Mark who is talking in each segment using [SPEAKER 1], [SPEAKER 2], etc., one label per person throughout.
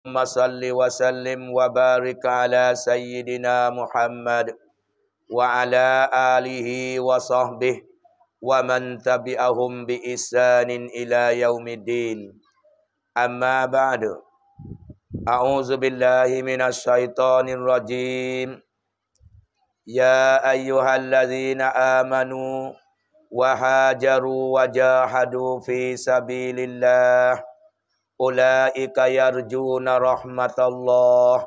[SPEAKER 1] اللهم صل وسلم وبارك على سيدنا محمد وعلى آله وصحبه ومن تبعهم بإحسان إلى يوم الدين أما بعد أعوذ بالله من الشيطان الرجيم يا أيها الذين آمنوا وهاجروا وجاهدوا في سبيل الله ulaika yarjuna rahmatallah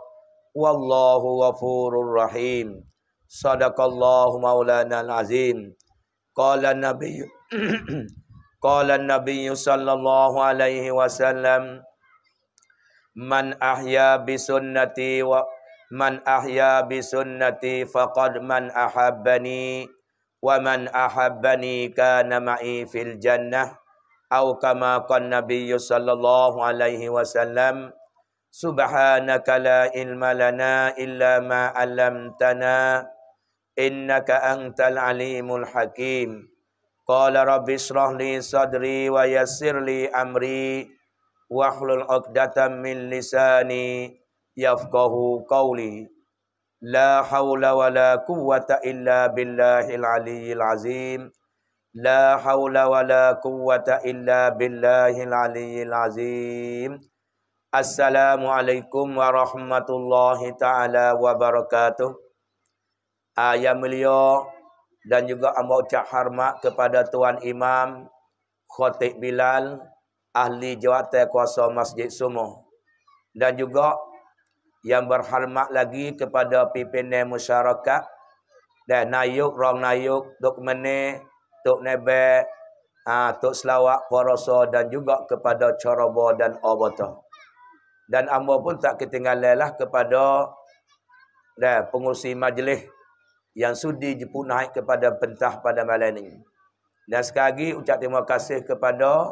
[SPEAKER 1] wallahu ghafurur rahim sadaqallahu maulana azim qala nabiy qala nabiy sallallahu alaihi wasallam man ahya bi sunnati wa man ahya bi sunnati faqad man ahabbani wa man ahabbani kana ma'i fil jannah أو كما قال النبي صلى الله عليه وسلم سبحانك لا علم لنا إلا ما علمتنا إنك أنت العليم الحكيم قال رب اشرح لي صدري ويسر لي أمري واحلل عقدة من لساني يفقه قولي لا حول ولا قوة إلا بالله العلي العظيم لا حول ولا قوة إلا بالله العلي العظيم السلام عليكم ورحمة الله تعالى وبركاته آية مليو dan juga amba ucap hormat kepada Tuan Imam Khotib Bilal ahli jawatan kuasa Masjid Sumuh dan juga yang berhormat lagi kepada pimpinan masyarakat dan nayuk rong nayuk dok menih Tok Nebek, ah Tok Selawak, Poroso dan juga kepada Coroboh dan Obotoh. Dan ambo pun tak ketinggalan lah kepada dah pengurusi majlis yang sudi jepun naik kepada pentah pada malam ini. Dan sekali lagi ucap terima kasih kepada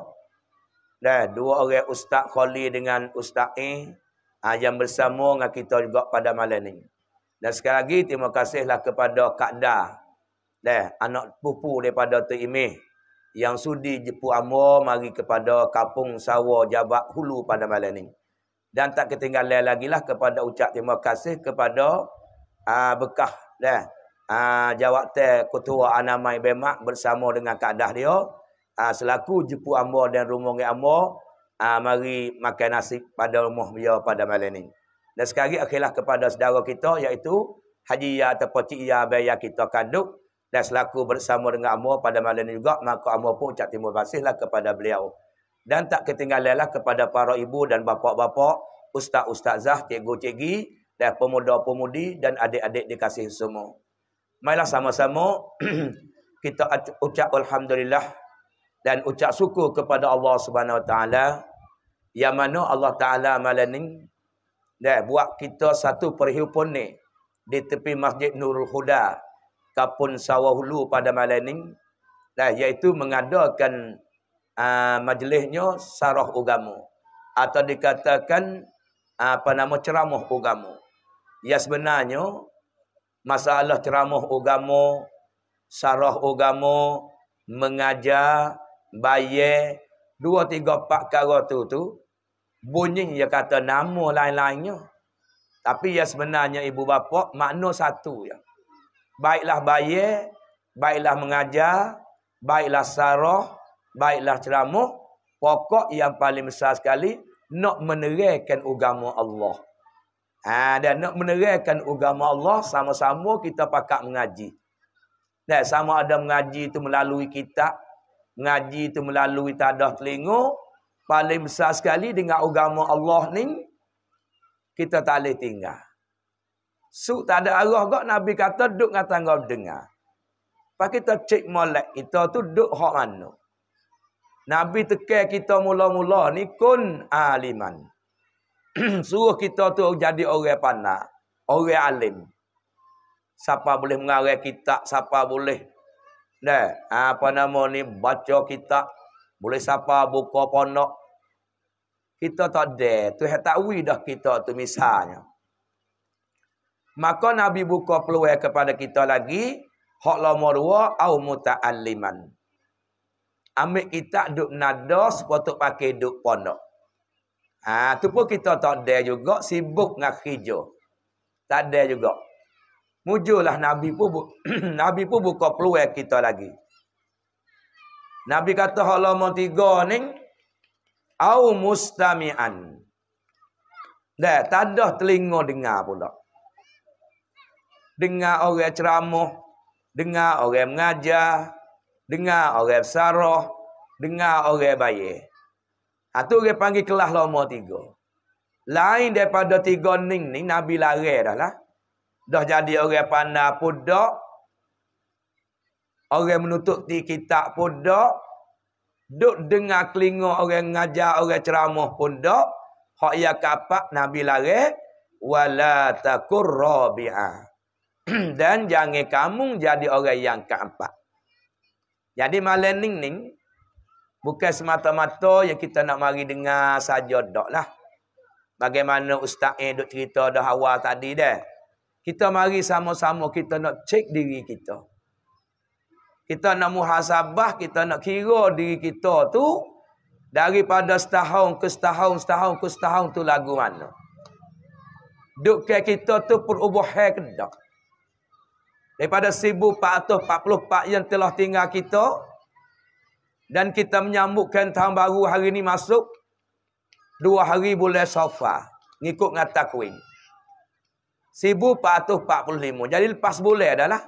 [SPEAKER 1] dah dua orang Ustaz Khali dengan Ustaz E ah, yang bersama dengan kita juga pada malam ini. Dan sekali lagi terima kasihlah kepada Kak Dah Deh, anak pupu daripada tu ini yang sudi jepu amo mari kepada kapung sawo Jabak Hulu pada malam ni. Dan tak ketinggalan lagi lah kepada ucap terima kasih kepada uh, Bekah. Deh, uh, ah, teh Ketua Anamai Bemak bersama dengan Kak Dah dia. Uh, ah, selaku jepu amo dan rumungi amo uh, mari makan nasi pada rumah dia pada malam ni. Dan sekarang akhirlah kepada saudara kita iaitu Haji Ya atau Cik Ya Abaya kita kanduk. Dan selaku bersama dengan Amor pada malam ini juga, maka Amor pun ucap terima kasihlah kepada beliau. Dan tak ketinggalanlah kepada para ibu dan bapa-bapa ustaz-ustazah, cikgu-cikgi, dan pemuda-pemudi dan adik-adik dikasih semua. Mailah sama-sama kita ucap Alhamdulillah dan ucap syukur kepada Allah Subhanahu SWT yang mana Allah Taala malam ini buat kita satu perhimpunan di tepi Masjid Nurul Huda kapun sawahulu pada malam ini. Nah, iaitu mengadakan uh, ah, majlisnya sarah ugamu. Atau dikatakan uh, apa nama ceramah ugamu. Ya sebenarnya, masalah ceramah ugamu, sarah ugamu, mengajar, bayar, dua, tiga, empat kata tu tu bunyi dia kata nama lain-lainnya. Tapi ya sebenarnya ibu bapa makna satu yang baiklah bayi, baiklah mengajar, baiklah sarah, baiklah ceramah. Pokok yang paling besar sekali, nak menerahkan agama Allah. Ha, dan nak menerahkan agama Allah, sama-sama kita pakat mengaji. Dan sama ada mengaji itu melalui kitab, mengaji itu melalui tadah telingu, paling besar sekali dengan agama Allah ni, kita tak boleh tinggal. Suk tak ada arah kok Nabi kata duk dengan tangga dengar. Lepas kita cek molek kita tu duk hak mana. Nabi tekan kita mula-mula ni kun aliman. Suruh kita tu jadi orang panah. Orang alim. Siapa boleh mengarah kita, siapa boleh. Nah, apa nama ni baca kita. Boleh siapa buka ponok. Kita tak ada. Tuhan tak dah kita tu misalnya. Maka Nabi buka peluang kepada kita lagi. Hak lama ruwa au muta'alliman. Ambil kita duk nada sepatut pakai duk pondok. Ha, tu pun kita tak ada juga sibuk dengan hijau. Tak ada juga. Mujulah Nabi pun bu Nabi pun buka peluang kita lagi. Nabi kata hak lama tiga ni. Au mustami'an. Dah, tak ada telinga dengar pula dengar orang ceramah, dengar orang mengajar, dengar orang sarah, dengar orang bayi. Atu dia panggil kelas lama tiga. Lain daripada tiga ni, ni Nabi lari dah lah. Dah jadi orang pandai pudak. Orang menutup di kitab pudak. Duk dengar kelinga orang mengajar orang ceramah pudak. Hak ya kapak Nabi lari. Wala takur rabi'ah. dan jangan kamu jadi orang yang keempat. Jadi malam ni ni bukan semata-mata yang kita nak mari dengar saja lah. Bagaimana ustaz eh duk cerita dah awal tadi dah. Kita mari sama-sama kita nak cek diri kita. Kita nak muhasabah, kita nak kira diri kita tu daripada setahun ke setahun, setahun ke setahun tu lagu mana. Duk kita tu perubahan ke tak? daripada 1444 yang telah tinggal kita dan kita menyambutkan tahun baru hari ini masuk dua hari bulan sofa ngikut ngata kuing 1445 jadi lepas bulan adalah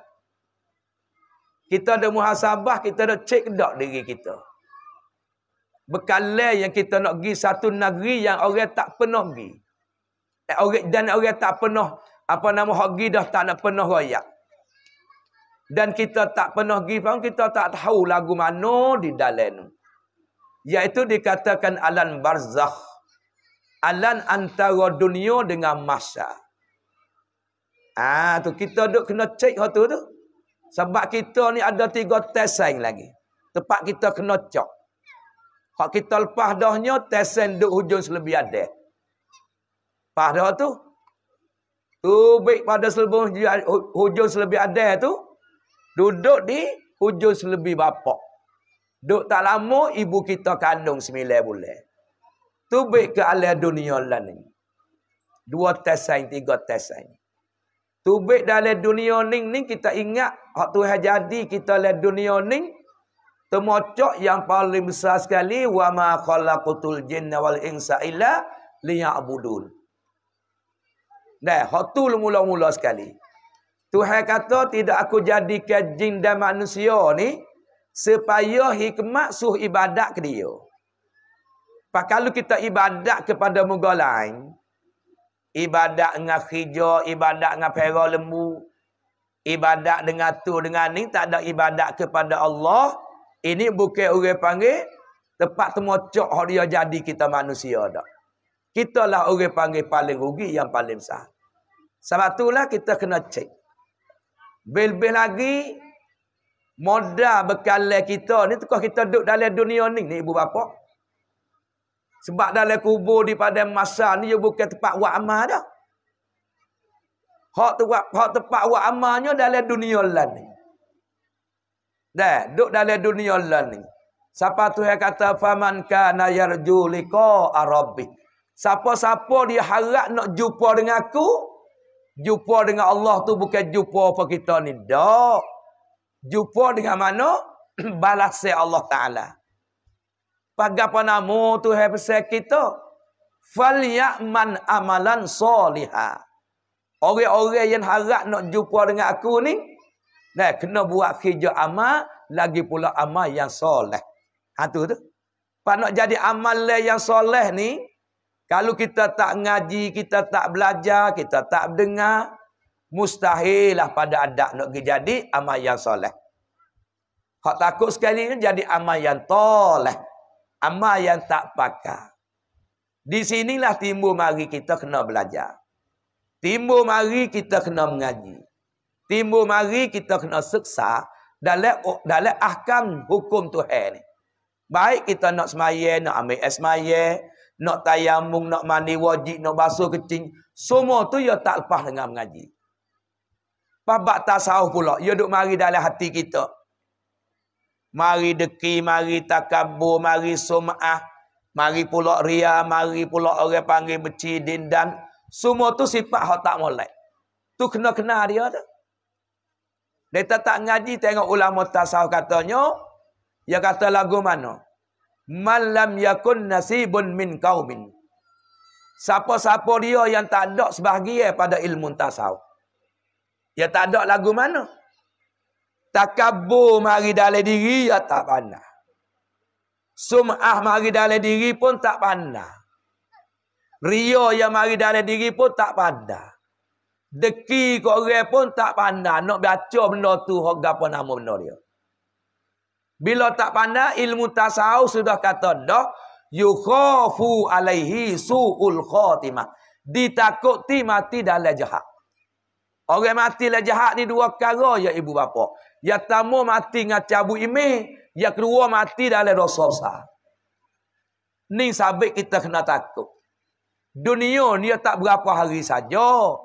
[SPEAKER 1] kita ada muhasabah kita ada cek dak diri kita bekalan yang kita nak pergi satu negeri yang orang tak pernah pergi eh, dan orang tak pernah apa nama hak dah tak nak pernah royak dan kita tak pernah pergi pun kita tak tahu lagu mana di dalam. Iaitu dikatakan alam barzakh. Alam antara dunia dengan masa. Ah tu kita duk kena cek hatu tu. Sebab kita ni ada tiga tesan lagi. Tempat kita kena cok. Kalau kita lepas dahnya, tesan duk hujung selebih ada. Pada tu, tubik pada selebih hujung selebih ada tu, Duduk di hujung selebih bapak. Duduk tak lama, ibu kita kandung 9 bulan. Tu baik ke alam dunia lah ni. Dua tesain tiga tesain. Tu baik dalam dunia ni, ni kita ingat. Waktu yang jadi kita dalam dunia ni. Temocok yang paling besar sekali. Wa ma kutul jinna wal insa illa liya'budul. Nah, hatul mula-mula sekali. Tuhan kata tidak aku jadikan jin dan manusia ni supaya hikmat suh ibadat ke dia. Pak kalau kita ibadat kepada muga lain, ibadat dengan hijau, ibadat dengan pera lembu, ibadat dengan tu dengan ni tak ada ibadat kepada Allah, ini bukan orang panggil tempat temocok hak dia jadi kita manusia dak. Kitalah orang panggil paling rugi yang paling besar. Sebab itulah kita kena cek. Lebih-lebih lagi modal bekal kita ni tukar kita duduk dalam dunia ni ni ibu bapa. Sebab dalam kubur di pada masa ni dia bukan tempat buat amal dah. Hak tempat hak tempat buat amalnya dalam dunia lain ni. Dah, duduk dalam dunia lain ni. Siapa tu yang kata faman kana yarju liqa rabbih. Siapa-siapa dia harap nak jumpa dengan aku, Jumpa dengan Allah tu bukan jumpa apa kita ni. Tak. Jumpa dengan mana? Balasi Allah Ta'ala. Pagapa namu tu hebesai kita. Falyakman amalan salihah. Orang-orang yang harap nak jumpa dengan aku ni. Nah, kena buat kerja amal. Lagi pula amal yang soleh. Itu ha, tu. Pak nak jadi amal yang soleh ni. Kalau kita tak ngaji, kita tak belajar, kita tak dengar, mustahil lah pada adab nak jadi amal yang soleh. Hak takut sekali ni jadi amal yang toleh. Amal yang tak pakar. Di sinilah timbul mari kita kena belajar. Timbul mari kita kena mengaji. Timbul mari kita kena seksa dalam dalam ahkam hukum Tuhan ni. Baik kita nak semaya, nak ambil esmaya, nak tayamung, nak mandi wajib, nak basuh kecing. Semua tu ia ya tak lepas dengan mengaji. Pabak tasawuf pula, ia ya duduk mari dalam hati kita. Mari deki, mari takabur, mari sumah, mari pula ria, mari pula orang panggil beci, dindan. Semua tu sifat yang tak mulai. Tu kena-kena dia tu. Dia tak ngaji tengok ulama tasawuf katanya, dia ya kata lagu mana? Malam lam yakun nasibun min kaumin. Siapa-siapa dia yang tak ada sebahagia pada ilmu tasawuf. Ya tak ada lagu mana. Takabur mari dalam diri ya tak pandah. Sum'ah mari dalam diri pun tak pandah. Ria yang mari dalam diri pun tak pandah. Deki korek pun tak pandah. Nak baca benda tu, hok gapa nama benda dia. Bila tak pandai ilmu tasawuf sudah kata dah yukhafu alaihi suul khatimah. Ditakuti mati dalam jahat. Orang mati dalam jahat ni dua perkara ya ibu bapa. Ya tamu mati dengan cabu ime, ya kedua mati dalam dosa besar. Ni sabik kita kena takut. Dunia ni tak berapa hari saja.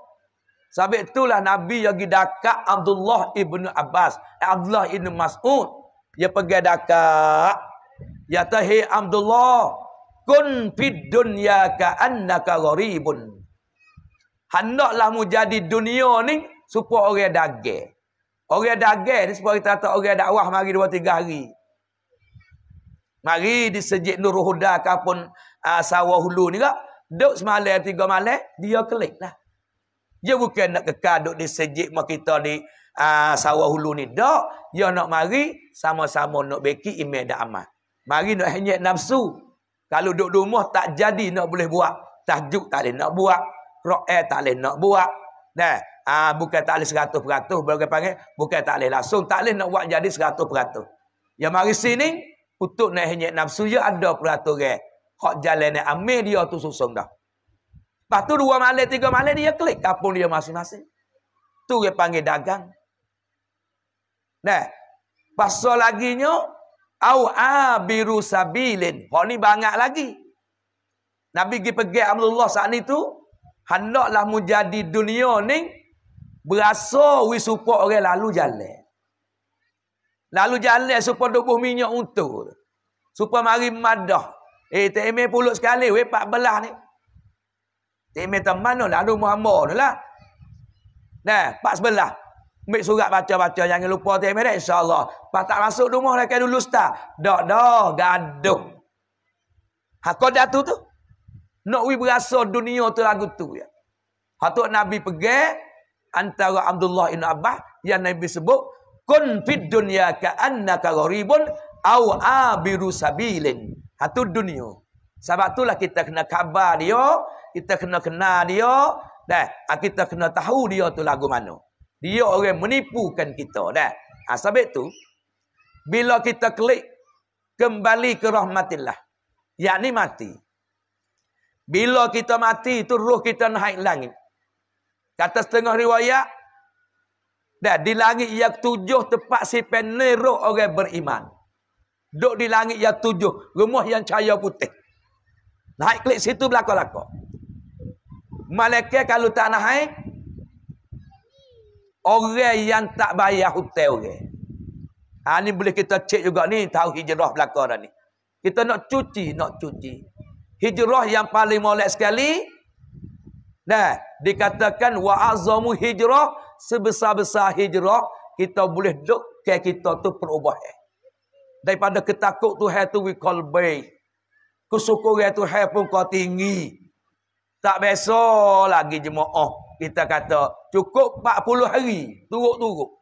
[SPEAKER 1] Sabik itulah Nabi yang didakak Abdullah ibnu Abbas. Abdullah ibnu Mas'ud ya pegadaka ya tahi Abdullah kun fid dunya ka annaka gharibun hendaklah mu jadi dunia ni supaya orang dagang orang dagang ni supaya kita tak orang dakwah mari 2 3 hari mari di sejid nurul huda ka pun uh, ah, sawah hulu ni ke duk semalam 3 malam dia keliklah dia bukan nak kekal duk di sejid mak kita ni di uh, sawah hulu ni. Tak. Dia nak mari. Sama-sama nak beki imej dan amal. Mari nak henyek nafsu. Kalau duduk rumah tak jadi nak boleh buat. tahjuk tak boleh nak buat. Ro'el tak boleh nak buat. Nah, uh, bukan tak boleh seratus peratus. Bukan tak boleh langsung. Tak boleh nak buat jadi seratus peratus. Yang mari sini. Untuk nak henyek nafsu. Dia ya, ada peraturan. Kok jalan nak ambil dia tu susung dah. Lepas tu dua malam, tiga malam dia klik. Kapun dia masing-masing. Tu dia panggil dagang. Nah. Pasal lagi laginyo au abiru sabilin. Hak ni banyak lagi. Nabi pergi pergi Abdullah saat ni tu hendaklah mu jadi dunia ni berasa we supo orang lalu jalan. Lalu jalan supo dubuh minyak untuk. supo mari madah. Eh teme puluh sekali we 14 ni. Teme teman no lalu Muhammad no lah. Nah, 14. Ambil surat baca-baca jangan lupa tu Amir insya-Allah. Pas tak masuk rumah dah kan dulu ustaz. Dak dah gaduh. Hak dah tu tu. Nak wi berasa dunia tu lagu tu ya. Hatuk Nabi pergi antara Abdullah bin Abbas yang Nabi sebut kun fid dunya ka annaka gharibun au abiru sabilin. Hatu dunia. Sebab itulah kita kena khabar dia, kita kena kenal dia, dah ha, kita kena tahu dia tu lagu mana. Dia orang menipukan kita dah. Ha, sebab itu bila kita klik kembali ke rahmatillah yakni mati. Bila kita mati itu roh kita naik langit. Kata setengah riwayat dah di langit yang tujuh tempat si penero orang beriman. Duduk di langit yang tujuh, rumah yang cahaya putih. Naik klik situ belakang-belakang. Malaikat kalau tak naik, orang yang tak bayar hotel orang. Ha ni boleh kita cek juga ni tahu hijrah belaka dah ni. Kita nak cuci, nak cuci. Hijrah yang paling molek sekali dah dikatakan wa'azamu hijrah sebesar-besar hijrah kita boleh duk ke kita tu perubahan. Daripada ketakut tu have tu we call bay. Kesyukuran tu have pun kau tinggi. Tak biasa lagi jemaah. Oh kita kata cukup 40 hari turuk-turuk.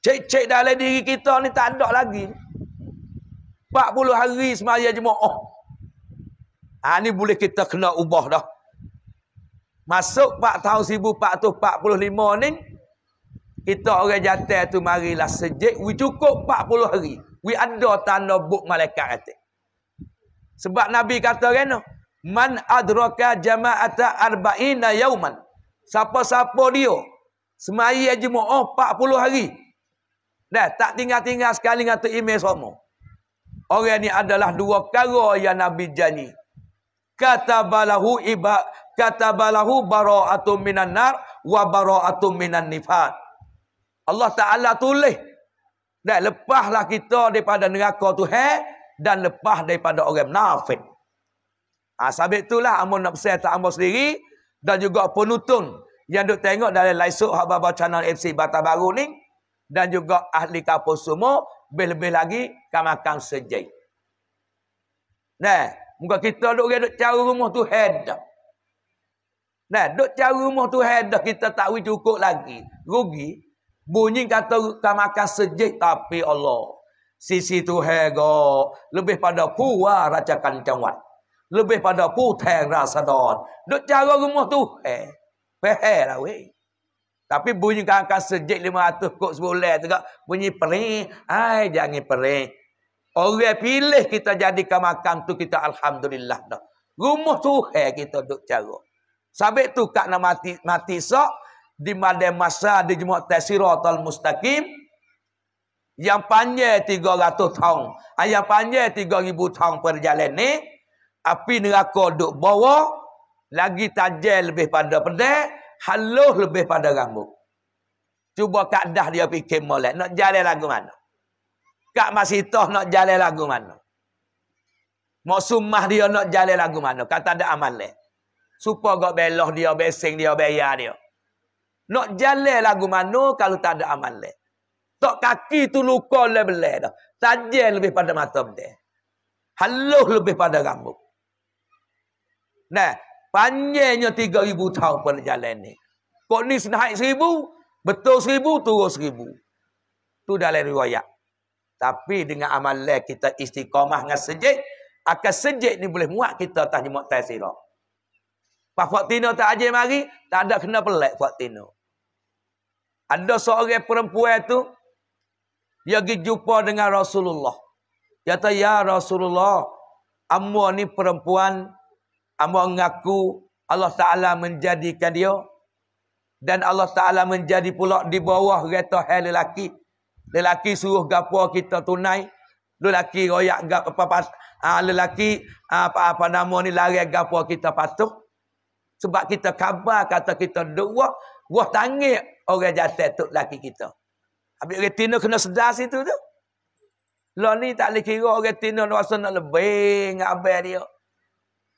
[SPEAKER 1] Cek-cek dalam diri kita ni tak ada lagi. 40 hari semaya jemaah. Oh. Ha, ni boleh kita kena ubah dah. Masuk pak tahun 1445 ni. Kita orang jatah tu marilah sejik. We cukup 40 hari. We ada tanda buk malaikat hati. Sebab Nabi kata kan Man adraka jama'ata arba'ina yauman. Siapa-siapa dia. Semari haji mu'ah 40 hari. Dah tak tinggal-tinggal sekali dengan tu email semua. Orang ni adalah dua kara yang Nabi janji. balahu iba Kata balahu katabalahu bara'atu minan nar wa bara'atu minan nifat. Allah Taala tulis. Dah lepaslah kita daripada neraka Tuhan dan lepas daripada orang munafik. Ha, sabit itulah amun nak nafsi atas amun sendiri. Dan juga penutung yang duk tengok dari Laisuk Hababa Channel FC Batal Baru ni. Dan juga ahli kapur semua. Lebih-lebih lagi kamakan sejai. Nah, muka kita duk, duk cari rumah tu head. Nah, duk cari rumah tu head. Kita tak boleh cukup lagi. Rugi. Bunyi kata kamakan sejai tapi Allah. Sisi tu hego Lebih pada puwa racakan cawat lebih pada puteng rasa don. Duk jaga rumah tu. Eh, peheh lah weh. Tapi bunyi kakak sejik 500 kot sebulan tu. Bunyi perih. Hai, jangan perih. Orang pilih kita jadikan makam tu kita Alhamdulillah dah. Rumah tu eh kita duk jaga. Sambil tu kak nak mati, mati sok. Di madai masa di jemuk tesiratul mustaqim. Yang panjang 300 tahun. Ah, yang panjang ribu tahun perjalanan ni api neraka duk bawa lagi tajel lebih pada pedang halus lebih pada rambut cuba kak dah dia fikir molek nak jalan lagu mana Kak masih toh nak jalan lagu mana mau sumah dia nak jalan lagu mana kata ada amal le supo gak beloh dia besing dia bayar dia nak jalan lagu mana kalau tak ada amal le tok kaki tu luka le belah dah tajam lebih pada mata pedang halus lebih pada rambut Nah, panjangnya tiga ribu tahun perjalanan ni. Kok ni senaik 1000, betul 1000 turun 1000. Tu dalam riwayat. Tapi dengan amalan kita istiqamah dengan sejid, akan sejid ni boleh muat kita atas jemaah tasira. Pak Fatino tak ajar mari, tak ada kena pelak Fatino. Ada seorang perempuan tu dia pergi jumpa dengan Rasulullah. Dia kata, Ya Rasulullah, Amwa ni perempuan Ambo mengaku Allah Taala menjadikan dia dan Allah Taala menjadi pula di bawah reta hal lelaki. Lelaki suruh gapo kita tunai. Lelaki royak gap apa pas ah lelaki apa ha, apa nama ni lari gapo kita patuh. Sebab kita khabar kata kita duwa, wah tangih orang jatuh tu lelaki kita. Habis retina kena sedar situ tu. Lah ni tak boleh kira orang retina rasa nak lebih dengan abang dia.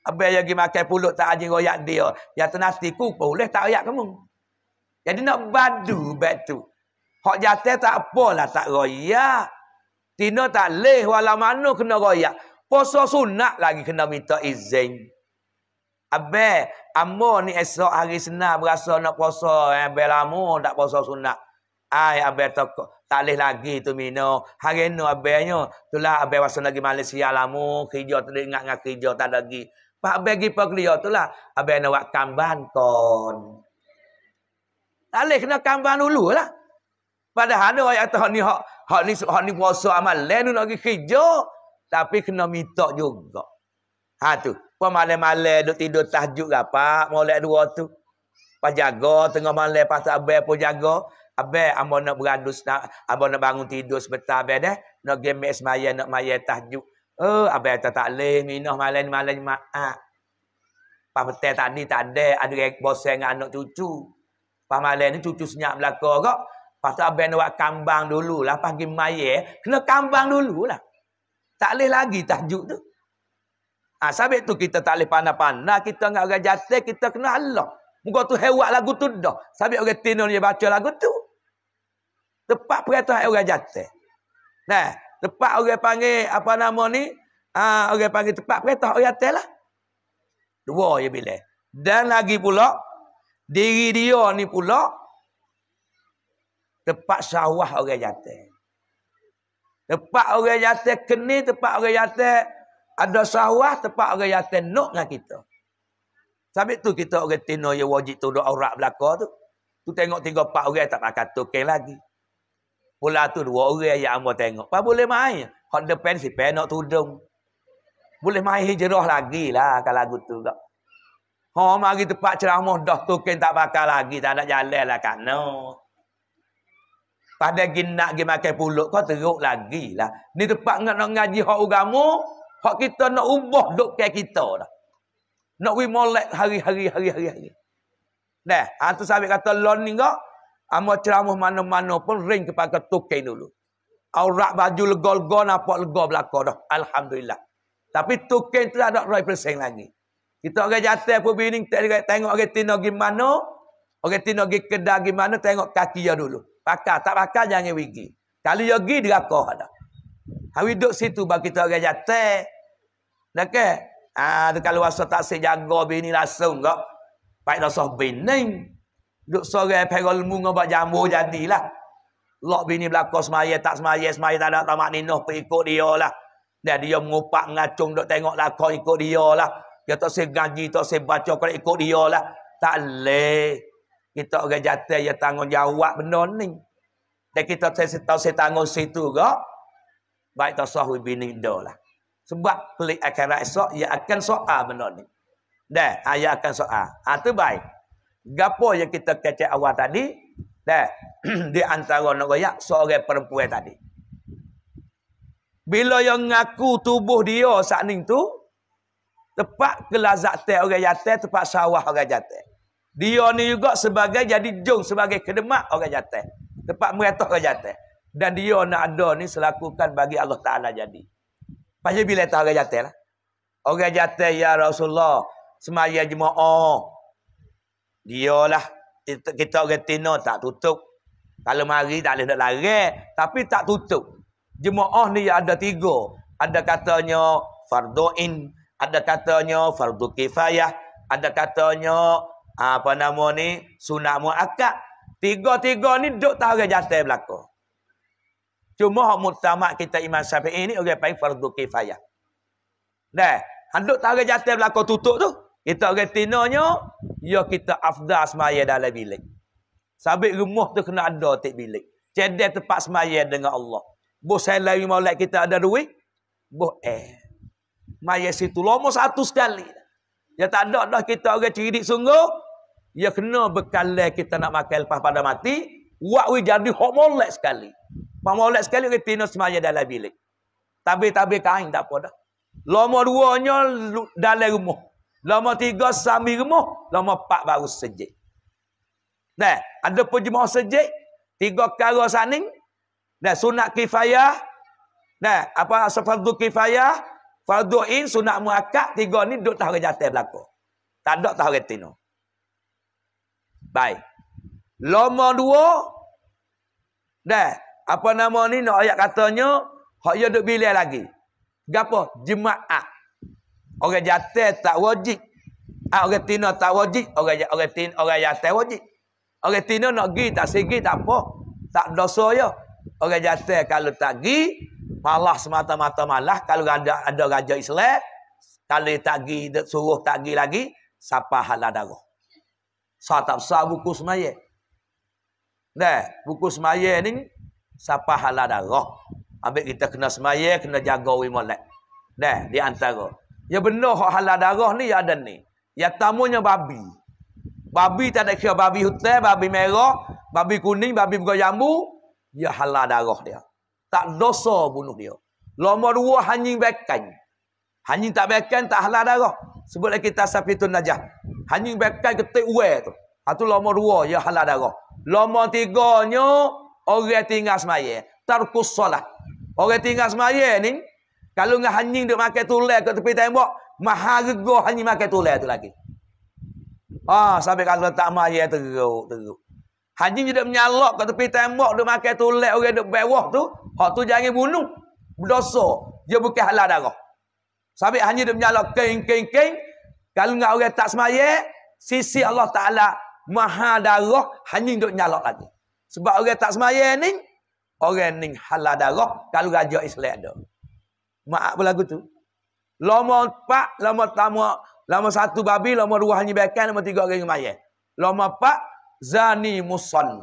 [SPEAKER 1] Habis yang pergi makan pulut tak ajar royak dia. Yang tenasti ku, boleh tak royak kamu. Jadi nak badu back tu. Hak jatuh tak apalah tak royak. Tino tak leh wala mana kena royak. Poso sunat lagi kena minta izin. Habis. Amo ni esok hari senar berasa nak poso. Habis eh, lama tak poso sunat. Ay abai tak tak lagi tu mino. Hari ni abainya tulah abai wasa lagi Malaysia lama kerja tak ingat ngak kerja tak lagi. Pak bagi pagliyo lah Abang nak buat kamban ton Tak boleh kena kamban dulu lah. Padahal ada orang kata, ni, hak, hak ni, hak ni puasa amal. Lain nak pergi kerja. Tapi kena minta juga. Ha tu. Puan malam-malam duduk tidur tahjud ke apa. Malam dua tu. Pas jaga tengah malam. pasal tu pun jaga. Abang, abang nak beradus. Nak, abang nak bangun tidur sebentar abang dah. Nak gemek semaya, nak maya tahjud. Eh, abai ah. tak tak leh minum malam malam maak. Pas petai tadi tak ada, ada bosan dengan anak cucu. Pas malam ni cucu senyap belaka kok. Pas abai nak buat kambang dulu lah pas pergi maya, eh, kena kambang dululah. Tak leh lagi tajuk tu. Ah, ha, sebab tu kita tak leh panah-panah, kita enggak orang jatuh, kita kena Allah. Muka tu hewat lagu tu dah. Sebab orang tinun dia baca lagu tu. Tepat peraturan orang jatuh. Nah, Tepat orang panggil apa nama ni? Ah ha, orang panggil tepat peretah orang atas lah. Dua je bila. Dan lagi pula diri dia ni pula tepat sawah orang jatuh. Tepat orang jatuh kene tepat orang jatuh ada sawah tepat orang jatuh nok dengan kita. Sampai tu kita orang tino yang wajib tu tuduh aurat belaka tu. Tu tengok tiga empat orang tak pakai tokeng lagi. Pula tu dua orang yang ambo tengok. Apa boleh main? Hot depan si penok tudung. Boleh main hijrah lagi lah kalau lagu tu. Kak. Ha, mari tempat ceramah dah tukin tak pakai lagi. Tak nak jalan lah kan. No. Pada gina nak pergi makan pulut, kau teruk lagi lah. Ni tempat nak, nak ngaji hak ugamu, hak kita nak ubah duk kaya kita dah. Nak we molek hari-hari, hari-hari. Dah, hantu sahabat kata, lon kau, Amo ceramah mana-mana pun ring kepada tukai dulu. Aurak baju legol-gol nampak legol belakang dah. Alhamdulillah. Tapi tukai tu ada roi persen lagi. Kita orang jatuh pun bini tengok orang tina mana, Orang tina pergi kedai mana. tengok kaki dia dulu. Pakar. Tak pakar jangan pergi. Kalau dia pergi dia rakuh dah. Hari duduk situ bagi kita orang jatuh. Dah ke? Ah, kalau rasa tak sejaga bini langsung kok. Baik dah sah bini. Duduk sore peral mu ngobat jambu jadilah. Lok bini belakang semaya, tak semaya, semaya tak ada tak mak ninuh ikut dia lah. Dan dia mengupak ngacung duduk tengok lakon ikut dia lah. Dia tak saya gaji, tak saya baca kalau ikut dia lah. Tak le Kita orang jatuh yang tanggungjawab benda ni. Dan kita tak saya tahu saya tanggung situ ke. Baik tak sahwi bini do lah. Sebab pelik akan rasa, ia akan soal benda ni. Dah, ayah akan soal. Ha, tu baik. Gapo yang kita kecek awal tadi? Dah. di antara negara seorang perempuan tadi. Bila yang ngaku tubuh dia saat ni tu. Tepat kelazak teh orang jatah. Tepat sawah orang jatah. Dia ni juga sebagai jadi jung. Sebagai kedemak orang jatah. Tepat meretah orang jatah. Dan dia nak ada ni selakukan bagi Allah Ta'ala jadi. Pasal bila tahu orang jatah lah. Orang jatah ya Rasulullah. Semaya jemaah. Oh dialah kita, kita orang tina tak tutup kalau mari tak boleh nak lari eh. tapi tak tutup jemaah ni ada tiga ada katanya fardu'in ada katanya fardu kifayah ada katanya apa nama ni sunnah muakkad tiga-tiga ni duk tak orang jatuh belaka cuma hak mutamak kita imam syafi'i ni orang panggil fardu kifayah dah Handuk tak ada jatuh belakang tutup tu. Kita gantinanya, ya kita afdal semaya dalam bilik. Sabit rumah tu kena ada di bilik. Cedek tempat semaya dengan Allah. Buh saya lari maulat kita ada duit. Buh eh. Maya situ lama satu sekali. Ya tak ada dah kita orang ceridik sungguh. Ya kena bekal kita nak makan lepas pada mati. Wak we jadi hok maulat sekali. Pak maulat sekali kita tinuh semaya dalam bilik. Tabir-tabir kain tak apa dah. Lama duanya dalam rumah. Lama tiga sambil remuh. Lama empat baru sejik. Nah, ada pun jemaah sejik. Tiga kara saning. Nah, sunat kifayah. Nah, apa sefardu kifayah. Fardu'in, sunat muakak. Tiga ni duduk tahu jatah berlaku. Tak ada tahu retinu. Baik. Lama dua. Nah, apa nama ni nak ayat katanya. Hak dia duduk bila lagi. gapoh Jemaah. Orang jatuh tak wajib. Ah, orang tina tak wajib. Orang orang tina orang jatuh wajib. Orang tina nak pergi tak segi tak apa. Tak dosa ya. Orang jatuh kalau tak pergi. Malah semata-mata malah. Kalau ada ada raja Islam. Kalau tak pergi suruh tak pergi lagi. Siapa halal darah. Saya tak besar buku semaya. Nah, buku semaya ni. Siapa halal darah. Habis kita kena semaya. Kena jaga wimolek. Nah, di antara. Ya benar hak halal darah ni ya ada ni. Ya tamunya babi. Babi tak ada kira babi hutan, babi merah, babi kuning, babi buka jambu. Ya halal darah dia. Tak dosa bunuh dia. Lama dua hanying bekan. Hanying tak bekan, tak halal darah. Sebutlah kita sapitun najah. Hanying bekan ketik uwe tu. Itu ha lama dua, ya halal darah. Lama tiganya, orang tinggal semaya. Tarkus solat. Orang tinggal semaya ni, kalau dengan hanying duk makan tulai ke tepi tembok, mahargah hanying makan tulai tu lagi. Ah, sampai kalau tak maya teruk, teruk. Hanying duk menyalak ke tepi tembok, duk makan tulai orang duk bawah tu, hak tu jangan bunuh. Berdosa. Dia bukan halal darah. Sampai hanying duk menyalak keng, keng, keng. Kalau dengan orang tak semaya, sisi Allah Ta'ala maha darah, hanying duk menyalak lagi. Sebab orang tak semaya ni, orang ni halal darah, kalau raja Islam dia. Mak berlagu tu. Lama empat, lama tamu, lama satu babi, lama dua hanyi bekan, lama tiga orang maya. Lama empat, zani muson.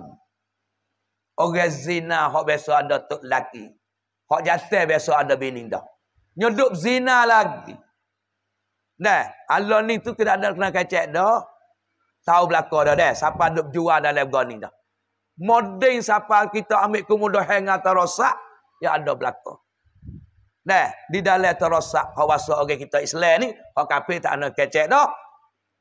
[SPEAKER 1] Orang zina, hok biasa ada tuk laki. Hok jatuh biasa ada bini dah. Nyuduk zina lagi. Nah, Allah ni tu tidak ada kena kecek dah. Tahu belakang dah dah. Siapa duk jual dalam goni dah. Modeng siapa kita ambil kemudahan atau rosak, ya ada belakang. Nah, di dalam terosak kawasan orang kita Islam ni, orang kafir tak ada kecek dah.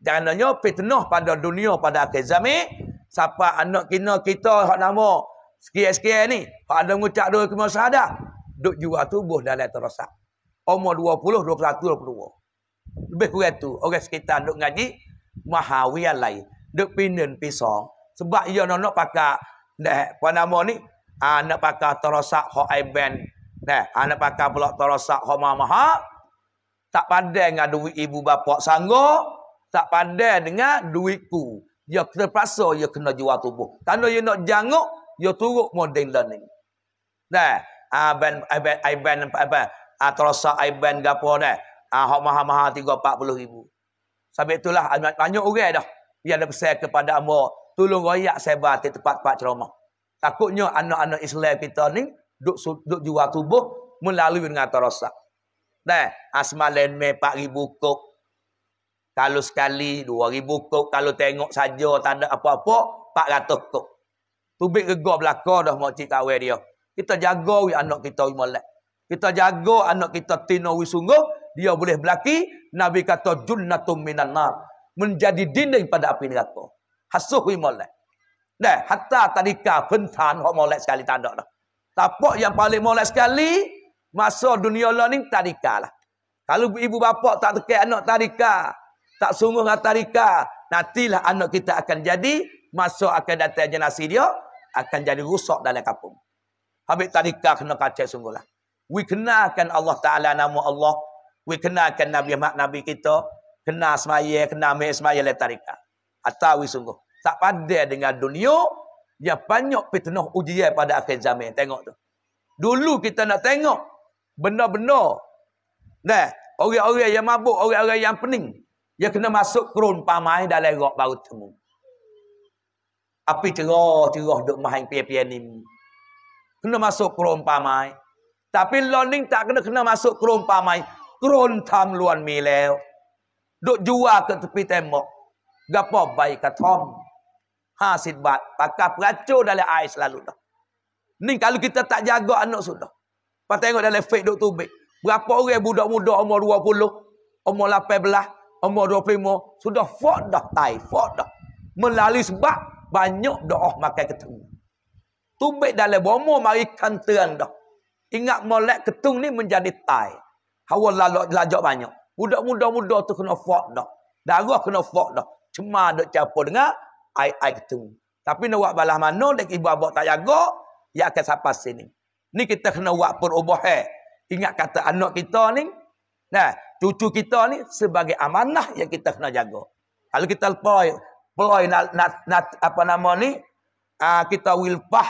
[SPEAKER 1] Jangannya fitnah pada dunia pada akhir zaman. Siapa anak kina kita hak nama sekian-sekian ni, hak ada ngucap dua kemah sahadah. Duk jua tubuh dalam terosak. Umur 20, 21, 22. Lebih kurang tu, orang sekitar duk ngaji, maha wian lain. Duk pinin pisau. Sebab ia nak, pakai, dah, apa nama ni, ah, nak pakai terosak hak iban Nah, anak pakar pula terasa homa maha. Tak pandai dengan duit ibu bapa sanggup. Tak pandai dengan duitku. Dia ya terpaksa dia kena ya jual tubuh. Tanda dia nak janguk, dia turut modern learning. Nah, aiban aiban aben apa atrosa aben gapo dah. Ah hok maha-maha puluh ribu. Sambil itulah banyak orang dah. Dia ada pesan kepada amo, tolong royak sebar di tempat-tempat ceramah. Takutnya anak-anak Islam kita ni duk duk jual tubuh melalui dengan terasa. Dah, asma lain me 4000 kok. Kalau sekali 2000 kok, kalau tengok saja tak ada apa-apa, 400 kok. Tubik gegar belaka dah mak cik kawin dia. Kita jaga wi anak kita wi molek. Kita jaga anak kita tino wi sungguh, dia boleh belaki. Nabi kata junnatum minan nar. Menjadi dinding pada api neraka. Hasuh wi molek. Dah, hatta tadika pentan hok molek sekali tak ada dah. Tapak yang paling molek sekali masa dunia lah ni tarikalah. Kalau ibu bapa tak tekan anak tarika, tak sungguh dengan tarika, nantilah anak kita akan jadi masa akan datang generasi dia akan jadi rusak dalam kampung. Habis tarika kena kacau lah. We kenalkan Allah Taala nama Allah, we kenalkan Nabi Muhammad Nabi kita, kenal semaya, kenal mai semaya le tarika. Atau we sungguh tak pandai dengan dunia Ya banyak fitnah ujian pada akhir zaman. Tengok tu. Dulu kita nak tengok. benar-benar. Nah, Orang-orang yang mabuk. Orang-orang yang pening. Ya kena masuk kerun pamai dan lerok baru temu. Api cerah-cerah duk main pian-pian ni. Kena masuk kerun pamai. Tapi learning tak kena kena masuk kerun pamai. Kerun tam luan milau. Duk jual ke tepi tembok. Gapa baik katong. Ha sidbat. Pakai peracur dalam air selalu dah. Ni kalau kita tak jaga anak sudah. Pak tengok dalam fake Dr. Bik. Berapa orang budak muda umur 20, umur 18, umur 25. Sudah fok dah tai, fok dah. Melalui sebab banyak doa makan ketung. Tubik dalam bomo mari kantoran dah. Ingat molek ketung ni menjadi tai. Hawa lalak lajak banyak. Budak muda-muda tu kena fok dah. Darah kena fok dah. Cuma dok capa dengar ayat-ayat tu. Tapi nak buat balas mana, dek ibu abok tak jaga, ia akan sampai sini. Ni kita kena buat perubahan. Ingat kata anak kita ni, nah, cucu kita ni sebagai amanah yang kita kena jaga. Kalau kita lepoi, lepoi nak, nak, nak, apa nama ni, uh, kita wilpah,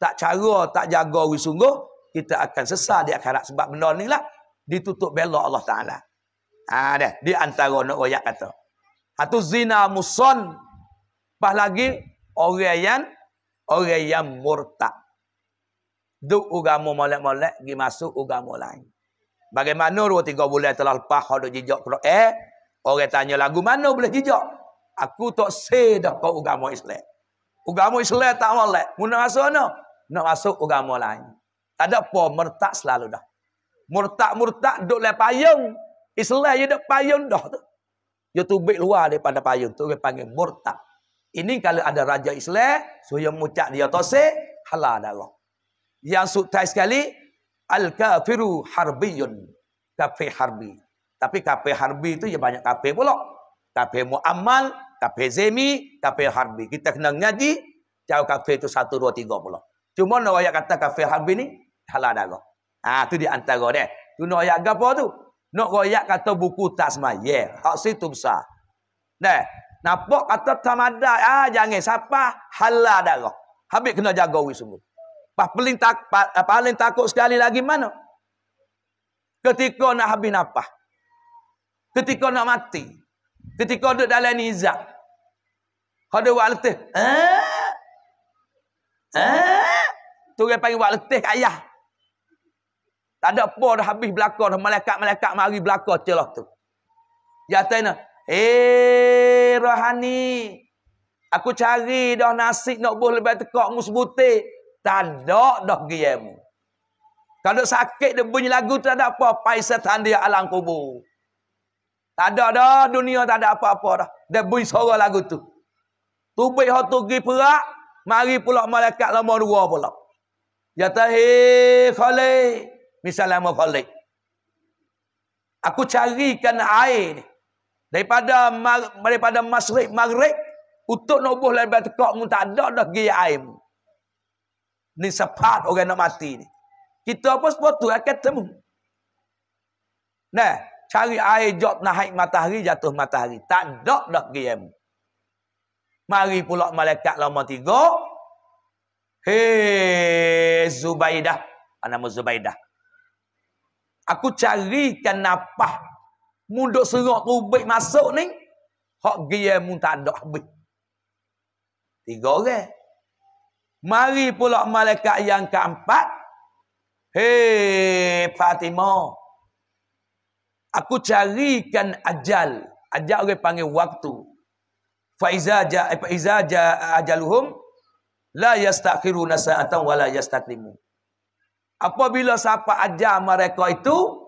[SPEAKER 1] tak cara, tak jaga wil sungguh, kita akan sesat di akhirat sebab benda ni lah ditutup belok Allah Ta'ala. Ha, dah. Di antara nak no, kata. Hatu zina muson Pas lagi orang yang orang yang murtad. Duk agama molek-molek gi masuk agama lain. Bagaimana dua tiga bulan telah lepas hok duk jijak pro eh orang tanya lagu mana boleh jijak? Aku tak sedah kau agama Islam. Agama Islam tak molek. Mun masuk ana? Nak masuk agama lain. Tak ada apa murtad selalu dah. Murtad-murtad duk le payung. Islam je duk payung dah tu. Dia tubik luar daripada payung tu dia panggil murtad. Ini kalau ada raja Islam, suya mucak dia tose halal darah. Yang sutai sekali al-kafiru harbiyun, kafir harbi. Tapi kafe harbi itu ya banyak kafir pula. Kafir muammal, kafe zemi, kafe harbi. Kita kena ngaji jauh kafe itu satu, dua, tiga pula. Cuma nak ayat kata kafe harbi ni halal darah. Ah ha, tu di antara dia. Tu nak ayat apa tu? Nak royak kata buku tasmah. Yeah. Hak situ besar. Nah, Nampak atau tamadat ah jangan siapa halal darah. Habis kena jaga wei sungguh. Paling tak eh, paling takut sekali lagi mana? Ketika nak habis nafas. Ketika nak mati. Ketika duduk dalam nizam. Kada buat letih. Eh? Eh? Tu dia panggil buat letih ayah. Tak ada apa dah habis belakang. Malaikat-malaikat mari belakang celok tu. Dia kata ni. Eh rohani. Aku cari dah nasi nak buh lebih tekak mu sebutik. Tak ada dah giyamu. Kalau sakit dia bunyi lagu tak ada apa. Pai setan dia alam kubur. Tak ada dah dunia tak ada apa-apa dah. Dia bunyi suara lagu tu. Tubi hatu gi perak. Mari pula malaikat lama dua pula. Ya tahi khalik. Misalnya mau khalik. Aku carikan air ni. Daripada daripada masrik maghrib untuk nubuh lebat tekak mu tak ada dah gaya air. Ni sepat orang nak mati ni. Kita apa tu akan temu. Nah, cari air jok naik matahari jatuh matahari. Tak ada dah gaya mu. Mari pula malaikat lama tiga. Hei Zubaidah. Nama Zubaidah. Aku carikan napah Munduk serok rubik masuk ni. Hak gaya mu tak ada habis. Tiga orang. Mari pula malaikat yang keempat. Hei Fatimah. Aku carikan ajal. Ajal orang panggil waktu. Faizah eh, ja, ajaluhum. La yastakhiru nasa'atan wa la yastakrimu. Apabila siapa ajar mereka itu.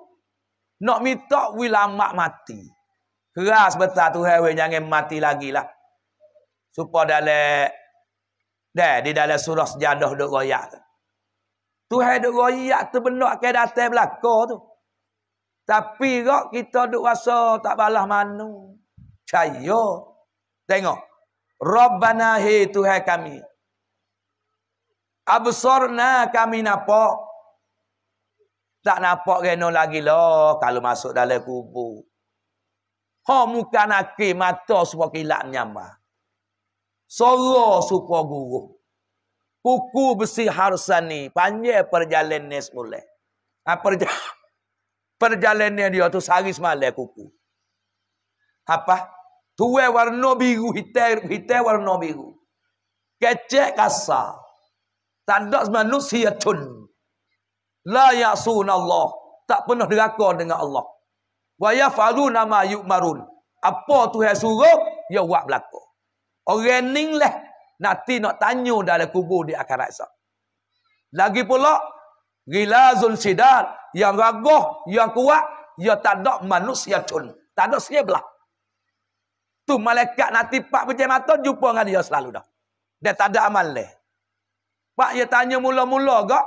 [SPEAKER 1] Nak minta wilamak mati. Keras betul tu hewe jangan mati lagi lah. Supaya dalam... Dah, di dalam surah sejadah duk royak tu. Tuhai duk royak tu benar ke datang belakang tu. Tapi kok kita duk rasa tak balas manu. Cahaya. Tengok. Rabbana hei Tuhai kami. Absorna kami napa. Tak nampak reno lagi lah kalau masuk dalam kubur. Ha muka nakir mata semua kilat nyamba. Soro supo guru. Kuku besi harsan ni panjang perjalanan ni semula. Ha, perja perjalanan dia tu sehari semalam kuku. Apa? Tua warna biru, hitam, hitam warna biru. Kecek kasar. Tak ada manusia tun la ya'sun tak pernah deraka dengan Allah wa yafaluna ma yumarun apa Tuhan suruh dia buat berlaku orang leh. nanti nak tanya dalam kubur di akhirat esok lagi pula gilazul sidad yang gagah yang kuat dia tak ada manusia cun tak ada sebelah tu malaikat nanti pak pejam mata jumpa dengan dia selalu dah dia tak ada amal leh. Pak dia tanya mula-mula gak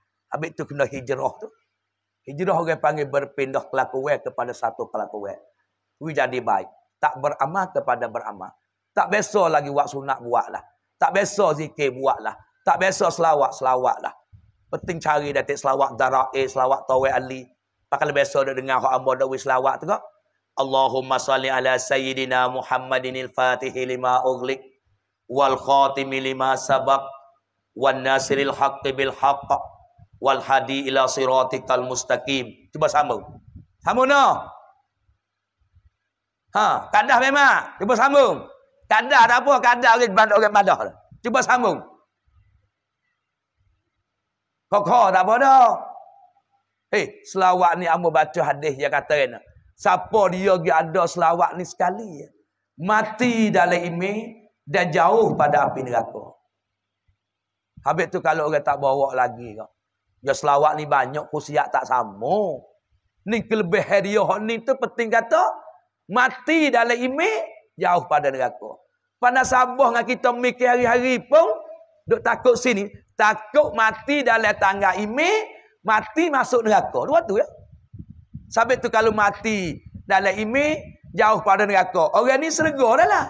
[SPEAKER 1] Habis tu kena hijrah tu. Hijrah orang panggil berpindah kelakuan kepada satu kelakuan. Wui jadi baik. Tak beramal kepada beramal. Tak biasa lagi buat sunat buat lah. Tak biasa zikir buat lah. Tak biasa selawat, selawat lah. Penting cari datik selawat darai, selawat tawai ali. Pakal biasa dah dengar orang ambil dia selawat tu kak. Allahumma salli ala sayyidina Muhammadin al-fatihi lima uglik. Wal khatimi lima sabak. Wal nasiril haqqi bil haqqa wal hadi ila siratikal mustaqim. Cuba sambung. Sambung no. Ha, kadah memang. Cuba sambung. Kadah ada apa, kadah orang bantu orang badah. Cuba sambung. Kokoh tak apa dah. Hei, eh, selawat ni amu baca hadis yang kata ni. Kan. Siapa dia pergi ada selawat ni sekali. Ya. Mati dalam ini dan jauh pada api neraka. Habis tu kalau orang tak bawa lagi kau. Ya selawat ni banyak kusiak tak sama. Ni kelebih hadiah ni tu penting kata. Mati dalam ime Jauh pada neraka. Pada sabah dengan kita mikir hari-hari pun. Duk takut sini. Takut mati dalam tangga ime Mati masuk neraka. Dua tu ya. Sampai tu kalau mati dalam ime Jauh pada neraka. Orang ni seregor dah lah.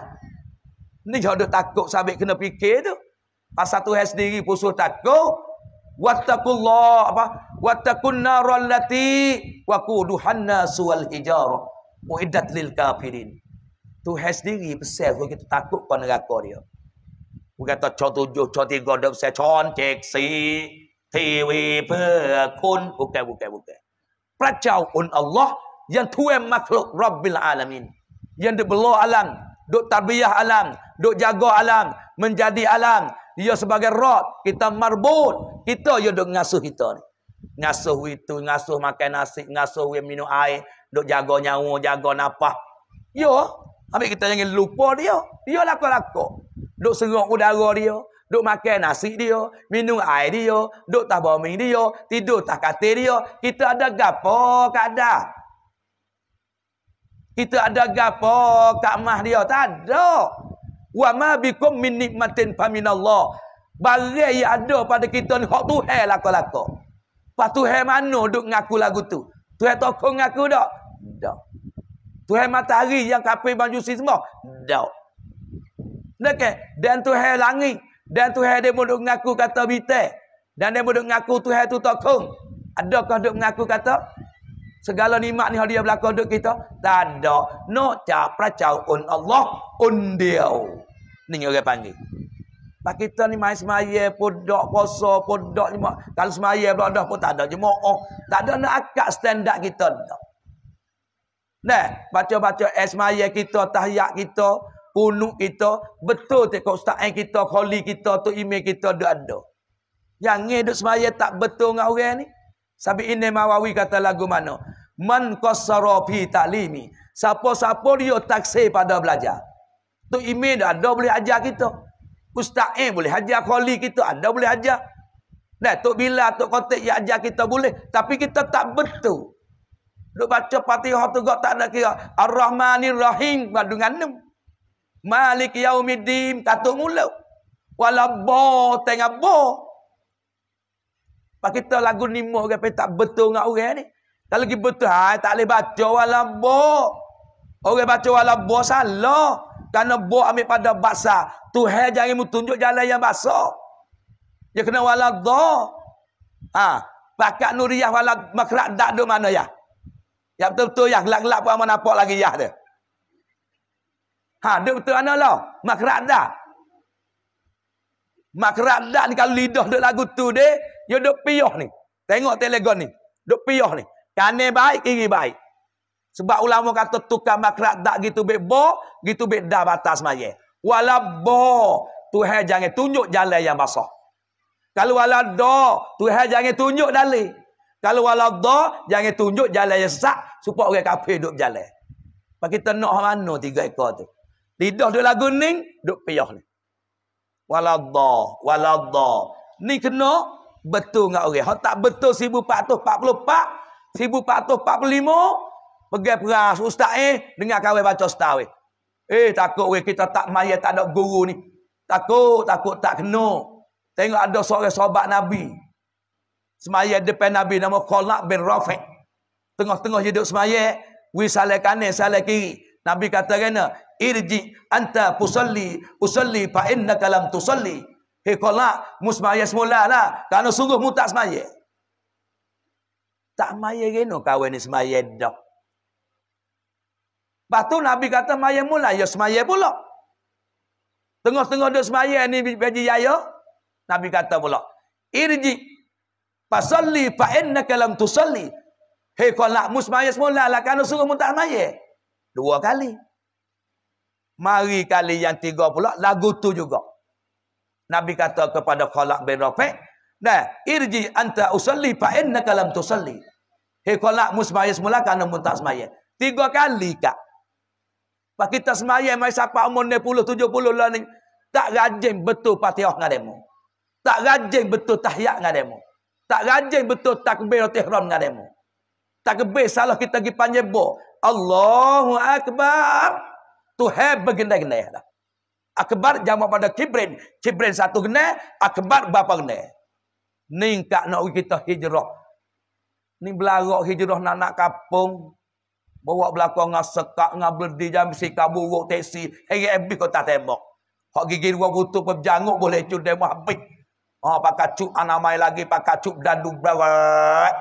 [SPEAKER 1] Ni jauh duk takut sampai kena fikir tu. Pasal tu sendiri pusuh takut wattaqullah apa wattaqun narallati waquduhan nasu wal hijarah uiddat lil kafirin tu has diri pesan kau kita takut kau neraka dia kau kata contoh 7 contoh 3 dak saya contek si TV perkun bukan bukan bukan pracau un Allah yang tuai makhluk rabbil alamin yang dibelah alam dok tarbiyah alam dok jaga alam menjadi alam dia sebagai rot Kita marbut. Kita yang duk ngasuh kita ni. Ngasuh itu. Ngasuh makan nasi. Ngasuh minum air. Duk jaga nyawa. Jaga nafah. Ya. Ambil kita jangan lupa dia. Dia lakuk-lakuk. Duk serok udara dia. Duk makan nasi dia. Minum air dia. Duk tak bombing dia. Tidur tak katil dia. Kita ada gapo kadang. Kita ada gapo kat mah dia. Tak ada wa ma bikum min nikmatin faminallah barang yang ada pada kita ni hak Tuhan lako-lako pas Tuhan mana duk ngaku lagu tu Tuhan tokong ngaku dak dak Tuhan matahari yang kapi baju si semua dak nak kan? dan Tuhan langit dan Tuhan dia mau ngaku kata bitai dan dia mau ngaku Tuhan tu tokong adakah duk ngaku kata Segala nikmat ni hadiah berlaku untuk kita. Tanda. No ca pracau un Allah un dia. Ni orang panggil. Pak kita ni main semaya, podok, puasa, podok. Lima. Kalau semaya pula dah pun tak ada. Cuma Tak ada nak akak standar kita. Tak. Nah, baca-baca esmaya eh, kita, tahiyat kita, kunuk kita. Betul tak ustaz eh kita, kholi kita, tu imej kita, tak ada. Yang ni duk semaya tak betul dengan orang ni. Sabi ini mawawi kata lagu mana? Man kosara fi ta'limi. Siapa-siapa dia taksir pada belajar. Tu imin ada boleh ajar kita. Ustaz eh boleh ajar kholi kita. Ada boleh ajar. Nah, tu Bila, tu Kotik yang ajar kita boleh. Tapi kita tak betul. Duk baca patihah tu kau tak nak kira. Ar-Rahmanir-Rahim. Badungan ni. Malik Yaumidim. Katuk mulut. Walabah tengah bo. Pak kita lagu lima orang tak betul dengan orang ni. Tak lagi betul. Hai, tak boleh baca wala bo. Orang baca wala bo salah. Karena bo ambil pada bahasa. Tuhan jangan tunjuk jalan yang bahasa. Dia kena wala do. Ha. Pakat nuriah wala makrak dak do mana ya. Ya betul-betul ya. Gelak-gelak pun aman apa lagi ya dia. Ha, dia betul mana lah. Makrak dak. Makrak dak ni kalau lidah dia lagu tu dia. Dia duk piyah ni. Tengok telegon ni. Duk piyah ni. Kanan baik, kiri baik. Sebab ulama kata tukar makrat tak gitu baik bo, gitu baik dah batas maya. Walau bo, Tuhan jangan tunjuk jalan yang basah. Kalau walau do, Tuhan jangan tunjuk dalih. Kalau walau do, jangan tunjuk jalan yang sesak, supaya orang kafir duduk jalan. Pak kita nak mana tiga ekor tu? Lidah dia lagu ni, duduk piyah ni. Wala do, wala do. Ni kena, betul enggak orang. Hak tak betul 1444, 1445 pergi peras ustaz eh dengar kawai baca ustaz eh. Eh takut weh kita tak maya tak ada guru ni. Takut takut tak kena. Tengok ada seorang sahabat Nabi. Semaya depan Nabi nama Qolab bin Rafiq. Tengah-tengah hidup semaya, eh? wi salah kanan salah kiri. Nabi kata kena, irji anta pusalli usalli fa innaka lam tusalli. Hei eh, kau nak musmaya semula lah. Kerana sungguh mu tak semaya. Tak maya gino kawan ni semaya dah. Lepas tu Nabi kata maya mula. Ya semaya pula. Tengah-tengah dia semaya ni biji yaya. Nabi kata pula. Irji. Pasalli fa'inna tu tusalli. Hei kau nak musmaya semula lah. Kerana sungguh mu tak semaya. Dua kali. Mari kali yang tiga pula. Lagu tu juga. Nabi kata kepada Khalaq bin Rafiq, "Nah, irji anta usalli fa innaka lam tusalli." Hei Khalaq musmaya semula kerana mun tak semaya. Tiga kali kak. Pak kita semaya mai siapa umur 90 70 lah ni tak rajin betul Fatihah dengan demo. Tak rajin betul tahiyat dengan demo. Tak rajin betul takbir ihram dengan demo. Takbir salah kita pergi panjebo. Allahu akbar. Tuhan begini gendai dah. Akbar jawab pada Kibrin. Kibrin satu kena. Akbar berapa kena. Ni kak nak kita hijrah. Ni belarok hijrah nak nak kapung. Bawa belakang dengan sekak, dengan berdi, jam sikap buruk, teksi. Hei, habis kau tak tembak. Hak gigi dua butuh pejanguk boleh cu demo habis. Oh, pakai cup anamai lagi, pakai cup dan dubrawat.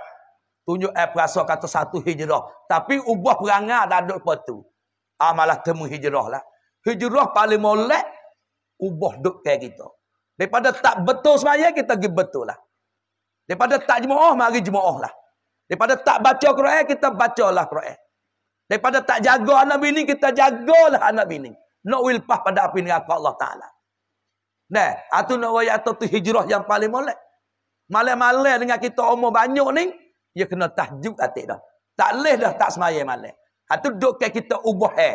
[SPEAKER 1] Tunjuk eh perasa kata satu hijrah. Tapi ubah perangai dan duduk apa tu. Ah, temu hijrah lah. Hijrah paling molek ubah duk kaya kita. Daripada tak betul semaya kita pergi betul lah. Daripada tak jemaah mari jemaah lah. Daripada tak baca Quran kita bacalah Quran. Daripada tak jaga anak bini kita jagalah anak bini. Nak wilpah pada api neraka Allah Taala. Nah, atu ha, nak wayat atau tu hijrah yang paling molek. Malam-malam dengan kita umur banyak ni, dia ya kena tahjud atik dah. Tak leh dah tak semaya malam. Atu ha, duk kaya kita ubah eh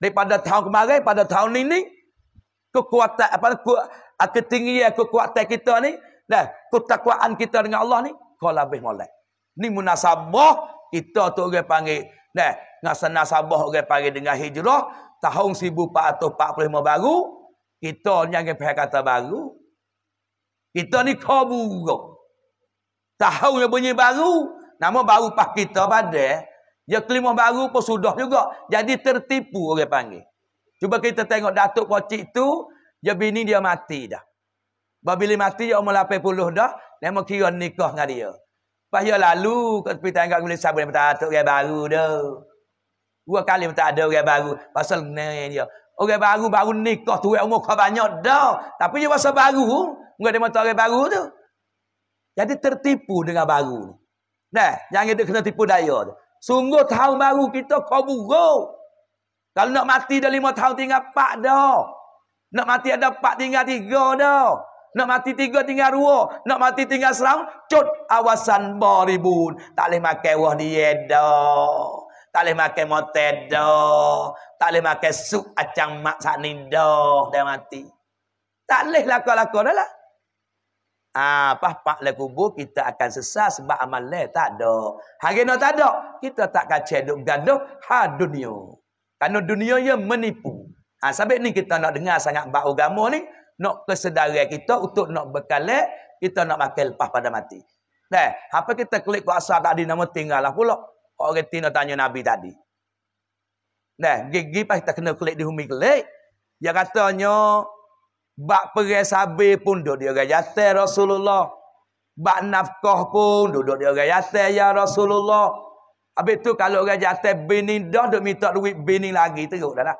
[SPEAKER 1] daripada tahun kemarin pada tahun ini kekuatan apa ku, ketinggian ya kekuatan kita ni dan ketakwaan kita dengan Allah ni kau lebih molek ni munasabah kita tu orang panggil dan ngasa nasabah orang panggil dengan hijrah tahun 1445 baru kita ni yang kata baru kita ni kau buruk tahun yang bunyi baru nama baru pak kita pada. Dia kelima baru pun sudah juga. Jadi tertipu orang panggil. Cuba kita tengok datuk pocik tu. Dia bini dia mati dah. Bila mati dia umur 80 dah. Nama kira nikah dengan dia. Lepas dia lalu. Kau pergi tengok boleh sabun. Dia datuk orang baru dah. Dua kali tak ada orang baru. Pasal ni dia. Orang baru baru nikah tu. Umur kau banyak dah. Tapi dia pasal baru. Mungkin dia mahu orang baru tu. Jadi tertipu dengan baru Nah, jangan dia kena tipu daya tu. Sungguh tahun baru kita kau buruk. Kalau nak mati dah lima tahun tinggal empat dah. Nak mati ada empat tinggal tiga dah. Nak mati tiga tinggal dua. Nak mati tinggal seram. Cut awasan baribun. Tak boleh makan wah dia dah. Tak boleh makan motel dah. Tak boleh makan sup acang mak sakni dah. Dia mati. Tak boleh lakon-lakon dah lah apa ah, pak Le lah kubur kita akan sesat sebab amal le tak ada. Hari ni tak ada. Kita tak kacau duk gaduh ha dunia. Karena dunia yang menipu. Ha, ah, sampai ni kita nak dengar sangat bab agama ni nak kesedaran kita untuk nak bekale kita nak makan lepas pada mati. Dah, apa kita klik kuasa tadi nama tinggal lah pula. Orang tina tanya Nabi tadi. Dah, gigi pas kita kena klik di humi klik. Dia katanya, Bak perai sabi pun duduk di orang jatah Rasulullah. Bak nafkah pun duduk di orang jatah ya Rasulullah. Habis tu kalau orang jatah bini dah duduk minta duit bini lagi teruk dah lah.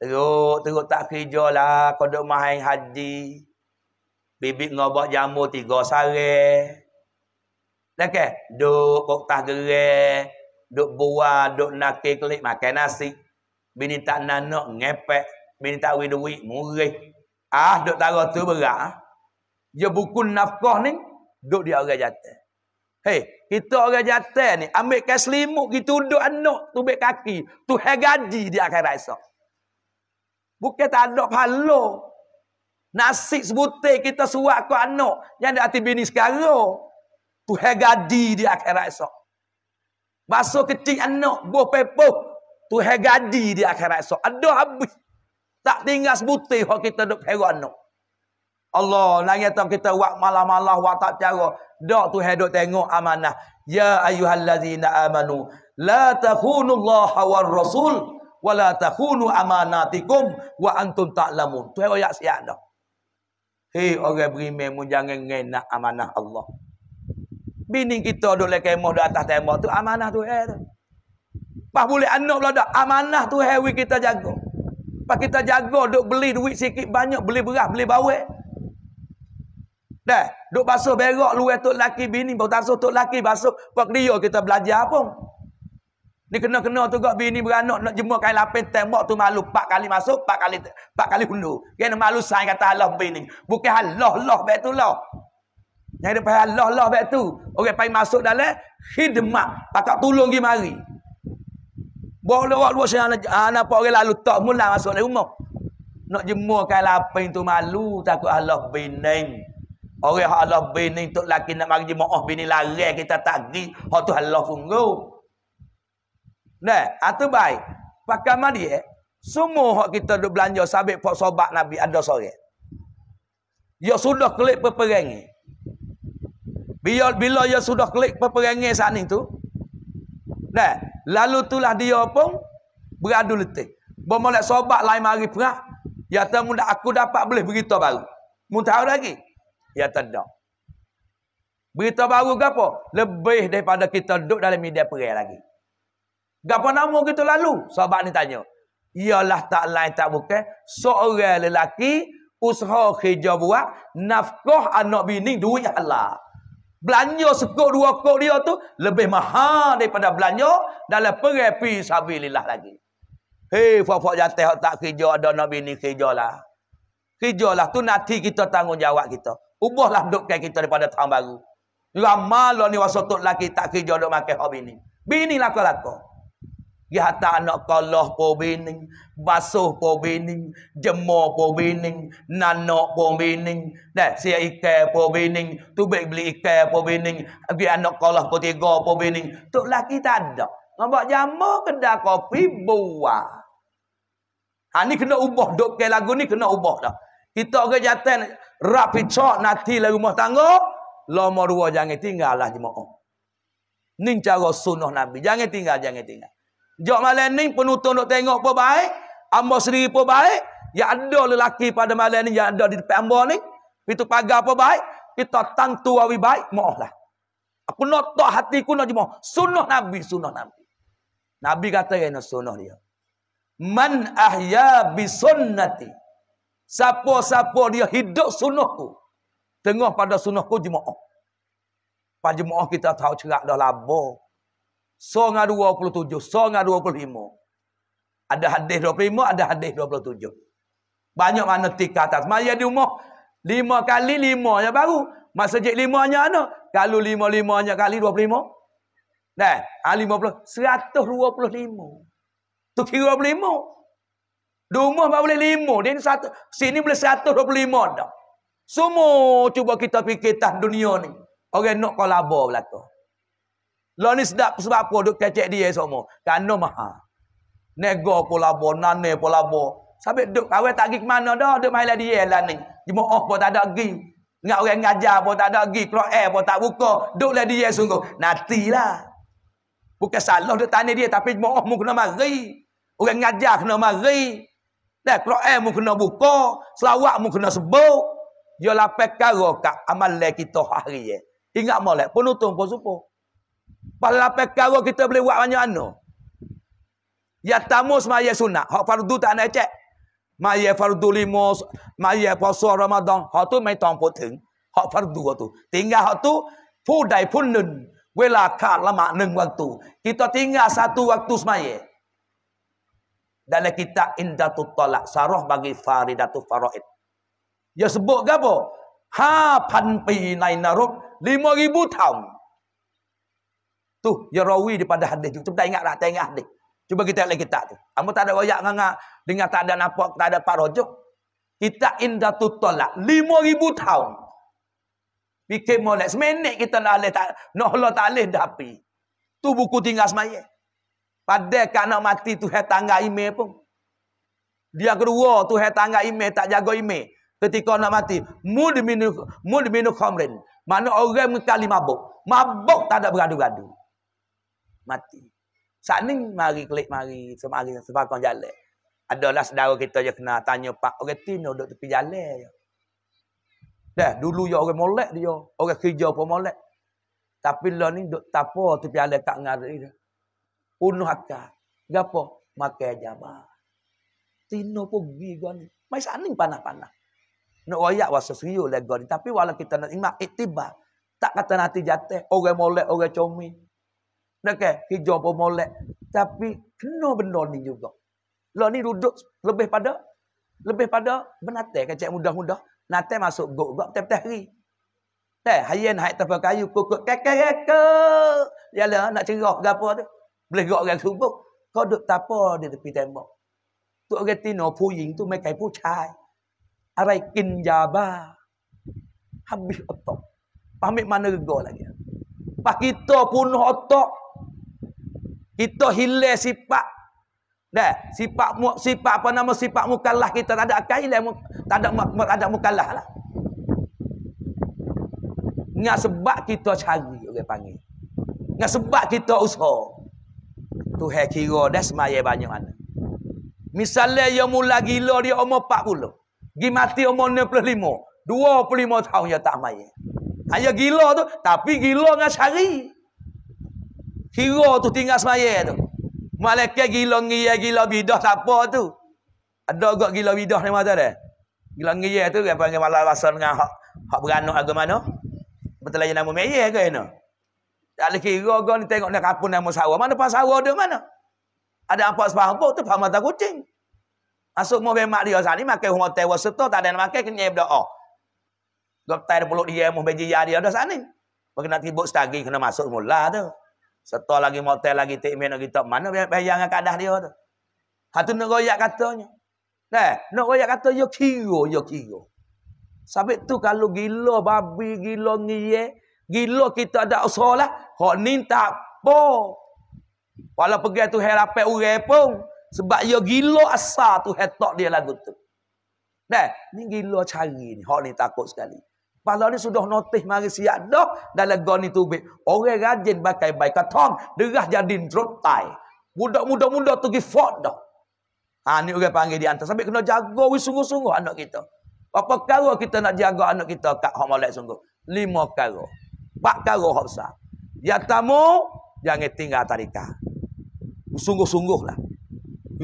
[SPEAKER 1] Teruk, teruk tak kerja lah. Kau duduk main haji. Bibit ngobak jamu tiga sare. Lekah, duduk tak gerai. Duduk buah, duduk nakik kelik makan nasi. Bini tak nak nak ngepek minta wi duit murih ah duk tara tu berat ah. dia buku nafkah ni duk dia orang jantan hey kita orang jantan ni ambil kas limut gitu duk anak tu bek kaki tu ha gaji dia akan rasa bukan tak ada pahala nasi sebutir kita suap ke anak yang ada hati bini sekarang tu ha gaji dia akan rasa Masa kecil anak buah pepuh. Tu hai gaji dia akan rasa. Ada habis. Tak tinggal sebutih kalau kita duduk heran. Allah, nak kata kita buat malah-malah, buat tak cara. Dok tu hidup tengok amanah. Ya ayuhallazina amanu. La takhunu Allah wa rasul. Wa la takhunu amanatikum. Wa antum ta'lamun. Tu ayat siap dah. Hei orang berimeh mu jangan ngenak amanah Allah. Bini kita duduk lekai moh di atas tembok tu. Amanah tu hei tu. Pas boleh anak pula dah. Amanah tu hei kita jaga. Pak kita jaga duk beli duit sikit banyak beli beras, beli bawang. Dah, duk basuh berak luar tu laki bini, bau tasuh tu laki basuh, buat dia kita belajar pun. Ni kena-kena tu gak bini beranak nak jemur kain lapin tembok tu malu pak kali masuk, pak kali pak kali undu. Kena malu sai kata Allah bini. Bukan Allah Allah baik tu lah. Yang depan Allah Allah baik tu. Orang okay, pai masuk dalam khidmat, pakak tolong gi mari. Bawa lewat luar saya nak ah, nampak orang lalu tak mula masuk dalam rumah. Nak jemur kain lapin tu malu takut Allah bening. Orang Allah bening tu laki nak mari jemur oh bini lari kita tak pergi. Hak tu Allah sungguh. Nah, itu ah, baik. Pakai mandi eh. Semua hak kita duk belanja sabik pak sobat Nabi ada sore. Ya sudah klik peperangan. Bila bila ya sudah kelik peperangan sana tu. Nah, Lalu tulah dia pun beradu letih. Bermula sobat lain mari perah. Ya tahu aku dapat boleh berita baru. Muntah tahu lagi? Ya tak. Berita baru ke apa? Lebih daripada kita duduk dalam media peraya lagi. Gapa nama kita lalu? Sobat ni tanya. Ialah tak lain tak bukan. Seorang lelaki usaha kerja buat. Nafkah anak bini duit Allah. Belanja sepuluh dua kok dia tu lebih mahal daripada belanja dalam perepi sabilillah lagi. Hei, fok-fok jatih tak kerja, ada nak bini kerjalah. Kerjalah, tu nanti kita tanggungjawab kita. Ubahlah dukkan kita daripada tahun baru. Ramal lah ni wasotot lelaki tak kerja, duk makan hak bini. Bini lakuk-lakuk. Ya di hatta anak kalah po bining, basuh po bining, jemur po bining, nanok po bining, dah siya ikan po bining, tu baik beli ikan po bining, di anak kalah po tiga po bining, tu laki tak ada. Nampak jamur kena kopi buah. Ha, ni kena ubah, duk ke lagu ni kena ubah dah. Kita ke jatuh, rapi cok nanti lah rumah tangga, lama dua jangan tinggal lah jemaah. Ni cara sunuh Nabi, jangan tinggal, jangan tinggal. Jok malam ni penonton nak tengok pun baik, ambo sendiri pun baik, yang ada lelaki pada malam ni yang ada di depan ambo ni, pintu pagar pun baik, kita tentu awi baik, mohlah. Aku nak tok hati ku nak jumpa sunnah Nabi, sunnah Nabi. Nabi kata yang sunnah dia. Man ahya bi sunnati. Siapa-siapa dia hidup sunnahku. tengok pada sunnahku jemaah. Pada jemaah kita tahu cerak dah labur. Songa 27, songa 25. Ada hadis 25, ada hadis 27. Banyak mana tika atas. Maya di rumah, lima kali lima yang baru. Masjid lima je mana? Kalau lima-lima je kali 25. Nah, ha, 50. 125. Tu kira 25. Di rumah boleh lima. Dia ni sini boleh 125 dah. Semua cuba kita fikir tak dunia ni. Orang okay, nak kolabor belakang. Lah ni sedap sebab apa duk kecek dia semua. Kerana mahal. Nego pun labo, nane pun labo. Sampai duk kawin tak pergi ke mana dah. Duk mahal dia lah ni. Cuma oh pun tak ada pergi. Dengan orang ngajar pun tak ada pergi. Keluar air pun tak buka. Duk lah dia sungguh. Nanti lah. Bukan salah duk tanya dia. Tapi cuma oh pun kena mari. Orang ngajar kena mari. Dah keluar air pun kena buka. selawat pun kena sebut. Dia lapar karo kat amal kita hari ye. Ingat malak penutup pun supaya. Pala perkara kita boleh buat banyak anu. Ya tamus semaya sunat. Hak fardu tak nak cek. Maya fardu lima. Maya puasa Ramadan. Hak tu main tong pun Hak fardu tu. Tinggal hak tu. Pudai pun nun. Wela ka lama neng waktu. Kita tinggal satu waktu semaya. Dalam kitab indatu tolak. Sarah bagi faridatu faraid. Ya sebut ke apa? Ha panpi nai naruk. Lima ribu tahun. Tu, ya rawi daripada hadis tu. Cuba ingatlah, tak ingat hadis. Cuba kita lihat kitab tu. Amun tak ada wayak ngangak dengan tak ada nampak, tak ada parojok. Kita indah tu tolak. ribu tahun. Fikir molek. Seminit kita nak alih. Nak Allah tak alih dah api. Tu buku tinggal semaya. Padahal nak mati tu hai tangga imeh pun. Dia kedua tu hai tangga imeh. Tak jaga ime. Ketika nak mati. Mudminu, mudminu khomrin. Mana orang mengkali mabuk. Mabuk tak ada beradu-gaduh mati. Saat ni mari kelik mari semari sepakon jalan. Adalah saudara kita je kena tanya Pak Orang Tino dok tepi jalan je. Dah, dulu ya orang molek dia. Orang kerja pun molek. Tapi lah ni duduk tapo tepi jalan tak ngari dia. Unuh akal. Gapo? Makai jabat. Tino pun pergi kau ni. Masa ni panah-panah. Nak rakyat rasa serius lah ni. Tapi walaupun kita nak ikhtibar. Tak kata nanti jatuh. Orang molek, orang comel nak ke hijau molek, tapi kena benda ni juga lah ni duduk lebih pada lebih pada menate kecek kan mudah-mudah nate masuk gok gok tepi-tepi hari teh hayen hai tepi kayu kokok kekeke yalah nak cerah gapo tu boleh gok orang subuh kau duduk tapo di tepi tembok tu orang tino puying tu mai kai pu chai arai kin jaba habis otak pamik mana gok lagi pak kita punuh otak kita hilang sifat dah sifat sifat apa nama sifat mukallaf kita tak ada akan hilang tak ada tak ada mukallaf lah ngah sebab kita cari orang panggil ngah sebab kita usaha Tuhan kira dah semaya banyak mana misalnya yang mula gila dia umur 40 gi mati umur 65 25 tahun dia tak mai Ayah gila tu. Tapi gila dengan syarih. Hero tu tinggal semaya tu. Malaikat gila ngia gila bidah siapa tu? Ada gak gila bidah ni mata dia. Eh? Gila ngia tu dia panggil malah rasa dengan hak hak beranak agama mana? Betul aja nama meye eh, ke ini? Tak ada kira kau ni tengok nak kapun nama sawah. Mana pas sawah dia mana? Ada apa sebahagut tu pak mata kucing. Masuk mau bemak dia sana ni makan rumah tewa serta tak ada nak makan kena nyeb oh. doa. Doktor puluk dia mau beji dia ada sana ni. Kena tibuk setagi kena masuk mula tu. Serta lagi motel lagi tekmen nak kita. Mana bayang dengan keadaan dia tu. Hatu nak royak katanya. Nah, nak royak kata, ya kira, ya kira. Sampai tu kalau gila babi, gila ngeye. Gila kita ada usaha lah. Hak ni tak apa. Walau pergi tu herapai urai pun. Sebab ya gila asal tu hetok dia lagu tu. Nah, ni gila cari ni. Hak ni takut sekali. Pahala ni sudah notih mari siap dah dalam gon ni tubik. Orang rajin pakai baik katong, derah jadi drotai. Muda-muda-muda tu gi fort dah. Ha ni orang panggil di antara sambil kena jaga wis sungguh-sungguh anak kita. Apa kalau kita nak jaga anak kita kat hak molek sungguh? Lima kalau. Empat kalau hak besar. Yatamu jangan tinggal tarikah. Sungguh-sungguh lah.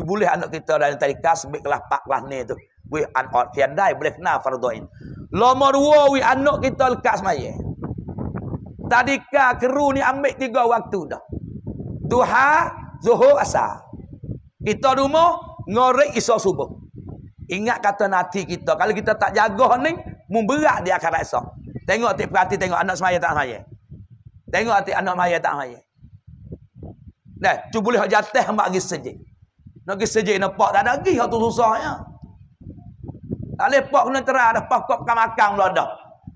[SPEAKER 1] Boleh anak kita dalam tarikah sambil kelas pak kelas ni tu. Boleh anak kian dai boleh kena fardoin. Lama dua wi anak kita lekat semaya. Tadika keru ni ambil tiga waktu dah. Duha, zuhur, asar. Kita rumah, ngorek isa subuh. Ingat kata nanti kita. Kalau kita tak jaga ni, memberat dia akan rasa. Tengok atik perhati, tengok anak semaya tak semaya. Tengok atik anak semaya tak semaya. Nah, cuba boleh jatuh, mak pergi sejik. Nak pergi sejik, nampak tak ada lagi. Itu susahnya. Ya. Tak boleh pok kena terang dah pokok makan makan pula dah.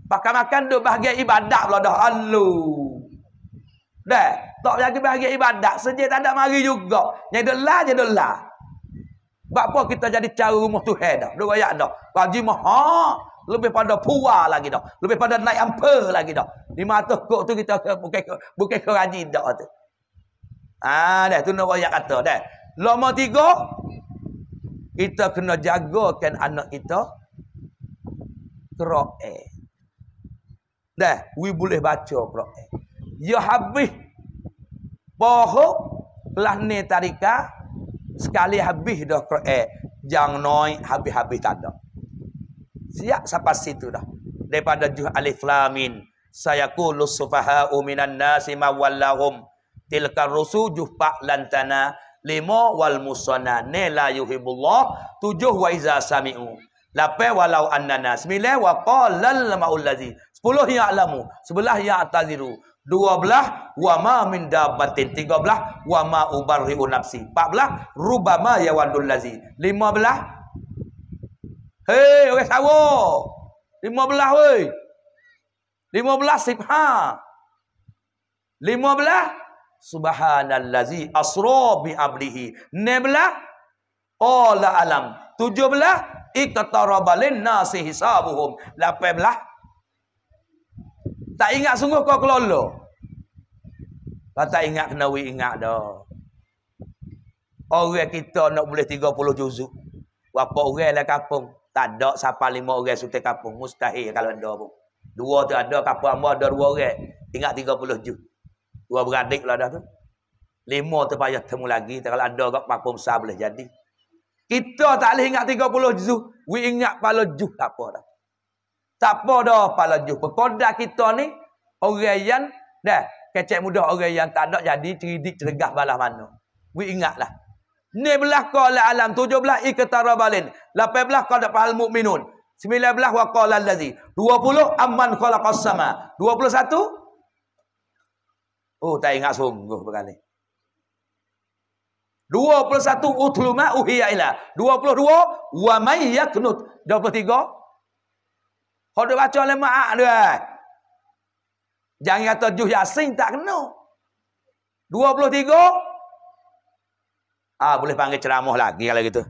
[SPEAKER 1] Pakai makan tu bahagian ibadat pula dah. Alu. Dah, tak lagi bahagia ibadat, saja tak ada mari juga. Yang delah je delah. Bak apa kita jadi cari rumah Tuhan dah? Dua ayat dah. Haji Maha lebih pada pua lagi dah. Lebih pada naik ampa lagi dah. 500 kok tu kita bukan bukan kerajin dah tu. Ah, dah tu nak ayat kata dah. Lama tiga, kita kena jagakan anak kita qira'a. Dah, we boleh baca qira'a. Ya habis poho lah ni tarika sekali habis dah qira'a. Jangan noi habis-habis tak ada. Siap sampai situ dah. Daripada juz alif Lamin. Saya sayaqulus sufaha'u minan nasi ma wallahum tilka rusujuh pak lantana Lima wal musanna Ne la yuhibullah. Tujuh wa iza sami'u. Lapa walau annana. Sembilan wa qalal ma'ullazi. Sepuluh ya alamu Sebelah ya'taziru. Dua belah. Wa ma min dabbatin. Tiga belah. Wa ma ubarri'u nafsi. Empat belah. ya ya'wandullazi. Lima belah. Hei, orang sawo. Lima belah, wey. Lima belah, sibha. Lima belah. Subhanallazi asra bi abdihi. Nebla ala alam. 17 iktaraba lin nasi hisabuhum. belah Tak ingat sungguh kau kelolo. Lah tak ingat kena we ingat dah. Orang kita nak boleh 30 juzuk. Berapa orang lah kampung? Tak ada siapa lima orang sutai kapung Mustahil kalau ada pun. Dua tu ada, kapal ambil ada dua orang. Ingat 30 juta. Dua beradik lah dah tu. Lima tu payah temu lagi. Kalau ada kot, apa besar boleh jadi. Kita tak boleh ingat 30 juh. We ingat pala juh tak apa dah. Tak apa dah pala juh. Perkodak kita ni, orang yang, dah, kecek mudah orang yang tak ada jadi, ceridik, ceregah balas mana. We ingat lah. Ni belah kau alam, tujuh belah iketara balin. Lapan belah kau dapat hal mu'minun. Sembilan belah wakala kau Dua puluh, amman kau lakas sama. Dua puluh satu, Oh, tak ingat sungguh berani. 21 utluma uhiya 22 wa may yaknut. 23. Kau dah baca lemak ak dia. Eh? Jangan kata juz yasin tak kena. 23. Ah, boleh panggil ceramah lagi kalau gitu.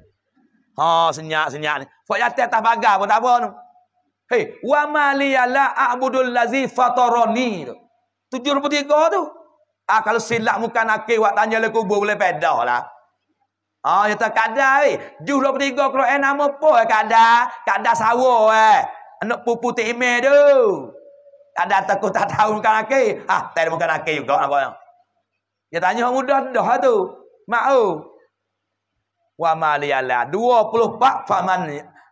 [SPEAKER 1] Ha, oh, senyap-senyap ni. Kau jatuh atas pagar pun tak apa ni. Hei, wa maliyala a'budul lazi fatarani. 73 tu. Ah kalau silap muka nakil buat tanya le kubur boleh pedah lah. Ah oh, ya kita kadar eh. Juh 23 kalau eh nama apa eh kadar. Kadar sawo eh. Anak pupu timi tu. Kadar takut tak tahu muka nakil. Ah tak ada muka nakil juga nak bayang. Dia ya, tanya orang muda dah tu. Mak oh. Wa ma liyala 24 faman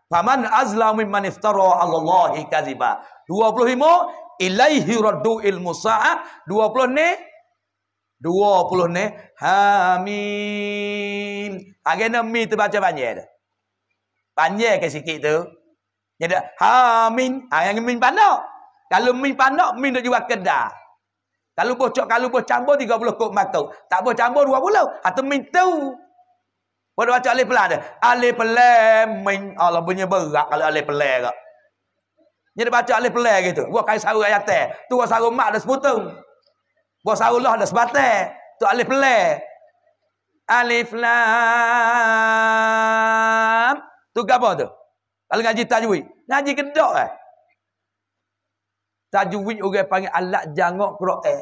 [SPEAKER 1] faman azlamu mimman iftara 'ala Allahi kadhiba. 25 ilaihi raddu ilmusa'a 20 ni Dua puluh ni. Hamim. Agenda mi tu baca panjir tu. Panjir ke sikit tu. Jadi hamim. Ah, yang min panok. Kalau min panok, min tu juga kedah. Kalau bocok, kalau boh campur, tiga puluh kot tu. Tak boh campur, dua puluh. Hatta ah, min tu. Boleh baca alih pelan tu. Alih pelan, min. Allah punya berat kalau alih pelan kot. Jadi baca alih pelan gitu. Gua kaya sarung ayat teh. Tua sarung mak dah seputung. Buat saulah dah sebatik. Tu alif le Alif lam. Tu apa tu? Kalau ngaji tajwid. Ngaji kedok eh. Tajwid juga panggil alat jangok kerok eh.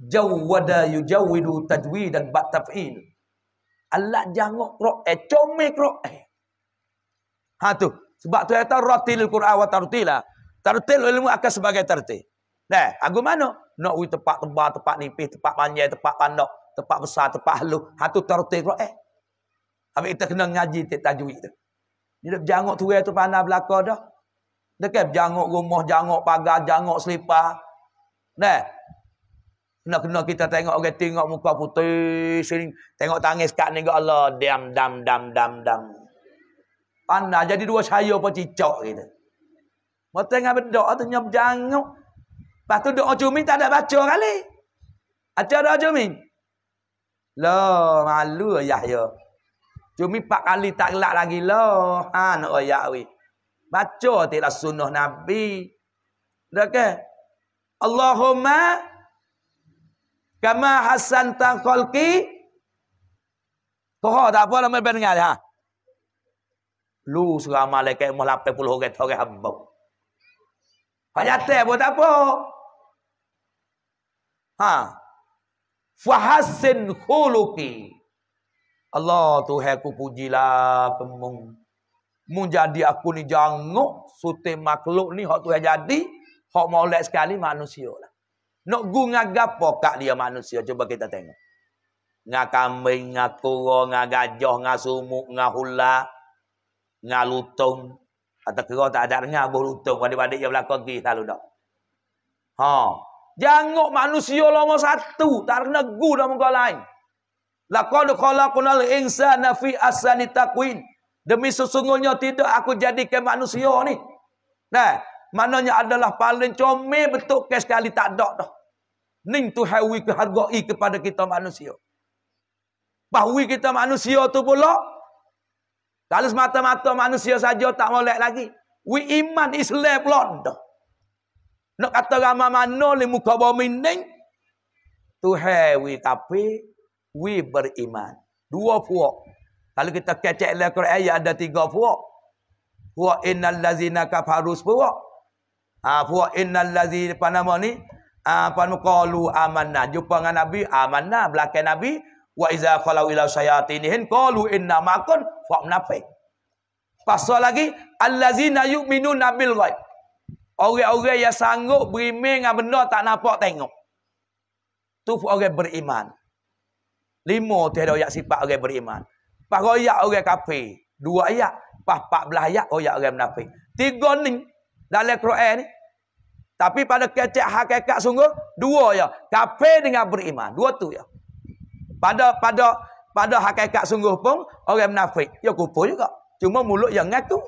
[SPEAKER 1] Jawada yujawidu tajwid dan baktaf'il. Alat jangok kerok eh. Comel kerok eh. Ha tu. Sebab tu yata ratil Al-Quran wa tartila. Tartil ilmu akan sebagai tartil. Nah, agung mana? Nak pergi tempat tebal, tempat nipis, tempat panjang, tempat pandok, tempat besar, tempat halus. Hatu tertik kalau eh. Habis kita kena ngaji tiap tajwid tu. Dia dah berjanguk tu tu pandang belakang dah. Dia kan berjanguk rumah, jangok pagar, jangok selipar. Dah. nak kena kita tengok orang okay, tengok muka putih sini. Tengok tangis kat ni. Allah, diam, dam, dam, dam, dam. Pandang. Jadi dua sayur pun cicok kita. Mereka tengah berdoa tu nyap berjanguk. Lepas tu doa cumi tak ada baca kali. Baca doa cumi. Loh, malu Yahya. Cumi pak kali tak gelap lagi. Loh, ha, nak no, Yahweh. Baca tidak lah sunnah Nabi. Dekat. Allahumma kama hasan tangkolki Kau tak apa lah mereka dengar ha? Lu seramah lekat Mereka puluh orang Orang habab Pak Jatah pun tak apa Ha. Fahassin khuluki. Allah Tuhan ku pujilah pemung. Mu jadi aku ni janguk sute makhluk ni hak Tuhan jadi, hak maulak sekali manusia lah. Nak gu ngagapo kak dia manusia cuba kita tengok. Nga kambing, nga kura, nga gajah, nga sumuk, nga hula, nga lutung. Atau kira tak ada dengar buh lutung. Wadi-wadi yang berlaku lagi selalu dah. Haa. Jangok manusia lama satu. Tak ada negu dalam orang lain. Laqadu khalaqunal insa nafi asani taqwin. Demi sesungguhnya tidak aku jadikan manusia ni. Nah, maknanya adalah paling comel betul ke sekali tak ada dah. Ning tu hawi ke kepada kita manusia. Bahwi kita manusia tu pula. Kalau semata-mata manusia saja tak boleh lagi. Wi iman Islam pula dah. Nak kata ramai mana di muka bumi ni. Tuhai hewi tapi We beriman. Dua puak. Kalau kita kecek dalam Quran ya ada tiga puak. Puak innal lazina kafarus ha, puak. Ah puak innal lazina apa nama ni? Ah apa qalu amanna. Jumpa dengan Nabi amanna belakang Nabi wa izah khalu ila sayatinihin qalu inna ma kun fa munafiq. Pasal lagi allazina yu'minuna bil ghaib. Orang-orang yang sanggup berimeh dengan benda tak nampak tengok. Tu orang beriman. Lima tu ada ayat sifat orang beriman. Pas royak orang kafe Dua ayat. Pas empat belah ayat royak orang menafik. Tiga ni. Dalam Quran ni. Tapi pada kecil hakikat sungguh. Dua ya. kafe dengan beriman. Dua tu ya. Pada pada pada hakikat sungguh pun. Orang menafik. Ya kupu juga. Cuma mulut yang ngaku.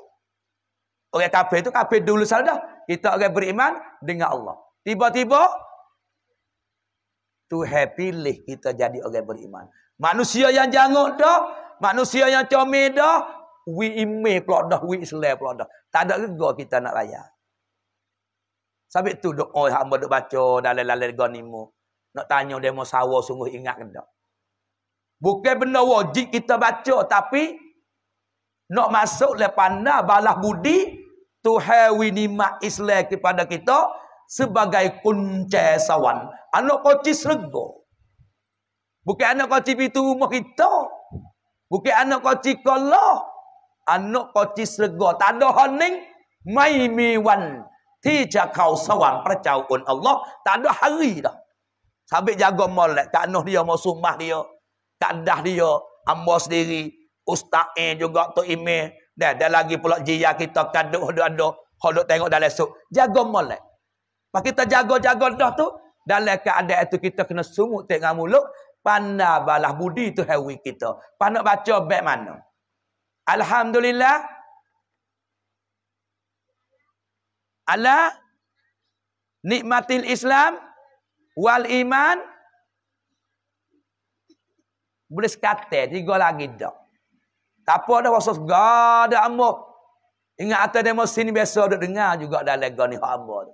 [SPEAKER 1] Orang kafir itu kafir dulu salah dah. Kita orang beriman dengan Allah. Tiba-tiba. tu happy pilih kita jadi orang beriman. Manusia yang jangut dah. Manusia yang comel dah. We imeh pula dah. We islam pula dah. Tak ada rega kita nak layak. Sabit tu doa oh, hamba dok baca dalam lalai ganimu. Nak tanya demo sawo, sungguh ingat ke tak? Bukan benda wajib kita baca tapi nak masuk lepana balah budi tuhawi Mak Islam kepada kita sebagai kunci sawan. Anak kunci serga. Bukan anak kunci itu rumah kita. Bukan anak kunci kala. Anak kunci serga. Tak ada hening. Mai miwan. Tidak kau sawan percawun Allah. Tak ada hari dah. Sambil jaga molek. Kak Nuh dia, Masumah dia. Kak Dah dia. Ambo sendiri. Ustaz juga. tu Imeh. Dan dah lagi pula jia kita kaduk duduk-duduk. Kalau tengok dah lesu. Jaga molek. Pak kita jaga-jaga dah tu. Dalam keadaan itu kita kena sungut tengah mulut. Pandah balah budi tu hewi kita. Pandah baca baik mana. Alhamdulillah. Allah. Nikmatil Islam. Wal iman. Boleh sekatir. Tiga lagi dah. Tak apa dah wasaf gada ambo. Ingat atas demo sini biasa duk dengar juga dah lega ni hamba. tu.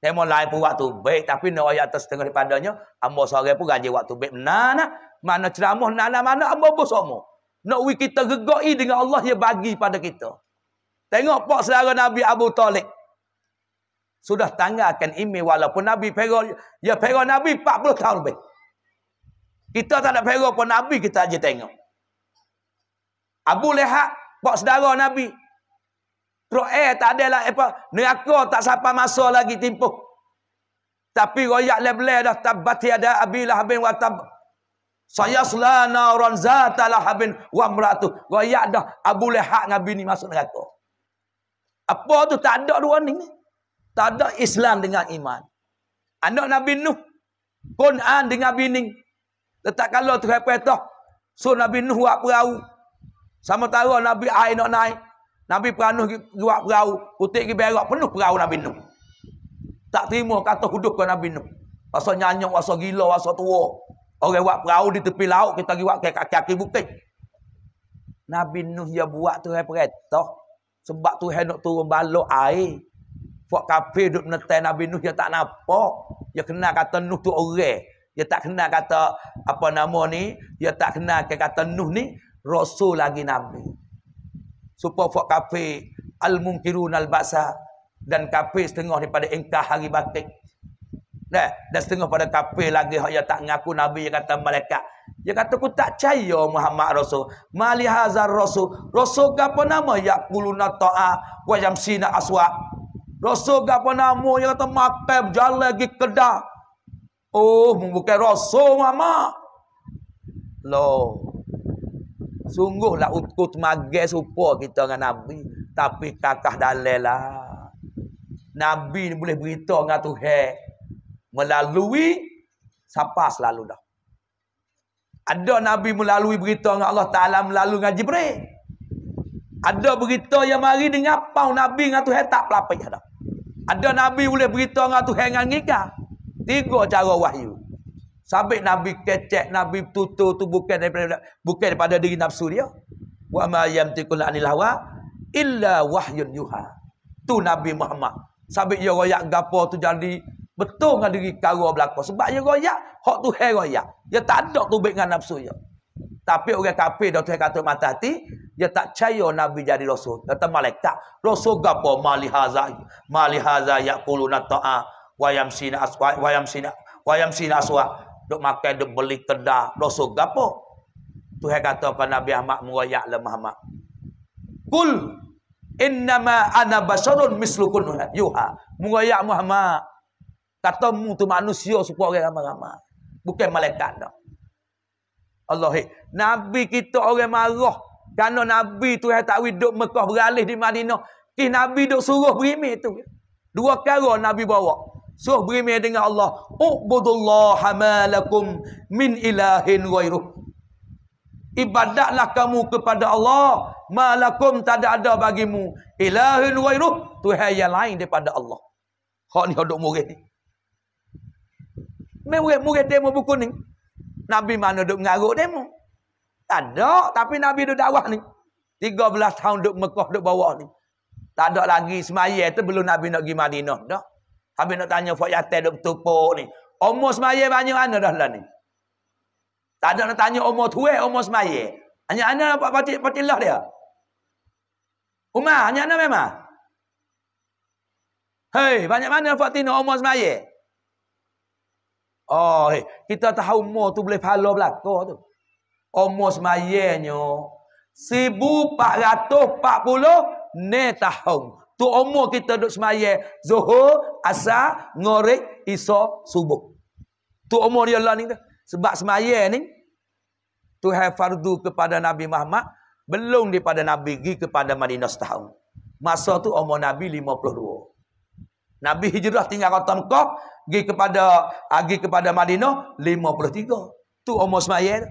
[SPEAKER 1] Demo lain pun waktu baik tapi nak ayat atas setengah daripadanya ambo sore pun gaji waktu baik benar nah. Mana ceramah nak mana ambo bos omo. Nak wi kita gegoi dengan Allah dia bagi pada kita. Tengok pak saudara Nabi Abu Talib. Sudah tanggalkan imi walaupun Nabi pera, ya pera Nabi 40 tahun lebih. Kita tak nak pera pun Nabi kita aja tengok. Abu Lahab pak saudara Nabi. Roe eh, tak ada lah apa neraka tak sampai masa lagi timpuk. Tapi royak lebleh dah tabat ada abilah bin wa tab. Saya selana orang zata lah wa meratu. Royak dah Abu Lahab dengan bini masuk neraka. Apa tu tak ada dua ni. Tak ada Islam dengan iman. Anak Nabi Nuh. Quran dengan bini. Letak kalau tu kata. So Nabi Nuh buat perahu. Sama tahu Nabi air nak naik. Nabi peranuh buat perahu. Putih ke berak penuh perahu Nabi Nuh. Tak terima kata huduh ke Nabi Nuh. Pasal nyanyi, pasal gila, pasal tua. Orang buat perahu di tepi laut. Kita pergi buat kaki-kaki bukit. Nabi Nuh dia ya buat tu yang peretoh. Sebab tu yang nak turun balok air. Fak kafe duduk menetai Nabi Nuh. Dia ya tak nampak. Dia ya kena kata Nuh tu orang. Dia tak kena kata apa nama ni. Dia tak kena kata Nuh ni. Rasul lagi Nabi. Supaya fak kafe Al-Munkirun Al-Basa dan kafe setengah daripada engkau hari batik. Nah, dan setengah pada kafe lagi hanya tak ngaku Nabi yang kata mereka. Dia kata aku tak percaya Muhammad Rasul. Mali hazar Rasul. Rasul apa nama? Ya kuluna ta'a wa yamsina aswa. Rasul apa nama? Dia kata makan berjalan lagi kedah. Oh, bukan Rasul Muhammad. Loh. Sungguhlah utkut magis upah kita dengan Nabi. Tapi kakak dalil lah. Nabi boleh beritahu dengan Tuhan. Melalui. Siapa selalu dah. Ada Nabi melalui berita dengan Allah Ta'ala melalui dengan Jibril. Ada berita yang mari dengan apa Nabi dengan Tuhan tak pelapai. Ada. ada Nabi boleh berita dengan Tuhan dengan Nika. Tiga cara wahyu. Sabit Nabi kecek, Nabi tutur tu bukan daripada, bukan daripada diri nafsu dia. Wa ma yamtikul anil hawa illa wahyun yuha. Tu Nabi Muhammad. Sabit dia royak gapo tu jadi betul dengan diri karo belako. Sebab dia royak, hak tu hai royak. Dia tak ada tu baik dengan nafsu dia. Tapi orang kafir dah tuh kata mata hati, dia tak percaya Nabi jadi rasul. Kata malaikat, rasul gapo mali haza, mali haza yaquluna ta'a wa yamsina aswa wa yamsina wa yamsina aswa duk makan duk beli kedah duk suka apa Tuhan kata apa Nabi Ahmad merayak lah Muhammad kul innama ana basharun mislukun ha- yuha merayak Muhammad kata mu tu manusia supaya orang ramah. ramai bukan malaikat dah Allah Nabi kita orang marah kerana Nabi tu yang tak hidup Mekah beralih di Madinah. Kis Nabi duk suruh berimik tu. Dua kara Nabi bawa. So berimeh dengan Allah. Ubudullaha malakum min ilahin ghairuh. Ibadatlah kamu kepada Allah. Malakum tak ada ada bagimu. Ilahin ghairuh. Tuhan yang lain daripada Allah. Hak ni hodok murid ni. Murid, murid demo buku ni. Nabi mana duk mengaruk demo. Tak ada. Tapi Nabi duk dakwah ni. 13 tahun duk Mekah duk bawah ni. Tak ada lagi semaya tu belum Nabi nak pergi Madinah. Tak. Habis nak tanya Fak Yatai duk tepuk ni. Umur semaya banyak mana dah lah ni? Tak ada nak tanya umur tuwe, umur semaya. Hanya anda nampak patil, patil lah dia. Umar, hanya anda memang. Hei, banyak mana Fak Tino umur semaya? Oh, hey. kita tahu umur tu boleh pahala belakang tu. Umur semayanya 1440 ne tahun. Tu umur kita duduk semayah. Zuhur, asar, ngorek, iso, subuh. Tu umur dia lah ni. Sebab semayah ni. Tu have fardu kepada Nabi Muhammad. Belum daripada Nabi pergi kepada Madinah setahun. Masa tu umur Nabi 52. Nabi hijrah tinggal kota Mekah. Pergi kepada pergi kepada Madinah 53. Tu umur semayah ni.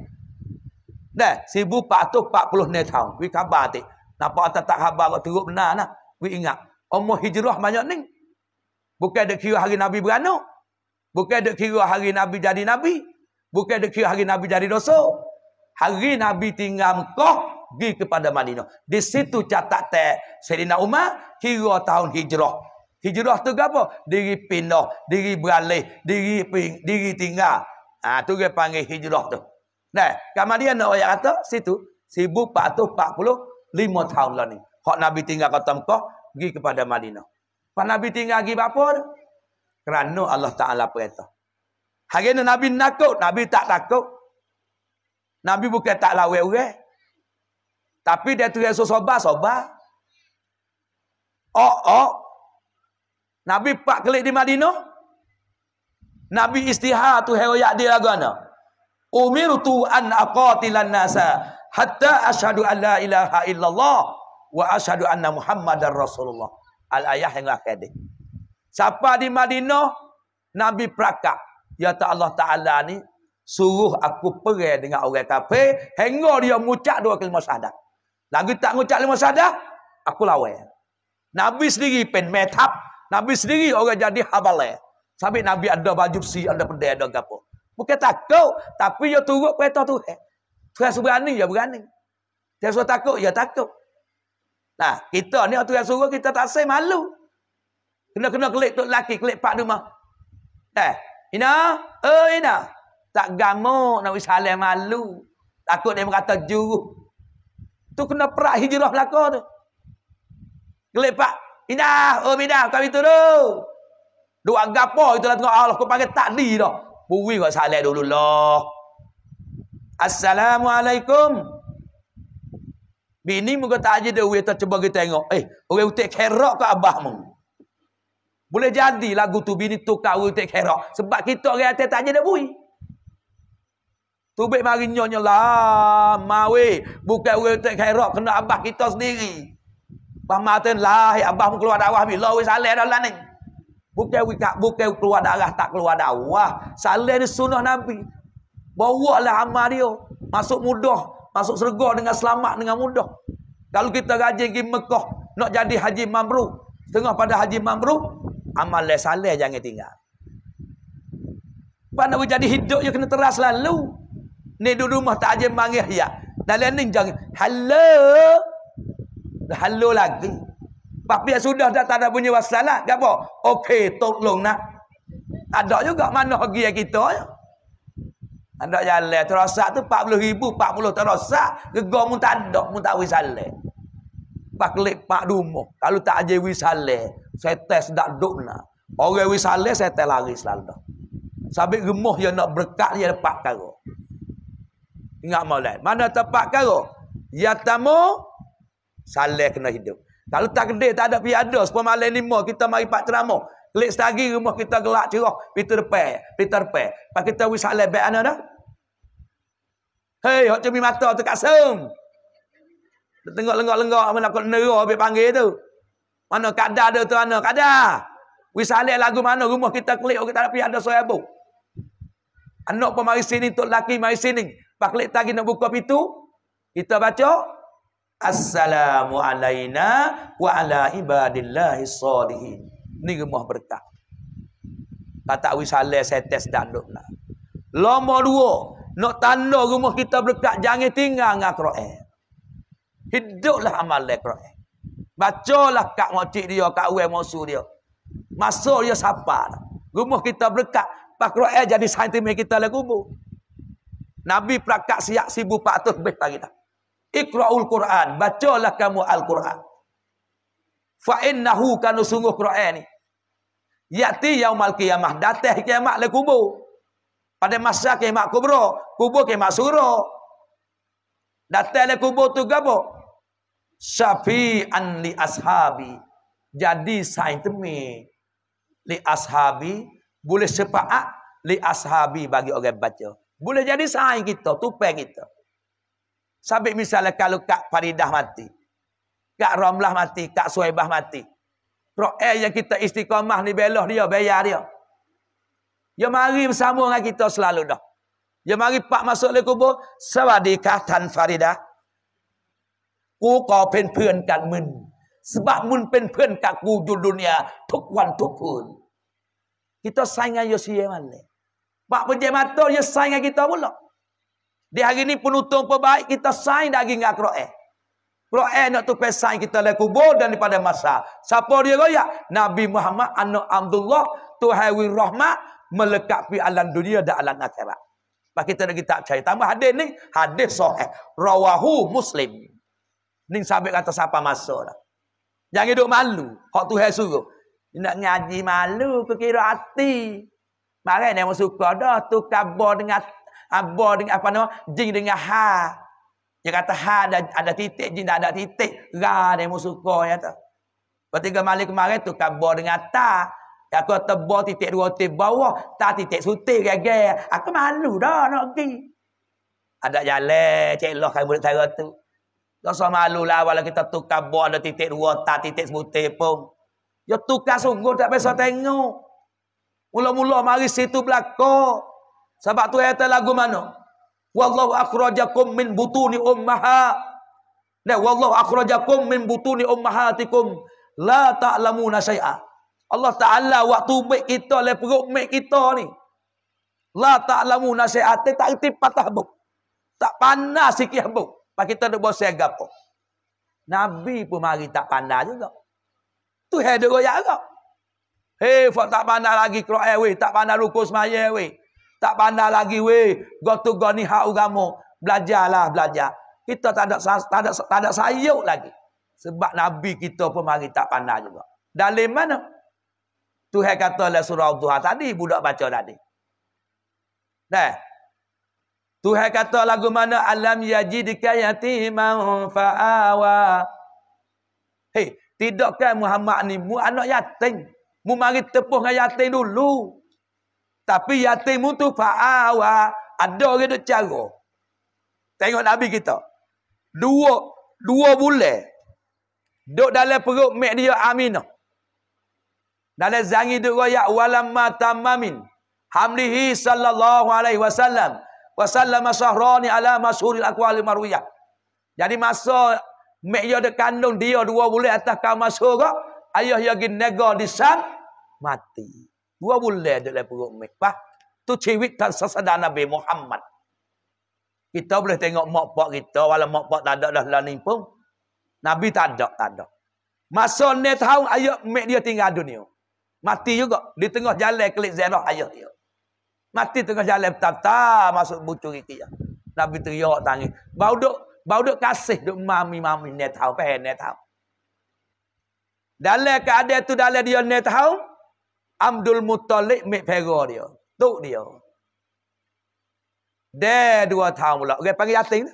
[SPEAKER 1] Dah, 1440 tahun. Wih khabar tak? Nampak tak tak khabar kau teruk benar lah. We ingat. Umur hijrah banyak ni. Bukan ada kira hari Nabi beranak. Bukan ada kira hari Nabi jadi Nabi. Bukan ada kira hari Nabi jadi dosa. Hari Nabi tinggal Mekah. Pergi kepada Madinah. Di situ catat tak. Selina Umar. Kira tahun hijrah. Hijrah tu apa? Diri pindah. Diri beralih. Diri ping, diri tinggal. Ha, tu dia panggil hijrah tu. Nah, kemudian orang kata. Situ. 1445 tahun lah ni. Hak Nabi tinggal kota Mekah, pergi kepada Madinah. Pak Nabi tinggal pergi apa? Kerana Allah Ta'ala perintah. Hari ini Nabi nakut, Nabi tak takut. Nabi bukan tak lawe-lawe. Tapi dia tu rasa sobat, soba Oh, oh. Nabi pak kelik di Madinah. Nabi istihar tu heroyak dia agana. Umir tu an aqatilan nasa. Hatta ashadu an la ilaha illallah wa asyhadu anna muhammadar rasulullah al ayah yang akhir ni siapa di madinah nabi prakak ya ta Allah taala ni suruh aku perang dengan orang kafir hingga dia mengucap dua kalimah syahadah lagi tak mengucap lima syahadah aku lawan nabi sendiri pen metap nabi sendiri orang jadi habale sampai nabi ada baju si ada pedai ada gapo bukan takut tapi dia turut perintah Tuhan Tuhan berani ya berani dia suruh takut ya takut Nah, kita ni orang yang suruh kita tak say malu. Kena-kena kelip tu lelaki, kelip pak rumah. Eh, Ina, eh Ina. Tak gamuk nak salam malu. Takut dia berkata juru. Tu kena perak hijrah belaka tu. Kelip pak. Ina, oh Ina, kami tu tu. Dua gapo itulah tengok Allah kau panggil di dah. Bui kau salam dulu lah. Assalamualaikum. Bini muka tak ajar dia, kita cuba kita tengok. Eh, orang utik kerok ke abahmu? Boleh jadi lagu tu bini tukar orang utik kerok. Sebab kita orang atas tak ajar dia bui. Tubik mari nyonya lah, mawe. Bukan orang utik kerok, kena abah kita sendiri. Abah Martin lah, eh, abahmu keluar darah bila orang salih dalam ni. Bukan wikak, keluar darah, tak keluar darah. Salih ni sunnah Nabi. Bawalah amal dia. Masuk mudah masuk serga dengan selamat dengan mudah. Kalau kita rajin pergi Mekah nak jadi haji mabrur, tengah pada haji mabrur, amal saleh jangan tinggal. Pandai nak jadi hidup je kena teras lalu. Ni duduk rumah tak ajin mangih ya. ya. Dan lain ni jangan. Hello. Dah hello lagi. Tapi yang sudah dah tak ada bunyi wassalat. Gak apa? Okey, tolong nak. Ada juga mana pergi kita. Ya. Anda jalan terosak tu 40 ribu, 40 terosak. Gegor pun tak ada, pun tak wisale. Pak klik pak rumah. Kalau tak ajar wisale saya tes tak duduk nak. Orang wisale saya tes lari selalu. Sambil gemuh yang nak berkat, dia ada pak karo. Ingat maulai. Mana tempat karo? Ya tamu, salai kena hidup. Kalau tak gede, tak ada piada. Sepuluh malam lima, kita mari pak ceramah. Lek setagi rumah kita gelak cerah. peter depan. peter depan. Pak kita wis salah baik anak dah. Hei, hak cermin mata tu kat sem. tengok lenggak-lenggak. Mana kot nera habis panggil tu. Mana kadar dia tu mana Kadar. Wis salah lagu mana rumah kita klik. Kita tak ada bu, Anak pun mari sini. Tok laki mari sini. Pak klik tagi nak buka pintu. Kita baca. Assalamualaikum warahmatullahi wabarakatuh ni rumah berkah. Kata Wi Saleh saya test dan duk nak. Lama dua nak tanda rumah kita berkah jangan tinggal dengan Quran. Hiduplah amal Quran. Bacalah kat makcik dia, kat uang mosu dia. Masuk dia sabar. Rumah kita berkat. Pakro air jadi sentimen kita lah kubur. Nabi prakat siap sibu patut lebih lagi dah. Ikra'ul Quran. Bacalah kamu Al-Quran. Fa'innahu kanu sungguh Quran ni. Yakti yaumal qiyamah datah kiamat le kubur. Pada masa kiamat kubro kubur kiamat surau. Datah le kubur tu gapo? an li ashabi. Jadi sain temi li ashabi boleh sepaat li ashabi bagi orang baca. Boleh jadi sain kita, tupai kita. Sabik misalnya kalau Kak Faridah mati. Kak Romlah mati, Kak Suhaibah mati. Ro'el yang kita istiqamah ni belah dia, bayar dia. Dia mari bersama dengan kita selalu dah. Dia mari pak masuk ke kubur. Sawadikah tan Farida. Ku kau pen pen kat mun. Sebab mun pen pen kat ku di dunia. Tuk wan tuk pun. Kita saing dengan Yosia mana? Pak Pejik Mata, dia saing dengan kita pula. Di hari ni penutup pebaik, kita saing daging dengan Kro'el. Quran nak tu pesan kita dari kubur dan daripada masa. Siapa dia royak? Nabi Muhammad anak Abdullah Tuhan wir rahmat melekat pi alam dunia dan alam akhirat. Pak kita nak kita percaya tambah hadis ni, hadis sahih. Rawahu Muslim. Ning sabik kata siapa masa dah. Jangan duk malu. Hak Tuhan suruh. Nak ngaji malu ke kira hati. Mari nak suka dah tu kabar dengan abah dengan apa nama jing dengan ha. Dia kata ha ada, ada titik jin ada titik. Ra dia mu suka ya tu. Ketika malam kemarin tu kabo dengan ta. Dia aku tebo titik dua titik bawah. Ta titik sutik gagal. Aku malu dah nak pergi. Ada jalan cek lah kan murid saya tu. Kau Rasa malu lah walau kita tukar bo ada titik dua tak titik sebutik pun. Dia tukar sungguh tak bisa tengok. Mula-mula mari situ belakang. Sebab tu ayat lagu mana? Wallahu akhrajakum min butuni ummahat. Dan wallahu akhrajakum min butuni ummahatikum la ta'lamuna syai'a. Allah Taala waktu baik kita le perut mak kita ni. La ta'lamuna syai'a, tak reti patah buk. Tak pandai sikit bu. Pak kita nak buat segapo. Nabi pun mari tak pandai juga. Tu hai dia royak agak. Hei, tak pandai lagi Quran weh, tak pandai rukus semaya weh. Tak pandai lagi weh. Go to go ni hak agama. Belajarlah belajar. Kita tak ada tak ada tak ada sayuk lagi. Sebab nabi kita pun mari tak pandai juga. Dalil mana? Tuhan kata oleh surah Tuhan tadi budak baca tadi. Dah. Tuhan kata lagu mana alam yajidika yatiman faawa. Hei, tidakkah Muhammad ni mu anak yatim? Mu mari tepuh dengan yatim dulu. Tapi yatim tu fa'awa. Ada orang itu cara. Tengok Nabi kita. Dua dua bulan. Duk dalam perut mak dia aminah. Dalam zangi duk rakyat. Walamma tamamin. Hamlihi sallallahu alaihi wasallam. Wasallam sahrani ala masuril akwali marwiyah. Jadi masa mak dia duk kandung dia dua bulan atas kau masuk. Ayah dia pergi di sana. Mati. Dua bulan dalam perut Mekah. Tu cewit tan sasada Nabi Muhammad. Kita boleh tengok mak pak kita. Walau mak pak tak ada dah lah ni pun. Nabi tak ada, tak ada. Masa ni tahun ayat mek dia tinggal dunia. Mati juga. Di tengah jalan klik zerah ayat dia. Mati tengah jalan tata masuk bucu kiki. Ya. Nabi teriak tangis. Bau duk, bau duk kasih duk mami-mami ni tahu. Pahal ni tahu. Dalam keadaan tu dalam dia ni tahu. Abdul Muttalib mik pera dia. Tok dia. Dah dua tahun pula. Orang panggil yatim.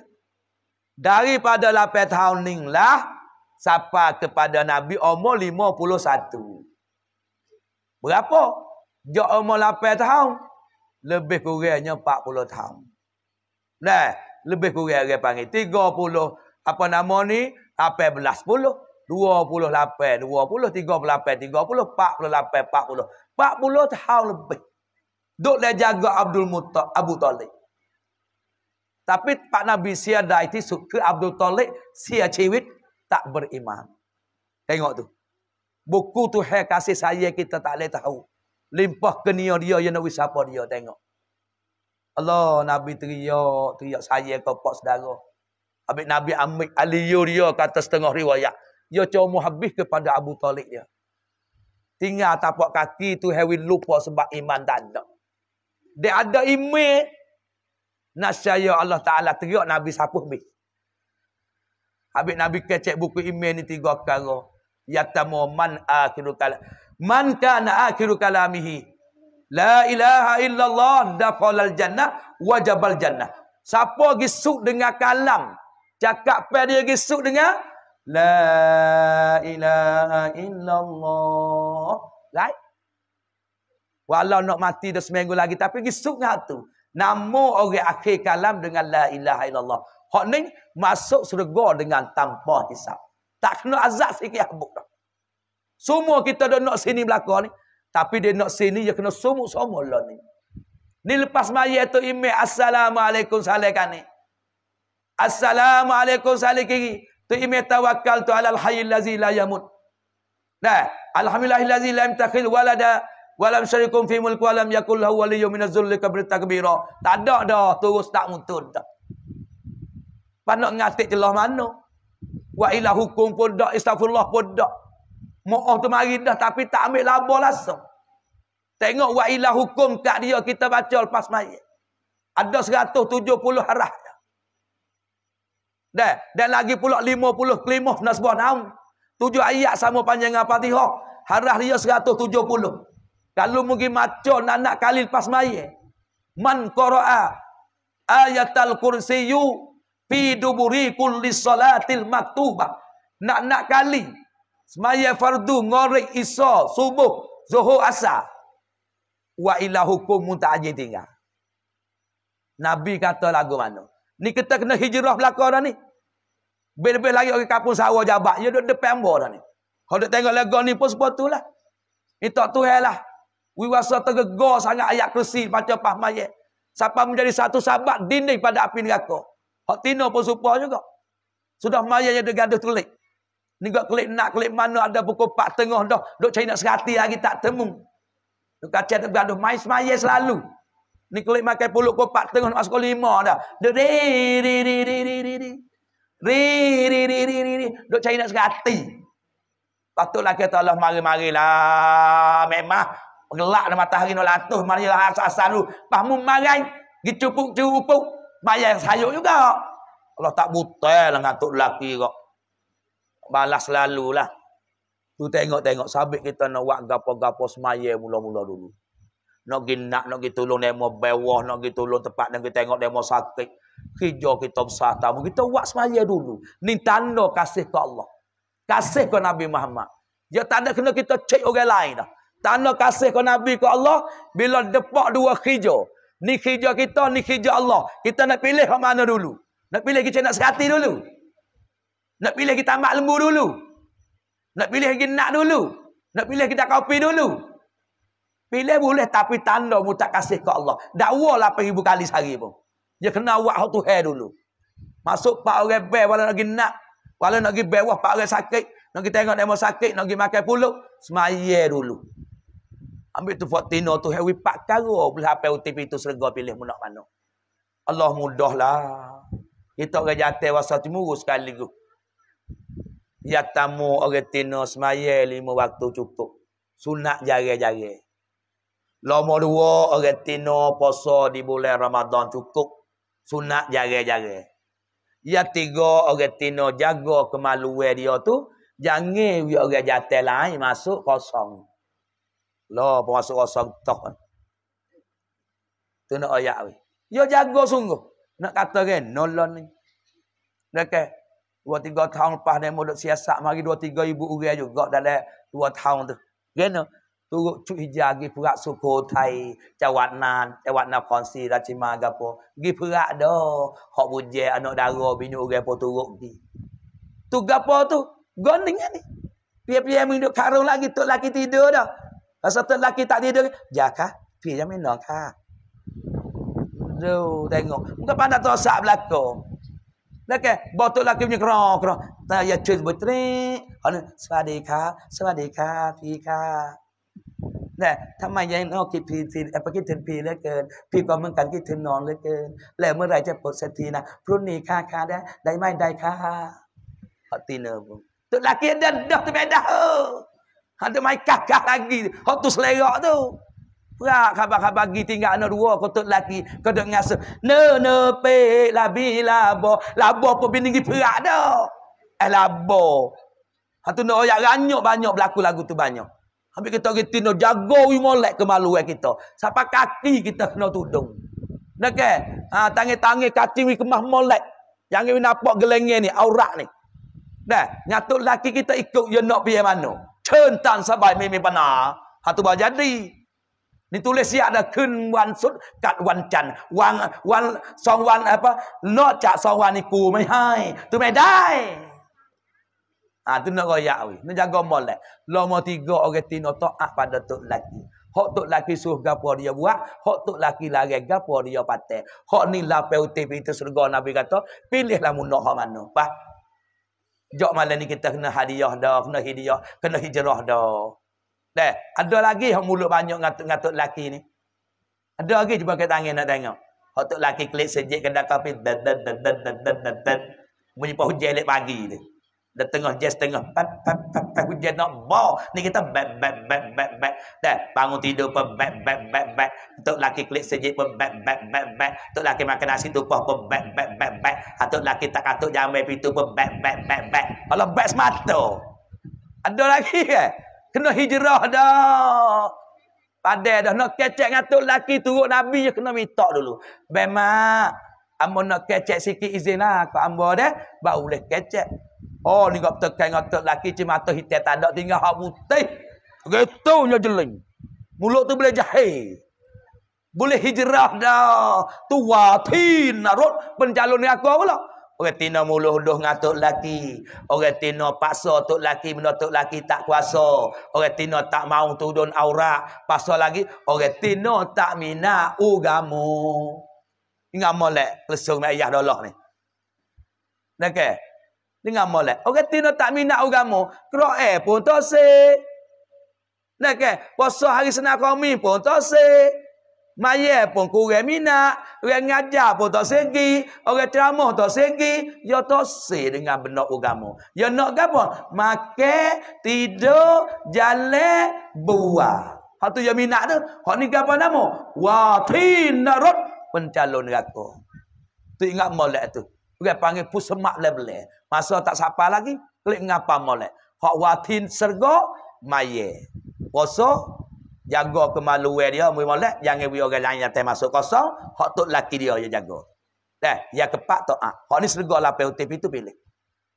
[SPEAKER 1] Daripada lapan tahun ni lah. Sapa kepada Nabi umur lima puluh satu. Berapa? Dia umur lapan tahun. Lebih kurangnya empat puluh tahun. Dah lebih kurang orang panggil. Tiga puluh. Apa nama ni? Apa belas puluh. 28, 20, 38, 30, 48, 40. 40 tahun lebih. Duk dia jaga Abdul Muta, Abu Talib. Tapi Pak Nabi Sia Daiti suka Abdul Talib. Sia Ciwit tak beriman. Tengok tu. Buku tu hai kasih saya kita tak boleh tahu. Limpah ke dia, dia yang nak wisapa dia. Tengok. Allah Nabi teriak, teriak saya kau pak sedara. Habis Nabi Amik aliyu dia kata setengah riwayat dia cuma habis kepada Abu Talib dia. Tinggal tapak kaki tu hewin lupa sebab iman tak ada. Dia ada iman. Nasyaya Allah Ta'ala teriak Nabi sapuh bih. Habis Nabi kecek buku iman ni tiga kara. Yatamu man akhiru kalam. Man kan akhiru kalamihi. La ilaha illallah dafalal jannah wajabal jannah. Siapa gisuk dengan kalam. Cakap pada dia gisuk dengan La ilaha illallah. Right? Walau nak mati dah seminggu lagi. Tapi pergi sungai tu. Namu orang akhir kalam dengan la ilaha illallah. Hak ni masuk surga dengan tanpa hisap. Tak kena azab sikit habuk dah. Semua kita dah nak sini belakang ni. Tapi dia nak sini, dia kena sumuk semua lah ni. Ni lepas maya tu imej. Assalamualaikum salam kan ni. Assalamualaikum salam kiri. Tu ime tawakkal tu alal hayyil ladzi la yamut. Nah, alhamdulillahillazi lam takhil walada wa lam syarikum fi mulki wa lam yakul lahu waliyyun min azzul kabir takbira. Tak ada dah terus tak muntun dah. Panak ngatik celah mana? Wa ila hukum pun dak, istighfarullah pun dak. Mu'ah tu mari dah tapi tak ambil laba langsung. Tengok wa ila hukum kat dia kita baca lepas mayit. Ada 170 harah. Dan, dan lagi pula 50 kelimah nak sebuah naung. Tujuh ayat sama panjang dengan Fatihah. Harah dia 170. Kalau mugi mungkin nak nak kali lepas maya. Man Qura'a ayatal kursiyu fi duburi kulli salatil maktubah. Nak-nak kali. Semaya fardu ngorek isa subuh zuhur asa. Wa ilah hukum muntah tinggal. Nabi kata lagu mana? Ni kita kena hijrah belakang dah ni. Lebih-lebih lagi orang kapun sawah jabat. Dia duduk depan ambar dah ni. Kalau dia tengok lagu ni pun sepatu lah. Itu tu lah. We rasa tergegar sangat ayat kursi macam Pah Mayat. Sampai menjadi satu sahabat dinding pada api neraka. Hak Tino pun supah juga. Sudah Mayat yang dia gaduh kelik. Ni kau kelik nak kelik mana ada buku pak tengah dah. Duk cari nak serati lagi tak temung. Duk kacau tergaduh. Mayat semayat selalu. Selalu. Ni kulit makan puluk kopak tengah nak sekolah lima dah. Dia ri ri ri ri ri ri ri. Ri ri ri ri ri ri. Duk cari nak segati. Patutlah kata Allah marah-marilah. Memang. Gelak dah matahari nak latuh. Marilah asal-asal tu. Pas mu marah. Gicupuk-cupuk. Bayar sayuk juga. Allah tak butel lah dengan tuk lelaki kok. Balas lalu lah. Tu tengok-tengok. Sabit kita nak buat gapa-gapa semaya mula-mula dulu nak pergi nak, nak pergi tolong demo bewah, nak pergi tolong tempat dan kita tengok demo sakit. Hijau kita besar tamu. Kita buat semaya dulu. Ini tanda kasih ke Allah. Kasih ke Nabi Muhammad. Dia ya, tanda kena kita cek orang lain dah. Tanda kasih ke Nabi ke Allah. Bila depak dua hijau. Ni hijau kita, ni hijau Allah. Kita nak pilih ke mana dulu. Nak pilih kita nak serati dulu. Nak pilih kita ambil lembu dulu. Nak pilih kita nak dulu. Nak pilih kita kopi dulu. Pilih boleh tapi tanda mu tak kasih ke Allah. Dakwalah peribu kali sehari pun. Dia kena buat hal tu dulu. Masuk pak orang bel wala lagi nak. Wala nak pergi bewah pak orang sakit. Nak pergi tengok dia sakit. Nak pergi makan puluk. Semaya dulu. Ambil tu Fatina tu. Hewi pak karo. Boleh apa utip itu serga pilih mu nak mana. Allah mudahlah. Kita orang jatuh wasa timurus sekali tu. Yatamu orang tina semaya lima waktu cukup. Sunat jari-jari. Lama dua orang tino puasa di bulan Ramadan cukup sunat jaga-jaga. Ya tiga orang tino jaga kemaluan dia tu jangan bagi orang jatuh lain masuk kosong. Lah masuk kosong tok. Tu nak ayat we. Ya jaga sungguh. Nak kata kan nolon ni. Nak Dua tiga tahun lepas dia mulut siasat mari dua tiga ibu orang juga dalam dua tahun tu. Kenapa? ตู้ชุหิยากิพระสุโขไทยจังหวัดนานจังหวัดนครศรีราชมากับพกิพระดอหอบุญเยอนดาโรบินูเกปตุโกกิตุกับพอตุกอนิงนี่พี่พี่มึงดูคารุงลากิตุลากิตีดูดอแล้วสตุลากิตัดีดูอยากค่ะพี่จะไม่นอนค่ะดูแตงกมึงก็ปันตัวสาบลักกงนั่นแกบอกตัวลักกิมีครองครองแต่อย่าช่วยบุตรีสวัสดีค่ะสวัสดีค่ะพี่ค่ะนะทำไมยังนอกคิดพีทีแอบคิดถึงพีเหลือเกินพีก็เหมือนกันคิดถึงนอนเหลือเกินแล้วเมื่อไรจะปลดสักทีนะพรุ่งนี้ค่าค่าได้ได้ไหมได้ค่าอตีเนอร์บุตุลาเกียดเดินดอกตะเบดาฮันทำไมกักกักลากีฮอตุสเลกอตุว่าขบักขบักกีติงกันรั้ว่าก็ตุลักีก็ต้องงาสุเนอเนเปลาบีลาบอลาบอปุบินิกิเพื่อเดอเอลาบอฮันตุนอยากันยบันยบลากุลากุตุบันยบ Habis kita kita jago jaga molek kemaluan kita. Sapa kaki kita kena tudung. Nak ke? Ha, tangi-tangi kaki wi kemah molek. Yang wi nampak gelengnya ni, aurat ni. Dah, nyatuk laki kita ikut ya nak pergi mana. Centang sabai mimi benar. Hatu bah jadi. Ni tulis siap dah kun wan sud kat wan chan. Wan wan song wan apa? Nak cak song wan ni ku mai hai. Tu mai dai. Ha, tu nak royak weh. Nak jaga molek. Eh. Lama tiga orang tino to'ah pada tok laki. Hak tok laki suruh gapo dia buat. Hak tok laki lagi gapo dia patah. Hak ni lah peutih pintu surga Nabi kata. Pilihlah munuh hak mana. Pah. Jok malam ni kita kena hadiah dah. Kena hidiah. Kena hijrah dah. Dah. Ada lagi hak mulut banyak ngatuk-ngatuk laki ni. Ada lagi cuba kita tangan nak tengok. Hak tok laki klik sejik kena kapi. Dan, dan, dan, dan, dan, dan, dan, dan. Mujibah hujan pagi ni. Dah tengah jazz tengah. Pat, pat, pat, pat, hujan nak bau. Ni kita bat, bat, bat, bat, bat. Dah, bangun tidur pun bat, bat, bat, bat. Tok laki klik sejik pun bat, bat, bat, bat. Tok laki makan nasi tu, pun bat, bat, bat, bat. Atok laki tak katuk jambai pitu pun bat, bat, bat, bat. Kalau bat semata. Ada lagi ke? Eh? Kena hijrah dah. Padah dah. Nak kecek dengan tok laki turut Nabi je kena minta dulu. Bemak. Amun nak kecek sikit izinlah. lah. Aku ambil dah. Baru boleh kecek. Oh, ni kata kain kata lelaki cik mata hitam tak ada tinggal hak putih. Getuhnya jeling. Mulut tu boleh jahil. Boleh hijrah dah. Tua, tina, rot. Penjalun ni aku pula. Orang tina mulut duduk dengan tuk lelaki. Orang tina paksa tuk lelaki benda tuk lelaki tak kuasa. Orang tina tak mau turun aurat. Paksa lagi, orang tina tak minat ugamu. Ingat molek, lesung ayah dolah ni. Nak okay dengan molek. Orang tino tak minat agama, Quran pun tak se. Nak ke? Puasa hari Senin kami pun tak se. Maya pun kurang minat, orang ngajar pun tak segi, orang ceramah tak segi, ya tak se dengan benda agama. Ya nak apa? Makan, tidur, jalan, buah. Hak tu yang minat tu, hak ni apa nama? Watin narut pencalon neraka. Tu ingat molek tu. Orang panggil pusemak lebel. Masa tak sapa lagi, klik ngapa molek. Hak watin serga, maye. Kosa, jaga kemaluan dia, mui molek, jangan biar orang lain yang masuk kosong, hak tu laki dia je jaga. Eh, ya kepak tu, ah. hak ni serga lah, PUTP tu pilih.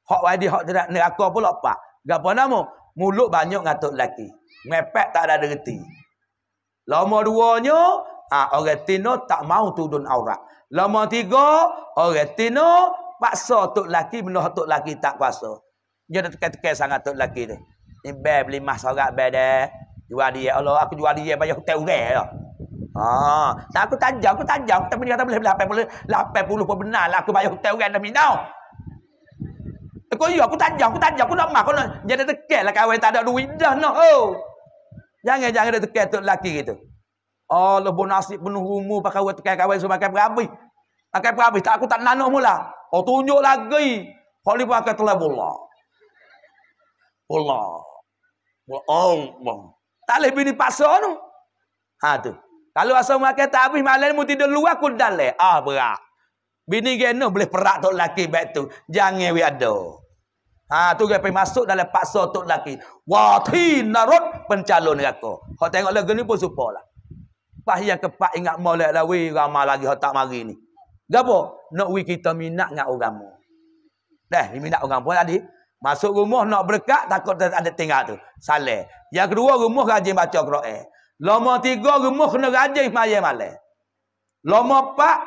[SPEAKER 1] Hak wadi, hak tidak neraka pula, pak. Gapa nama? Mulut banyak ngatuk laki. Mepek tak ada derti. Lama duanya, ah, orang tino tak mau tudun aurat. Lama tiga, orang tino paksa tok laki benar tok laki tak kuasa jangan tekan-tekan sangat tok laki tu ni bel beli mah sorak bel dah jual dia Allah aku jual dia bayar hotel orang lah ha ah. tak aku tajam aku tajam aku tak boleh kata boleh beli 80 boleh 80 pun benar lah aku bayar hotel orang dah minau Aku yo aku tajam aku tajam aku nak mah aku nak jangan tekanlah kawan tak ada duit dah noh oh. jangan jangan tekan tok laki gitu Allah oh, bonasik penuh umur pakai kawan tekan kawan semakan berabih. Pakai berabih tak aku tak nanuh mula. Oh tunjuk lagi. Kali pun akan telah bola. Bola. Allah. Oh, tak boleh bini paksa tu. Ha tu. Kalau asal makan tak habis malam mu tidur luar aku dah Ah berak. Bini gena boleh perak tu laki baik tu. Jangan we ada. Ha tu pergi masuk dalam paksa tu laki. Wa narut pencalon aku. Kau tengok lagu ni pun supalah. Pas yang kepak ingat mau lek lawi ramai lagi kau tak mari ni. Gapo? Nak wi kita minat dengan orang mu. Dah, minat orang pun tadi. Masuk rumah nak berkat takut ada tinggal tu. Saleh. Yang kedua rumah rajin baca Quran. Lama tiga rumah kena rajin semaya malam. Lama empat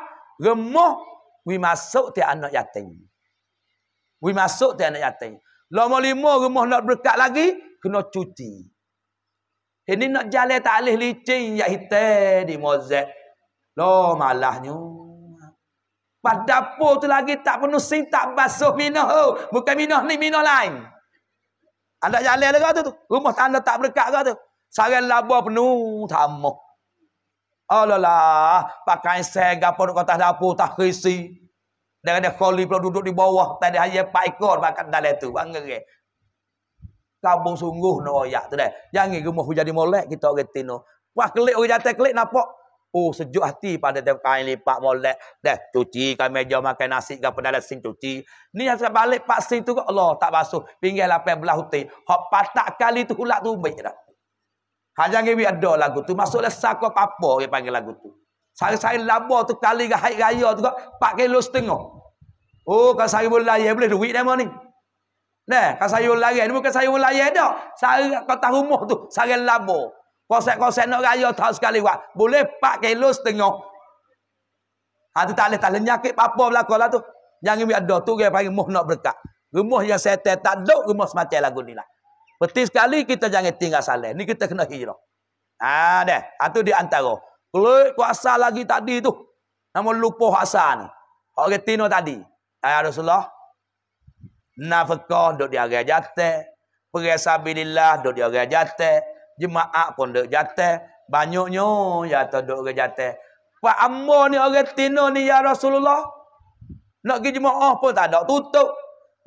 [SPEAKER 1] rumah wi masuk ti anak yatim. Wi masuk ti anak yatim. Lama lima rumah nak berkat lagi kena cuti. Ini nak jalan tak alih licin yang hitam di mozek. Loh malahnya. Pas dapur tu lagi tak penuh sing tak basuh minuh. Oh, bukan minuh ni minuh lain. Anda jalan lagi tu. Rumah tanda tak berdekat ke tu. Sarang labah penuh Allah lah pakai sega pun kota dapur tak kisi. Dan ada koli pula duduk di bawah. Tak ada hanya pak ekor makan dalam tu. Bangga Kampung sungguh noyak tu dah. Jangan rumah hujan di molek kita orang tino. Wah klik orang jatuh klik nampak. Oh sejuk hati pada tiap kain lipat molek. Dah cuci kan meja makan nasi kan pernah dah sing cuci. Ni yang saya balik pak sing tu Allah tak basuh. Pinggir lapan belah uti. Hak patak kali tu hulak tu umbik dah. Hanya ngewi ada lagu tu. Masuklah sakwa papa yang panggil lagu tu. Saya sari labor tu kali ke haid raya tu kak. Pak kilo setengah. Oh kalau sari boleh layar boleh duit dah ni. Nah, kalau sari boleh layar ni bukan sari boleh layar dah. kau tahu rumah tu. saya labor. Konsep-konsep nak raya tahun sekali buat. Boleh 4 kilo setengah. Ha, tu tak boleh, tak boleh. Nyakit apa belakang lah tu. Yang ini ada tu, dia panggil muh nak berkat. Rumah yang saya tetap duk, rumah semacam lagu ni lah. Peti sekali kita jangan tinggal salah. Ni kita kena hijrah. Ha, deh. Ha, tu di antara. Kelut kuasa lagi tadi tu. Namun lupa kuasa ni. Orang tino tadi. Ya Rasulullah. Nafkah duduk di area jatah. Perisabilillah duduk di area jatah jemaah pun duk jatah banyaknya ya tu duk ke jatah pak ambo ni orang tino ni ya Rasulullah nak pergi jemaah pun tak ada tutup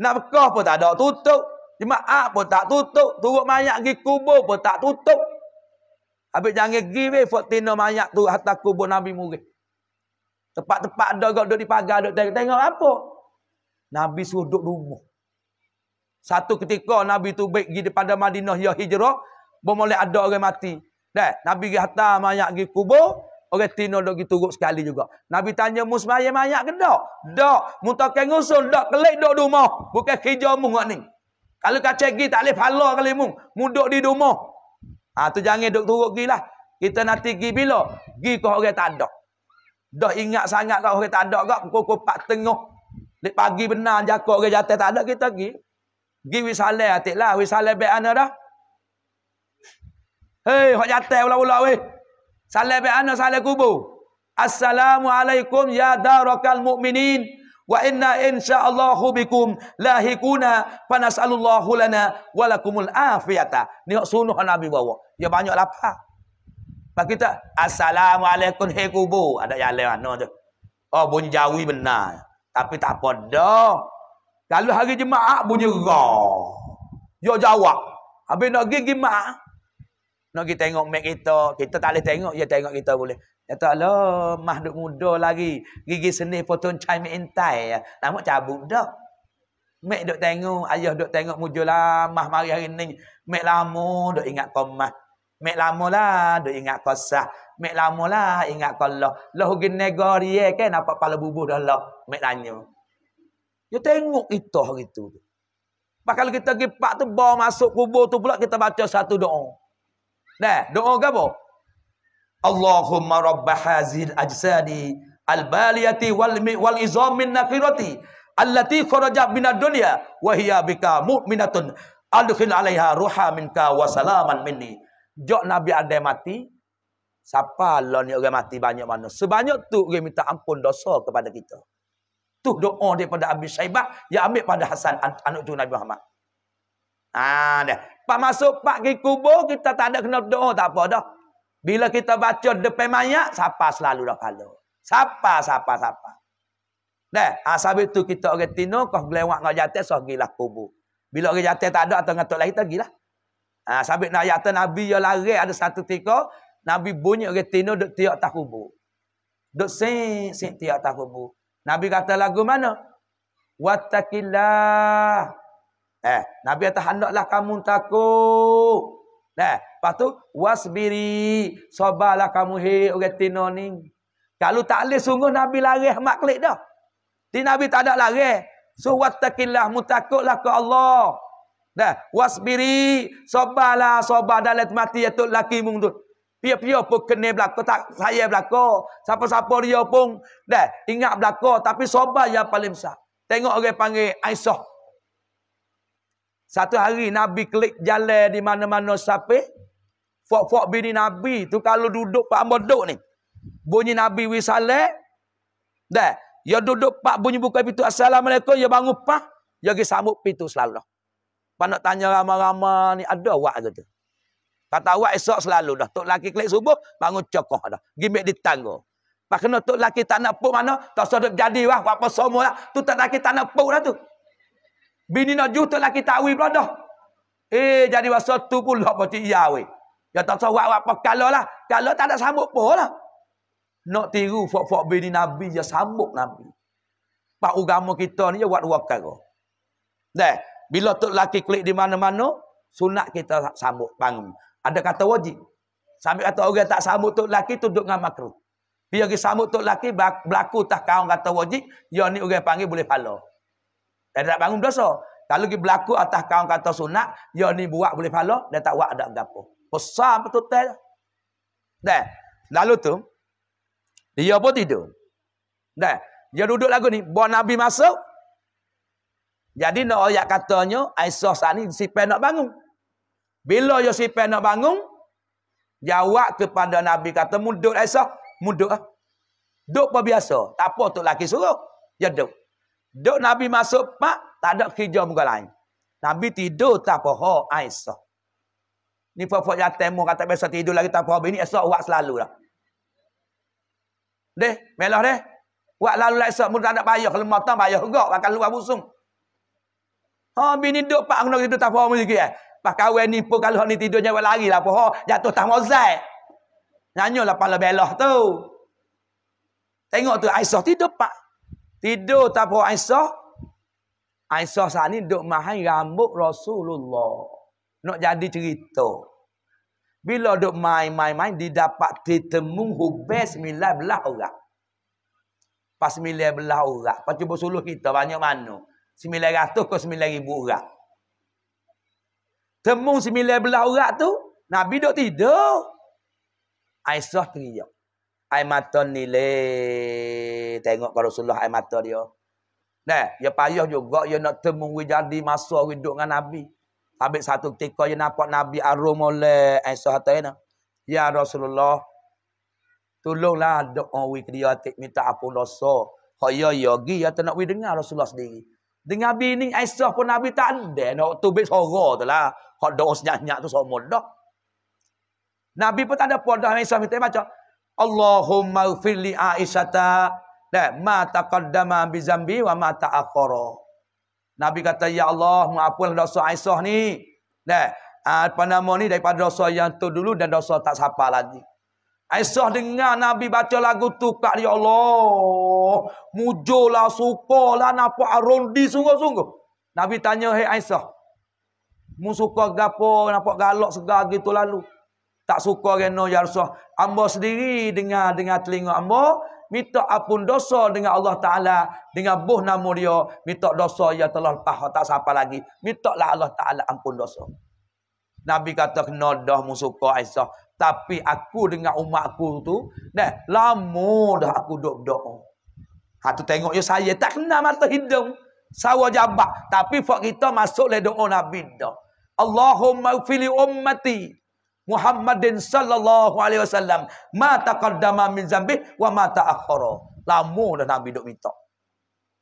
[SPEAKER 1] nak bekah pun tak ada tutup jemaah pun tak tutup turut mayat pergi kubur pun tak tutup habis jangan pergi weh fortino mayat tu hatta kubur nabi murid tempat-tempat ada gak duk di pagar duk tengok, tengok apa nabi suruh duk rumah satu ketika Nabi tu baik pergi daripada Madinah ya hijrah. Boleh ada orang mati. Dah, Nabi pergi hantar mayat pergi kubur. Orang tino duduk pergi turut sekali juga. Nabi tanya, mu semayang mayat ke tak? Tak. Muntahkan ngusul. Tak kelek duduk di rumah. Bukan hijau mu ni. Kalau kacau pergi tak boleh pala kali mu. Mu duduk di rumah. Ha, tu jangan duduk turut pergi lah. Kita nanti pergi bila? Pergi ke orang tak ada. Dah ingat sangat kalau orang tak ada kak. Pukul-pukul empat tengah. Lepas pagi benar jaka orang jatuh tak ada kita pergi. Pergi wisalai atiklah, lah. Wisalai baik dah. Hei, hak jatai ula-ula weh. Salam bi ana salam kubu. Assalamualaikum ya darakal mukminin. Wa inna insya'allahu bikum lahikuna panas'alullahu lana walakumul afiyata. Ni hak sunuh Nabi bawa. Dia ya banyak lapar. Pak kita assalamualaikum hei kubu. Ada yang lain mana tu. Oh bunyi jawi benar. Tapi tak apa dah. Kalau hari jemaah bunyi ra. Yo jawab. Habis nak pergi jemaah. Nak kita tengok mak kita. Kita tak boleh tengok. Dia ya tengok kita boleh. Dia kata, Alah, mahluk muda lagi. Gigi seni potong cai mak entai. Lama cabut dah. Mak duk tengok. Ayah duk tengok muda lama. Mari hari ni. Mak lama duk ingat komah. Mak lama lah duk ingat kosah. Mak lama lah ingat kalah. loh gin gori ye kan. Nampak pala bubuh dah lah. Mak tanya. Dia ya tengok itu hari itu. Pakal kita pergi pak tu. Bawa masuk kubur tu pula. Kita baca satu doa. Nah, doa apa? Allahumma rabb hazil ajsadi albaliyati wal wal izam min nakirati allati kharajat min ad-dunya wa hiya bika mu'minatun adkhil 'alayha ruha minka wa salaman minni. Jok Nabi ada mati, siapa lah ni orang mati banyak mana? Sebanyak tu orang minta ampun dosa kepada kita. Tu doa daripada Abi Saibah yang ambil pada Hasan anak cucu Nabi Muhammad. Ah, ha, dah. Pak masuk pak ke kubur kita tak ada kena doa tak apa dah. Bila kita baca depan mayat siapa selalu dah kalau. Siapa siapa siapa. Dah, asal ha, itu kita orang Tino kau gelewak kau jatuh sah gila kubur. Bila orang jatuh tak ada atau ngatuk lagi tak gila. Ah, ha, sabit nak yata nabi yo lari ada satu tika nabi bunyi orang Tino duk tiak tak kubur. Duk sing sing tiak tak kubur. Nabi kata lagu mana? Wattakillah Eh, Nabi kata hendaklah kamu takut. Nah, eh, lepas tu wasbiri, sabarlah kamu he orang Tino ni. Kalau tak leh sungguh Nabi lari mak klik dah. Di Nabi tak ada lari. So wattaqillah mutakutlah ke Allah. Nah, wasbiri, sabarlah, sabar dalam mati atuk laki mu tu. Pia-pia pun kena belakang. Tak saya belakang. Siapa-siapa dia pun. Dah, ingat belakang. Tapi sobat yang paling besar. Tengok orang panggil Aisyah. Satu hari Nabi klik jalan di mana-mana sape Fok-fok bini Nabi tu kalau duduk pak ambo duduk ni. Bunyi Nabi wi salat. Dah, ya duduk pak bunyi buka pintu assalamualaikum ya bangun pak, ya gi sambut pintu selalu. Pak nak tanya ramai-ramai ni ada awak ke tu? Kata awak esok selalu dah. Tok laki klik subuh, bangun cokoh dah. Gimik di tangguh. Pak kena tok laki tak nak puk mana, tak sedap jadi lah. Apa semua lah. Tu tak laki tak nak puk lah tu. Bini nak tak lelaki takwi pula dah. Eh, jadi masa tu pula apa cik Yahweh. Ya tak tahu buat apa kalau lah. Kalau tak ada sambut pun lah. Nak tiru fok-fok bini Nabi, ya sambut Nabi. Pak agama kita ni, ya buat dua kata. Dah, bila tu lelaki klik di mana-mana, sunat kita sambut panggung. Ada kata wajib. Sambil kata orang tak sambut tu lelaki, tu duduk dengan makruh. Biar kita sambut tu lelaki, berlaku tak kawan kata wajib, ya ni orang panggil boleh falau. Dan tak bangun dosa. Kalau dia berlaku atas kaum kata sunat, dia ni buat boleh pahala, dia tak buat ada apa. Besar betul tel. Dah. Lalu tu, dia pun tidur. Dah. Dia duduk lagu ni, Bawa Nabi masuk. Jadi nak ayat katanya, Aisyah saat ni sipai nak bangun. Bila dia sipai nak bangun, jawab kepada Nabi kata, mundur Aisyah, mundur lah. Duk pun biasa. Tak apa tu lelaki suruh. Dia duduk. Duk Nabi masuk pak, tak ada kerja muka lain. Nabi tidur tak apa, ha, Aisyah. Ni fok yang temu kata biasa tidur lagi tak apa, Bini esok buat selalu lah. Deh, melah deh. Buat lalu lah esok, mula nak bayar. Kalau matang, bayar juga, bakal luar busung. Ha, bini duk pak, kena tidur tak apa, ha, sikit eh. Pas kawin ni pun, kalau ni tidur, jangan lari lah, apa, jatuh tak mozat. Nanyolah pala belah tu. Tengok tu, Aisyah tidur pak. Tidur tanpa Aisyah. Aisyah saat ini duduk mahan rambut Rasulullah. Nak jadi cerita. Bila duduk main-main-main, dia dapat ditemu hubungan belah orang. Pas belah orang. Pas cuba suluh kita banyak mana. 900 ke 9000 orang. Temu belah orang tu, Nabi duduk tidur. Aisyah teriak air mata ni le tengok ke Rasulullah air mata dia. Nah, dia ya payah juga dia ya nak temui jadi masa hidup dengan Nabi. Habis satu ketika dia ya nampak Nabi arum oleh air sehatai Ya Rasulullah, tolonglah doa wi ke dia minta ampun dosa. Hak ya ya gi tak nak wi dengar Rasulullah sendiri. Dengar bini Aisyah pun Nabi tak ada. Nak tu bit tu lah. Hak doa senyak-senyak tu semua dah. Nabi pun tak ada pun dah Aisyah minta macam. Allahumma ufirli Aisyata. Dan ma taqaddama bi zambi wa ma ta'akhkhara. Nabi kata ya Allah maafkanlah dosa Aisyah ni. Dan ah, apa nama ni daripada dosa yang tu dulu dan dosa tak sapa lagi. Aisyah dengar Nabi baca lagu tu kat dia ya Allah. mujolah sukalah napa arondi sungguh-sungguh. Nabi tanya hai Aisyah. Mu suka gapo napa galak segar gitu lalu tak suka kena ya rasul ambo sendiri dengar dengan telinga ambo minta ampun dosa dengan Allah taala dengan buh nama dia minta dosa ya telah lepas oh, tak siapa lagi mintalah Allah taala ampun dosa nabi kata kena dah musuka aisyah tapi aku dengan umat aku tu dah lama dah aku duk doa. ha tu tengok yo ya saya tak kena mata hidung sawa jabak tapi fak kita masuk le doa nabi dah Allahumma fili ummati Muhammadin sallallahu alaihi wasallam ma taqaddama min zambi wa ma ta'akhkhara. Lama dah Nabi duk minta.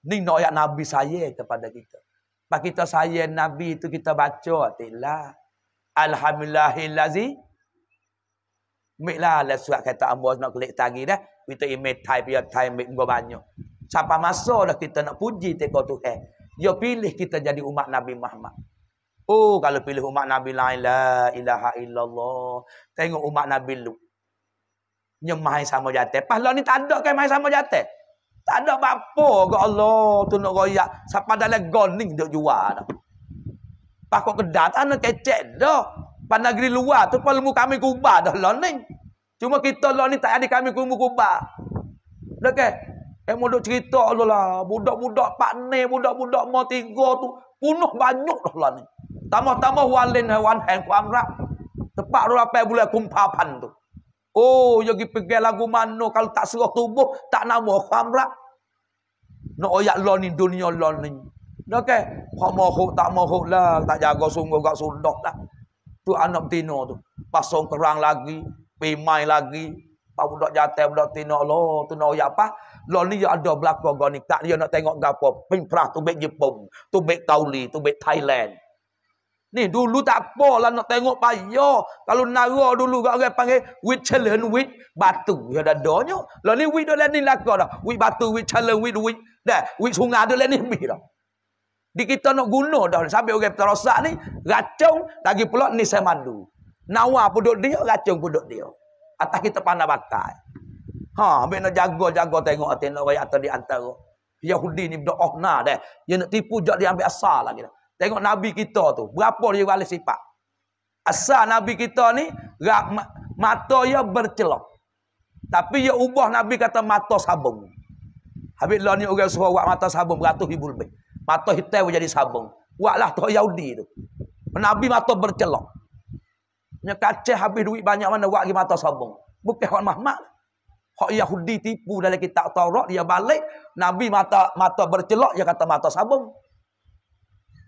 [SPEAKER 1] Ni nak ayat Nabi saya kepada kita. Pak kita saya Nabi itu kita baca atillah. Alhamdulillahillazi Miklah le lah surat kata Ambas nak klik tadi dah. Kita email type ya time ambil banyak. Sampai masa dah kita nak puji tu Tuhan. Yo pilih kita jadi umat Nabi Muhammad. Oh kalau pilih umat Nabi lain la ilaha illallah. Tengok umat Nabi lu. Nyemai sama jatah. Pahlawan ni tak ada kan main sama jatah. Tak ada apa-apa ke Allah tunuk royak. Siapa dalam goning dia jual dah. Pakok kedai tak nak kecek dah. Pada negeri luar tu pun lemu kami kubah dah lah ni. Cuma kita lah ni tak ada kami lemu kubah. Dah ke? Eh mau cerita Allah lah. Budak-budak pak ni, budak-budak mau tiga tu. Punuh banyak dah lah ni. Tambah-tambah walin hewan hang kuam rak. Tepat dua apa bulan kumpapan tu. Oh, yogi pergi lagu mana kalau tak serah tubuh, tak nama kuam rak. Nak oyak lo ni dunia lo ni. Okey, kau mahu tak mahu lah, tak jaga sungguh gak sundok lah. Tu anak tino tu, pasong kerang lagi, pemain lagi, tahu dok jatuh dok tino lo, tu nak oyak apa? Lo ni ada belakang gak tak dia nak tengok gapo? apa? Pimprah tu bek Jepun, tu bek Tauli, tu bek Thailand. Ni dulu tak apa lah nak tengok payah. Kalau nara dulu kat orang panggil with challenge with batu. Ya dah donyo. Lah ni with dah ni lakak dah. With batu with challenge with with dah. With sungai dah lah ni bih dah. Di kita nak guna dah sampai orang terosak ni racung lagi pula ni saya mandu. Nawa puduk dia racung puduk dia. Atas kita panah bakal. Ha, ambil nak jaga-jaga tengok hati nak rakyat di antara. Yahudi ni berdoa oh, nah dah. Dia nak tipu jak dia ambil asal lagi dah. Tengok Nabi kita tu. Berapa dia balik sifat? Asal Nabi kita ni, mata dia bercelok. Tapi dia ubah Nabi kata mata sabung. Habis lah ni orang suruh buat mata sabung beratus ribu lebih. Mata hitam jadi sabung. Buatlah tu Yahudi tu. Nabi mata bercelok. Dia kacau habis duit banyak mana buat lagi mata sabung. Bukan orang mahmat. Hak Yahudi tipu dalam kitab Taurat. Dia balik. Nabi mata mata bercelok. Dia kata mata sabung.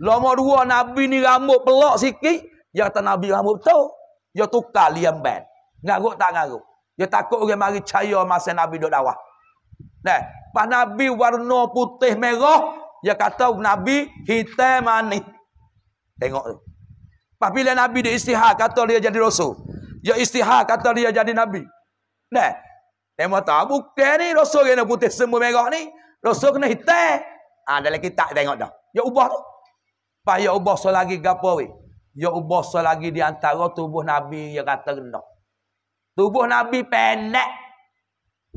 [SPEAKER 1] Lama dua Nabi ni rambut pelak sikit. Dia ya kata Nabi rambut betul. Dia ya tukar liam ben. Ngaruk tak ngaruk. Dia ya takut orang mari cahaya masa Nabi duduk dawah. Nah, pas Nabi warna putih merah. Dia kata Nabi hitam manis. Tengok tu. Pas bila Nabi dia istihar kata dia jadi rasul. Dia istihar kata dia jadi Nabi. Nah, dia kata bukan ni rasul kena putih semua merah ni. Rasul kena hitam. Ha, dalam kitab tengok dah. Dia ubah tu. Pak ya ubah selagi gapo weh? Ya ubah selagi di antara tubuh Nabi yang kata rendah. Tubuh Nabi pendek.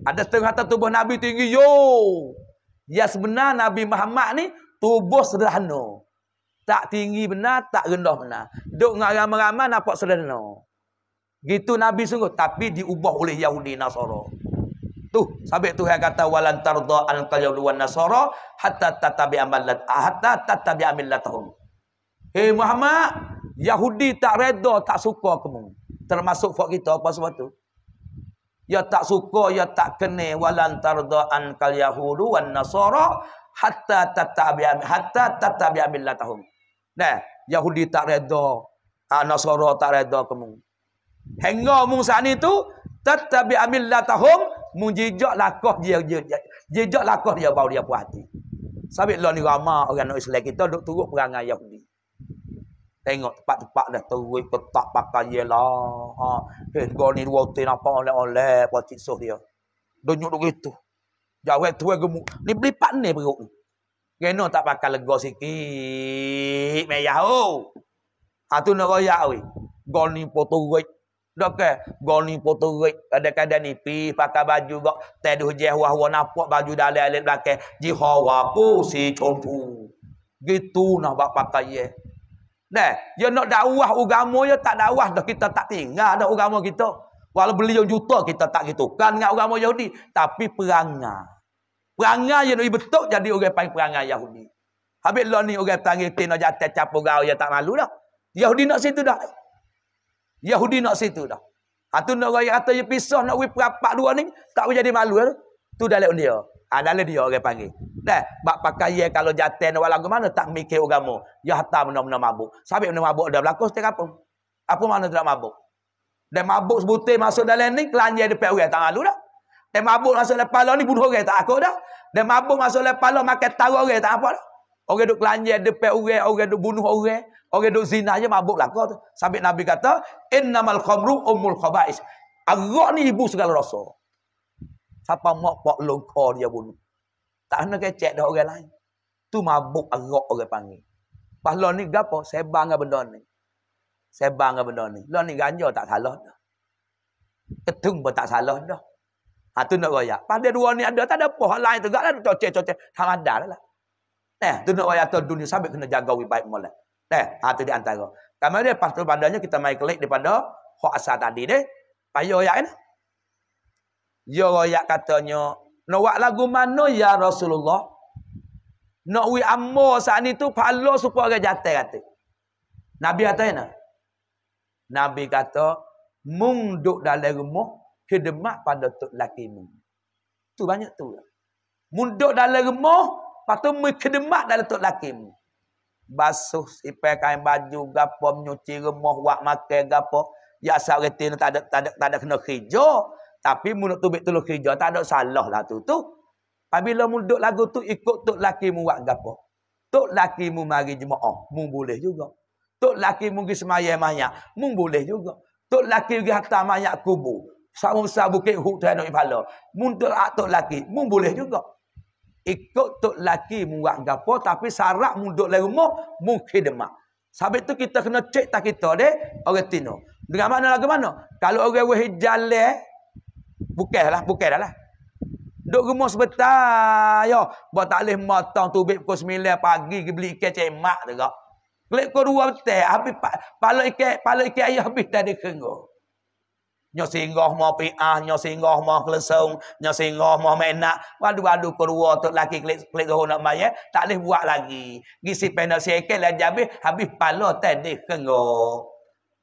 [SPEAKER 1] Ada setengah kata tubuh Nabi tinggi. Yo. Ya sebenar Nabi Muhammad ni tubuh sederhana. Tak tinggi benar, tak rendah benar. Duk dengan ramai-ramai nampak sederhana. Gitu Nabi sungguh. Tapi diubah oleh Yahudi Nasara. Tu, sabit tu yang kata walan tarda al-qayyudu wan-nasara hatta tatabi'a millatahum. Hatta Hei Muhammad, Yahudi tak reda, tak suka kamu. Termasuk fak kita apa sebab tu? Ya tak suka, ya tak kena walan tarda an kal yahudu wan nasara hatta tatabi hatta tatabi billatahum. Nah, Yahudi tak reda, ah, Nasara tak reda kamu. Hingga mung sani tu tatabi amillatahum mujijak lakah dia jejak lakah dia bau dia puas hati. Sabit lah ni ramai orang Islam kita duk turut perangai Yahudi. Tengok tempat-tempat dah terui petak pakai je lah. Ha. kau ni dua apa oleh-oleh buat cik soh dia. Dunyuk duk itu. Jawab tuan gemuk. Ni beli pak ni perut ni. Kena tak pakai lega sikit. Meyah oh. Ha nak royak weh. Gol ni potorik. Dokai. Gol ni potorik. Kadang-kadang ni pih pakai baju kak. Teduh je wah-wah nampak baju dalai-alai belakang. Jihawa pun si contoh. Gitu nak buat pakai je. Nah, dia nak dakwah agama dia tak dakwah dah kita tak tinggal dah agama kita. Walau beli yang juta kita tak gitu kan dengan agama Yahudi, tapi perangai. Perangai yang nak betul jadi orang panggil perangai Yahudi. Habis lo ni orang panggil tina jatah capur gaul yang tak malu dah. Yahudi nak situ dah. Yahudi nak situ dah. Ha tu nak orang kata dia ya, pisah nak pergi perapak dua ni, tak boleh jadi malu dah. Tu dalam dia. Adalah ah, dia orang panggil. Dah, bak pakai kalau jaten wala mana tak mikir agama. Ya hata benda-benda mabuk. Sabik benda mabuk dah berlaku setiap apa. Apa mana tak mabuk. Dan mabuk sebutin masuk dalam ni kelanjir depan orang tak malu dah. Dan mabuk masuk dalam palau ni bunuh orang tak akut dah. Dan mabuk masuk dalam palau makan tarok orang tak apa dah. Orang duk kelanjir depan orang, orang duk bunuh orang, orang duk zina je mabuk lah kau tu. Sabik Nabi kata, "Innamal khamru ummul khaba'is." Arak ni ibu segala rasa. Siapa mak pak longkor dia pun. Tak kena kecek dah orang lain. Tu mabuk arak orang panggil. Pahlawan ni gapo sebang dengan benda ni. Sebang dengan benda ni. Lah ni ganja tak salah dah. Ketung pun tak salah dah. Ha tu nak royak. Pada dua ni ada tak ada apa hal lain tegak lah cocek-cocek. Tak dah lah. Eh, tu nak royak tu dunia sampai kena jaga wi baik molek. Eh, ha tu di antara. Kamu dia pas tu badannya kita mai klik daripada hak asal tadi ni. Payo ya ni. Eh? Ya royak katanya. Nak buat lagu mana ya Rasulullah? Nak wik amur saat itu pak Pala supaya orang jatuh kata. Nabi kata ya Nabi kata. Mung duduk dalam rumah. Kedemak pada tuk lakimu. Tu banyak tu. Mung duduk dalam rumah. Lepas tu kedemak dalam tuk lakimu. Basuh sipai kain baju. Gapa nyuci rumah. Wak makan gapa. Ya sahabat tak ada, tak ada, tak ada kena hijau. Tapi munuk tu betul kerja tak ada salah lah tu tu. Apabila munduk lagu tu ikut tu laki mu buat gapo. Tok laki mu mari jemaah, mu boleh juga. Tok laki mu pergi semayam mayat, mu boleh juga. Tok laki pergi hantar mayat kubur. Sama besar bukit hut tu anak ibala. Munduk ak tok laki, mu boleh juga. Ikut tu laki mu buat gapo tapi syarat munduk lagu mu mu khidmat. Sampai tu kita kena cek tak kita deh orang Tino. Dengan mana lagu mana? Kalau orang wahid jalan Bukan lah, bukan dah lah. Duk rumah sebentar, ya. Buat tak boleh matang tu, pukul 9 pagi, beli ikan cek mak tu, kak. Kelip kau dua betul, habis pa, palo ikan, palo ikan ayah habis dah dia kengu. Nyo singgah mau pi'ah, nyo singgah mau kelesung, nyo singgah mau menak. Wadu wadu kau dua tu lelaki kelip, kelip tu nak bayar, tak boleh buat lagi. Gisi pendek sikit, lah habis, habis palo tadi kengu.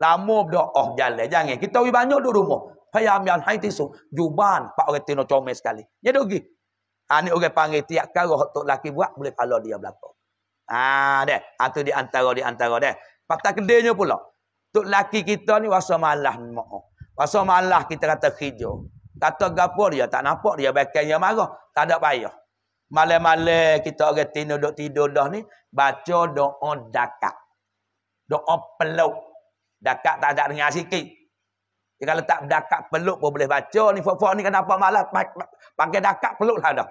[SPEAKER 1] Lama berdoa, oh jalan, jangan. Kita lebih banyak duduk rumah. Payam yang hai tisu. Juban. Pak orang tino comel sekali. Ya dogi, ani ha, ni orang panggil tiap karo. tu laki buat. Boleh kalau dia belakang. Ah deh. Atau ha, di antara, di antara deh. Fakta kedainya pula. tu laki kita ni. Wasa malah. Wasa malah kita kata hijau. Kata gapo dia. Tak nampak dia. Bekannya marah. Tak ada payah. Malam-malam kita orang tidur duduk tidur dah ni. Baca doa dakak. Doa peluk. Dakak tak ada dengar sikit. Dia kalau tak dakak peluk pun boleh baca. Ni fok-fok ni kenapa malah pakai dakak peluk lah dah.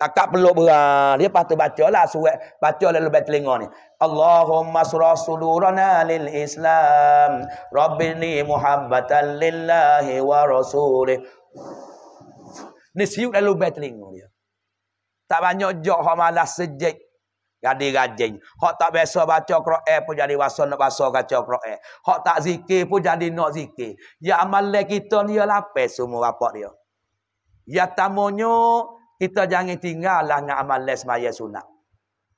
[SPEAKER 1] Dakak peluk berah. Dia patut baca lah surat. Baca lah lebih telinga ni. Allahumma sura sudurana lil islam. Rabbini muhabbatan lillahi wa rasulih. Ni siut lah lebih telinga dia. Tak banyak jok malah sejek. Jadi rajin. Hak tak biasa baca Quran eh, pun jadi wasa nak baca baca Quran. Eh. Hak tak zikir pun jadi nak zikir. Ya amalan kita ni ialah ya apa semua bapak dia. Ya tamonyo kita jangan tinggal lah dengan amalan semaya sunat.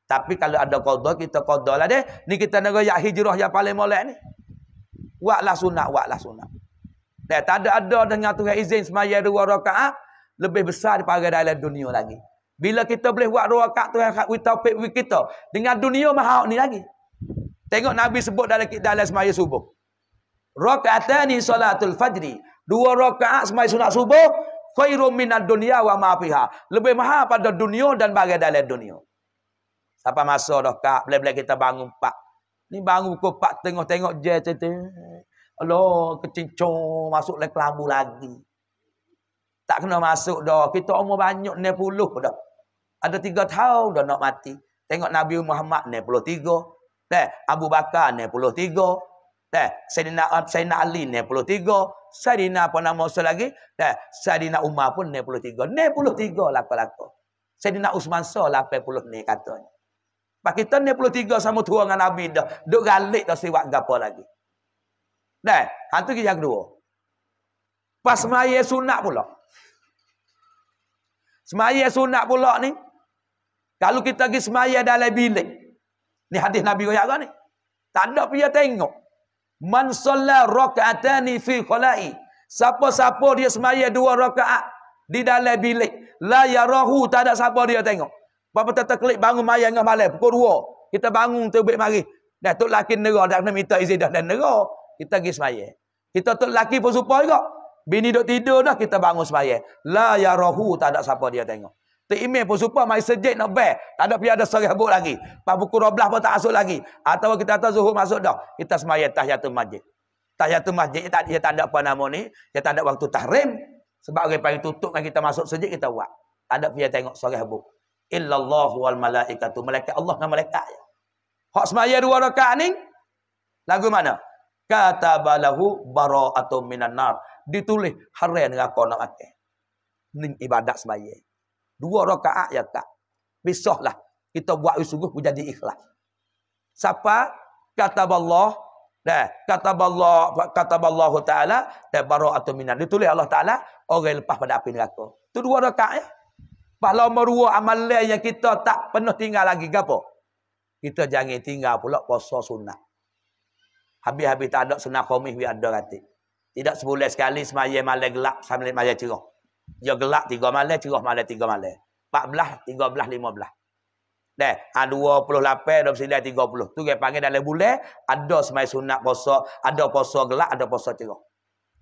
[SPEAKER 1] Tapi kalau ada kodoh, kita kodoh lah deh. Ni kita nego yang hijrah yang paling molek ni. Waklah sunat, waklah sunat. Dah tak ada-ada dengan Tuhan izin semaya dua rakaat lebih besar daripada dalam dunia lagi. Bila kita boleh buat dua rakaat tu yang hak taufik wi kita dengan dunia mahau ni lagi. Tengok Nabi sebut dalam dalam sembahyang subuh. Rakaatani salatul fajri, dua rakaat sembahyang sunat subuh khairum minad dunya wa ma fiha. Lebih maha pada dunia dan bagai dalam dunia. Siapa masa dah kak, boleh-boleh kita bangun pak. Ni bangun pukul pak tengok tengok je cerita. Allah kecincong masuk lek kelambu lagi. Tak kena masuk dah. Kita umur banyak 90 dah. Ada tiga tahun dah nak mati. Tengok Nabi Muhammad ni puluh tiga. Teh, Abu Bakar ni puluh tiga. Teh, Sayyidina, Sayyidina Ali ni puluh tiga. Sayyidina apa nama usul lagi? Teh, Sayyidina Umar pun ni puluh tiga. Ni puluh tiga laku-laku. Sayyidina Usman Sa lapai puluh ni katanya. Pak kita ni puluh tiga sama tua dengan Nabi dah. Duk galik dah siwak gapa lagi. Teh, hantu kita yang kedua. Pas semaya sunat pula. Semaya sunat pula ni. Kalau kita pergi semaya dalam bilik. Ni hadis Nabi Goyara ni. Tak ada dia tengok. Man solat rakaatani fi khala'i. Siapa-siapa dia semaya dua rakaat di dalam bilik. La yarahu tak ada siapa dia tengok. Bapa tetap klik bangun maya dengan malam. Pukul dua. Kita bangun terbit mari. Dah tu laki nera. Dah kena minta izin dah dan nera. Kita pergi semaya. Kita tu laki pun supaya juga. Bini duduk tidur dah kita bangun semaya. La yarahu tak ada siapa dia tengok. Terimeh pun super. Mari sejik nak bear. Tak ada pergi ada sari habuk lagi. Pak pukul 12 pun tak masuk lagi. Atau kita tahu zuhur masuk dah. Kita semaya tahyatul masjid. Tahyatul masjid. Dia tak, dia tak ada apa nama ni. Dia tak ada waktu tahrim. Sebab orang pagi tutup kan kita masuk sejik kita buat. Tak ada pergi tengok sari habuk. Illallah wal malaikatu. Malaikat Allah dengan malaikat. Hak semaya dua rakaat ni. Lagu mana? Kata balahu bara'atum minan nar. Ditulis haram neraka nak mati. Ini ibadat sembahyang. Dua rakaat ya tak. Pisahlah. Kita buat sungguh pun jadi ikhlas. Siapa? Kata Allah. Dah, kata Allah, kata Allah Taala, dah baru atau minat ditulis Allah Taala orang lepas pada api neraka. Tu dua rakaat ya. Pahala meruah amalan yang kita tak penuh tinggal lagi gapo? Kita jangan tinggal pula puasa sunat. Habis-habis tak ada senang komis biar ada rati. Tidak sebulan sekali semaya malam gelap sambil malam cerah dia gelak tiga malam, cerah malam tiga malam. Empat belah, tiga belah, lima belah. Dah, ha, dua puluh lapan, dua sembilan, tiga puluh. Itu dia panggil dalam bulan, ada semai sunat poso, ada poso gelak, ada poso cerah.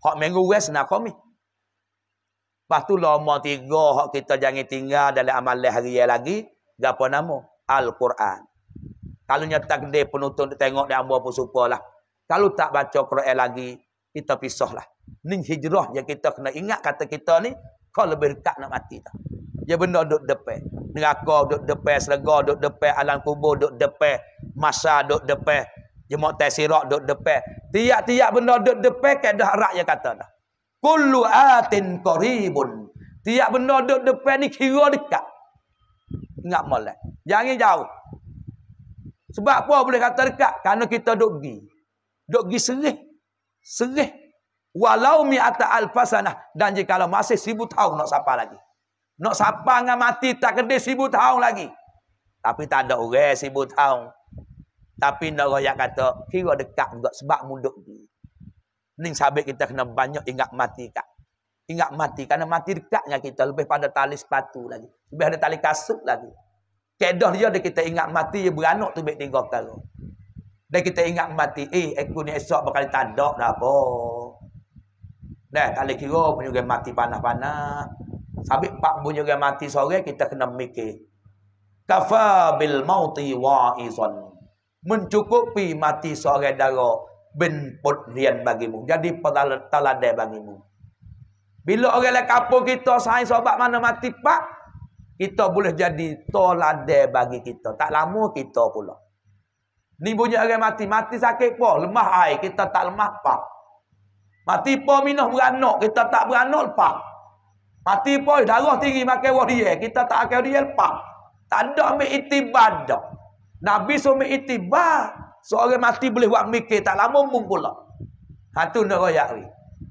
[SPEAKER 1] Hak minggu gue senang kami. Lepas tu lama tiga, hak kita jangan tinggal dalam amalan hari lagi. Gapa nama? Al-Quran. Kalau nyetak dia penonton tengok dia ambil pun suka lah. Kalau tak baca Quran lagi, kita pisah lah. Ini hijrah yang kita kena ingat kata kita ni, kau lebih dekat nak mati tak? Ya benda duduk depan. Neraka duduk depan, selega duduk depan, alam kubur duduk depan, masa duduk depan, jemaah tasirak duduk depan. Tiap-tiap benda duduk depan ke dah rak yang kata dah. Kullu atin qaribun. Tiap benda duduk depan ni kira dekat. Enggak molek. Jangan jauh. Sebab apa boleh kata dekat? Karena kita duduk pergi. Duduk pergi serih. Serih. Walau mi'ata alfasanah. Dan jika masih sibuk tahun nak sapa lagi. Nak sapa ngah mati tak kerde sibuk tahun lagi. Tapi tak ada orang sibuk tahun. Tapi nak orang yang kata, kita dekat enggak sebab munduk. Ini sahabat kita kena banyak ingat mati kak. Ingat mati. Karena mati dekatnya kita. Lebih pada tali sepatu lagi. Lebih pada tali kasut lagi. Kedah dia dek kita ingat mati. Dia beranak tu baik tinggalkan. Dek kita ingat mati. Eh, aku ni esok bakal tak Dah apa. Dah, tak boleh kira penyugai mati panah-panah, Habis pak penyugai mati sore, kita kena mikir. Kafa bil mauti wa'izan. Mencukupi mati sore darah bin putrian bagimu. Jadi, peraladai bagimu. Bila orang lain kapur kita, sahih sobat mana mati pak, kita boleh jadi toladai bagi kita. Tak lama kita pula. Ni bunyi orang mati. Mati sakit pun. Lemah air. Kita tak lemah pak. Mati po minah beranak, kita tak beranak lepas. Mati po darah tinggi makan wadiyah, kita tak akan wadiyah lepas. Tak ada ambil itibar dah. Nabi suruh ambil itibar. Seorang mati boleh buat mikir, tak lama pun pula. Itu ha, nak royak ni.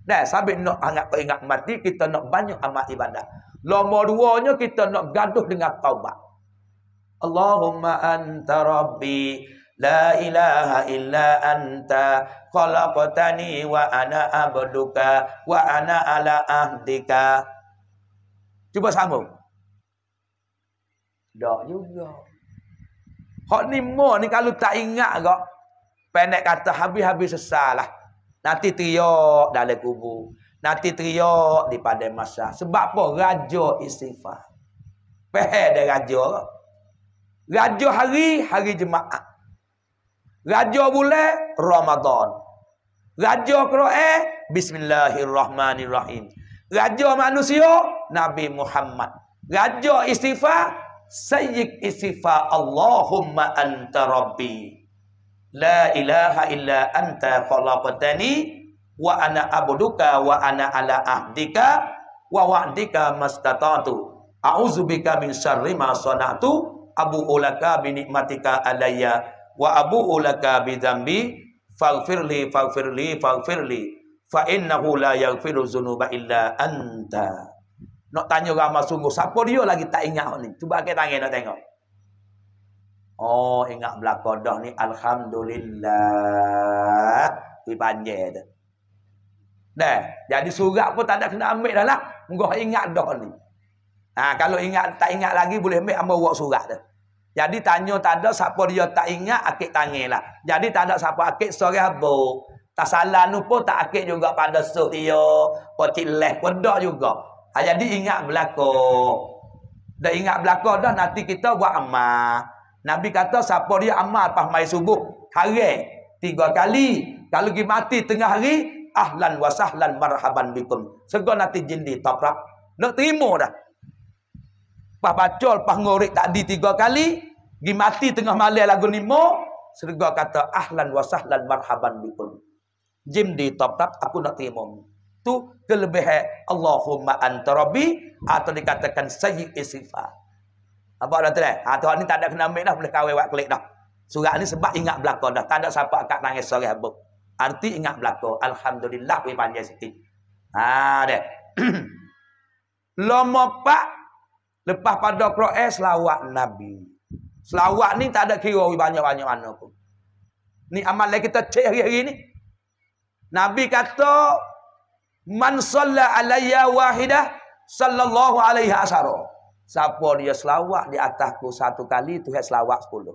[SPEAKER 1] Nah, sambil nak anggap ingat mati, kita nak banyak amat ibadah. Lama duanya kita nak gaduh dengan taubat. Allahumma anta rabbi. La ilaha لا إله إلا wa ana abduka wa ana ala ahdika. Cuba sambung. Tak juga. Hak ni mo ni kalau tak ingat kak. penek kata habis-habis sesalah. Nanti teriak dalam kubur. Nanti teriak di padang masa. Sebab apa? Raja istighfar. Pehe dia raja kak. Raja hari, hari jemaah. Raja bulan Ramadan. Raja Quran eh, Bismillahirrahmanirrahim. Raja manusia Nabi Muhammad. Raja istighfar sayyid istighfar Allahumma anta rabbi. La ilaha illa anta khalaqtani wa ana abduka wa ana ala ahdika wa wa'dika mastata'tu. A'udzu min syarri ma sanatu abu ulaka bi nikmatika alayya wa abu ulaka bi dhambi faghfir li faghfir li faghfir fa innahu la yaghfiru dhunuba illa anta nak tanya ramah sungguh siapa dia lagi tak ingat ni cuba kita tanya nak tengok oh ingat belaka dah ni alhamdulillah pi panjang dah dah jadi surat pun tak ada kena ambil dah lah Mungkin ingat dah ni ha, kalau ingat tak ingat lagi boleh ambil ambil buat surat dah jadi tanya tak ada siapa dia tak ingat akik tangilah. Jadi tak ada siapa akik sore habuk. Tak salah nu pun tak akik juga pada sok dia. Pocik leh pedak juga. Ha, jadi ingat berlaku. Dah ingat berlaku dah nanti kita buat amal. Nabi kata siapa dia amal lepas mai subuh. Hari. Tiga kali. Kalau pergi mati tengah hari. Ahlan wa sahlan marhaban bikum. Segera nanti jindi toprak. Nak terima dah. Pah baca, pah ngorik di tiga kali. Gi mati tengah malam lagu ni mo. Serga kata, ahlan wa sahlan marhaban bi'un. Jim di top tap, aku nak terima Tu kelebihan Allahumma antarabi. Atau dikatakan sayi isifah. Apa dah tadi? Ha, tuan ni tak ada kena ambil dah. Boleh kawai buat klik dah. Surat ni sebab ingat belakang dah. Tak ada siapa akan nangis sore habuk. Arti ingat belakang. Alhamdulillah, we panjang sikit. Ha, dia. Lomopak Lepas pada Quran selawat Nabi. Selawat ni tak ada kira banyak-banyak mana pun. Ni amal yang kita cek hari-hari ni. Nabi kata man salla alayya wahidah sallallahu alaihi asara. Siapa dia selawat di atasku satu kali tu dia selawat 10.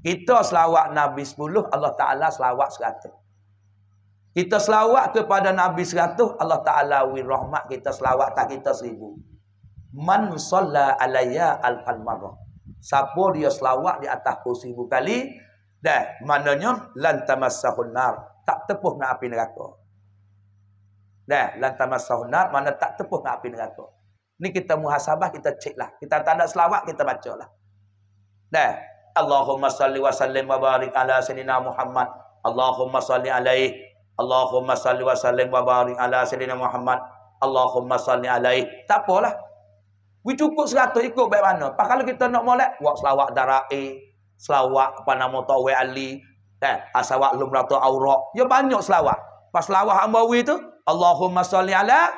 [SPEAKER 1] Kita selawat Nabi 10, Allah Taala selawat 100. Kita selawat kepada Nabi 100, Allah Taala wi rahmat kita selawat tak kita seribu man salla alayya alfal marrah siapa dia selawat di atas kursi seribu kali dah maknanya lan tamassahun nar tak tepuh nak api neraka dah lan tamassahun mana tak tepuh nak api neraka ni kita muhasabah kita lah kita tak ada selawat kita lah dah Allahumma salli wa sallim wa barik ala sayyidina Muhammad Allahumma salli alaihi Allahumma salli wa sallim wa barik ala sayyidina Muhammad Allahumma salli alaihi tak apalah We cukup 100 ikut baik mana. Pak kalau kita nak molek, wak selawat darai, selawat apa nama tu we ali, eh asawak lum rata aurat. Ya banyak selawat. Pas selawat hamba we tu, Allahumma salli ala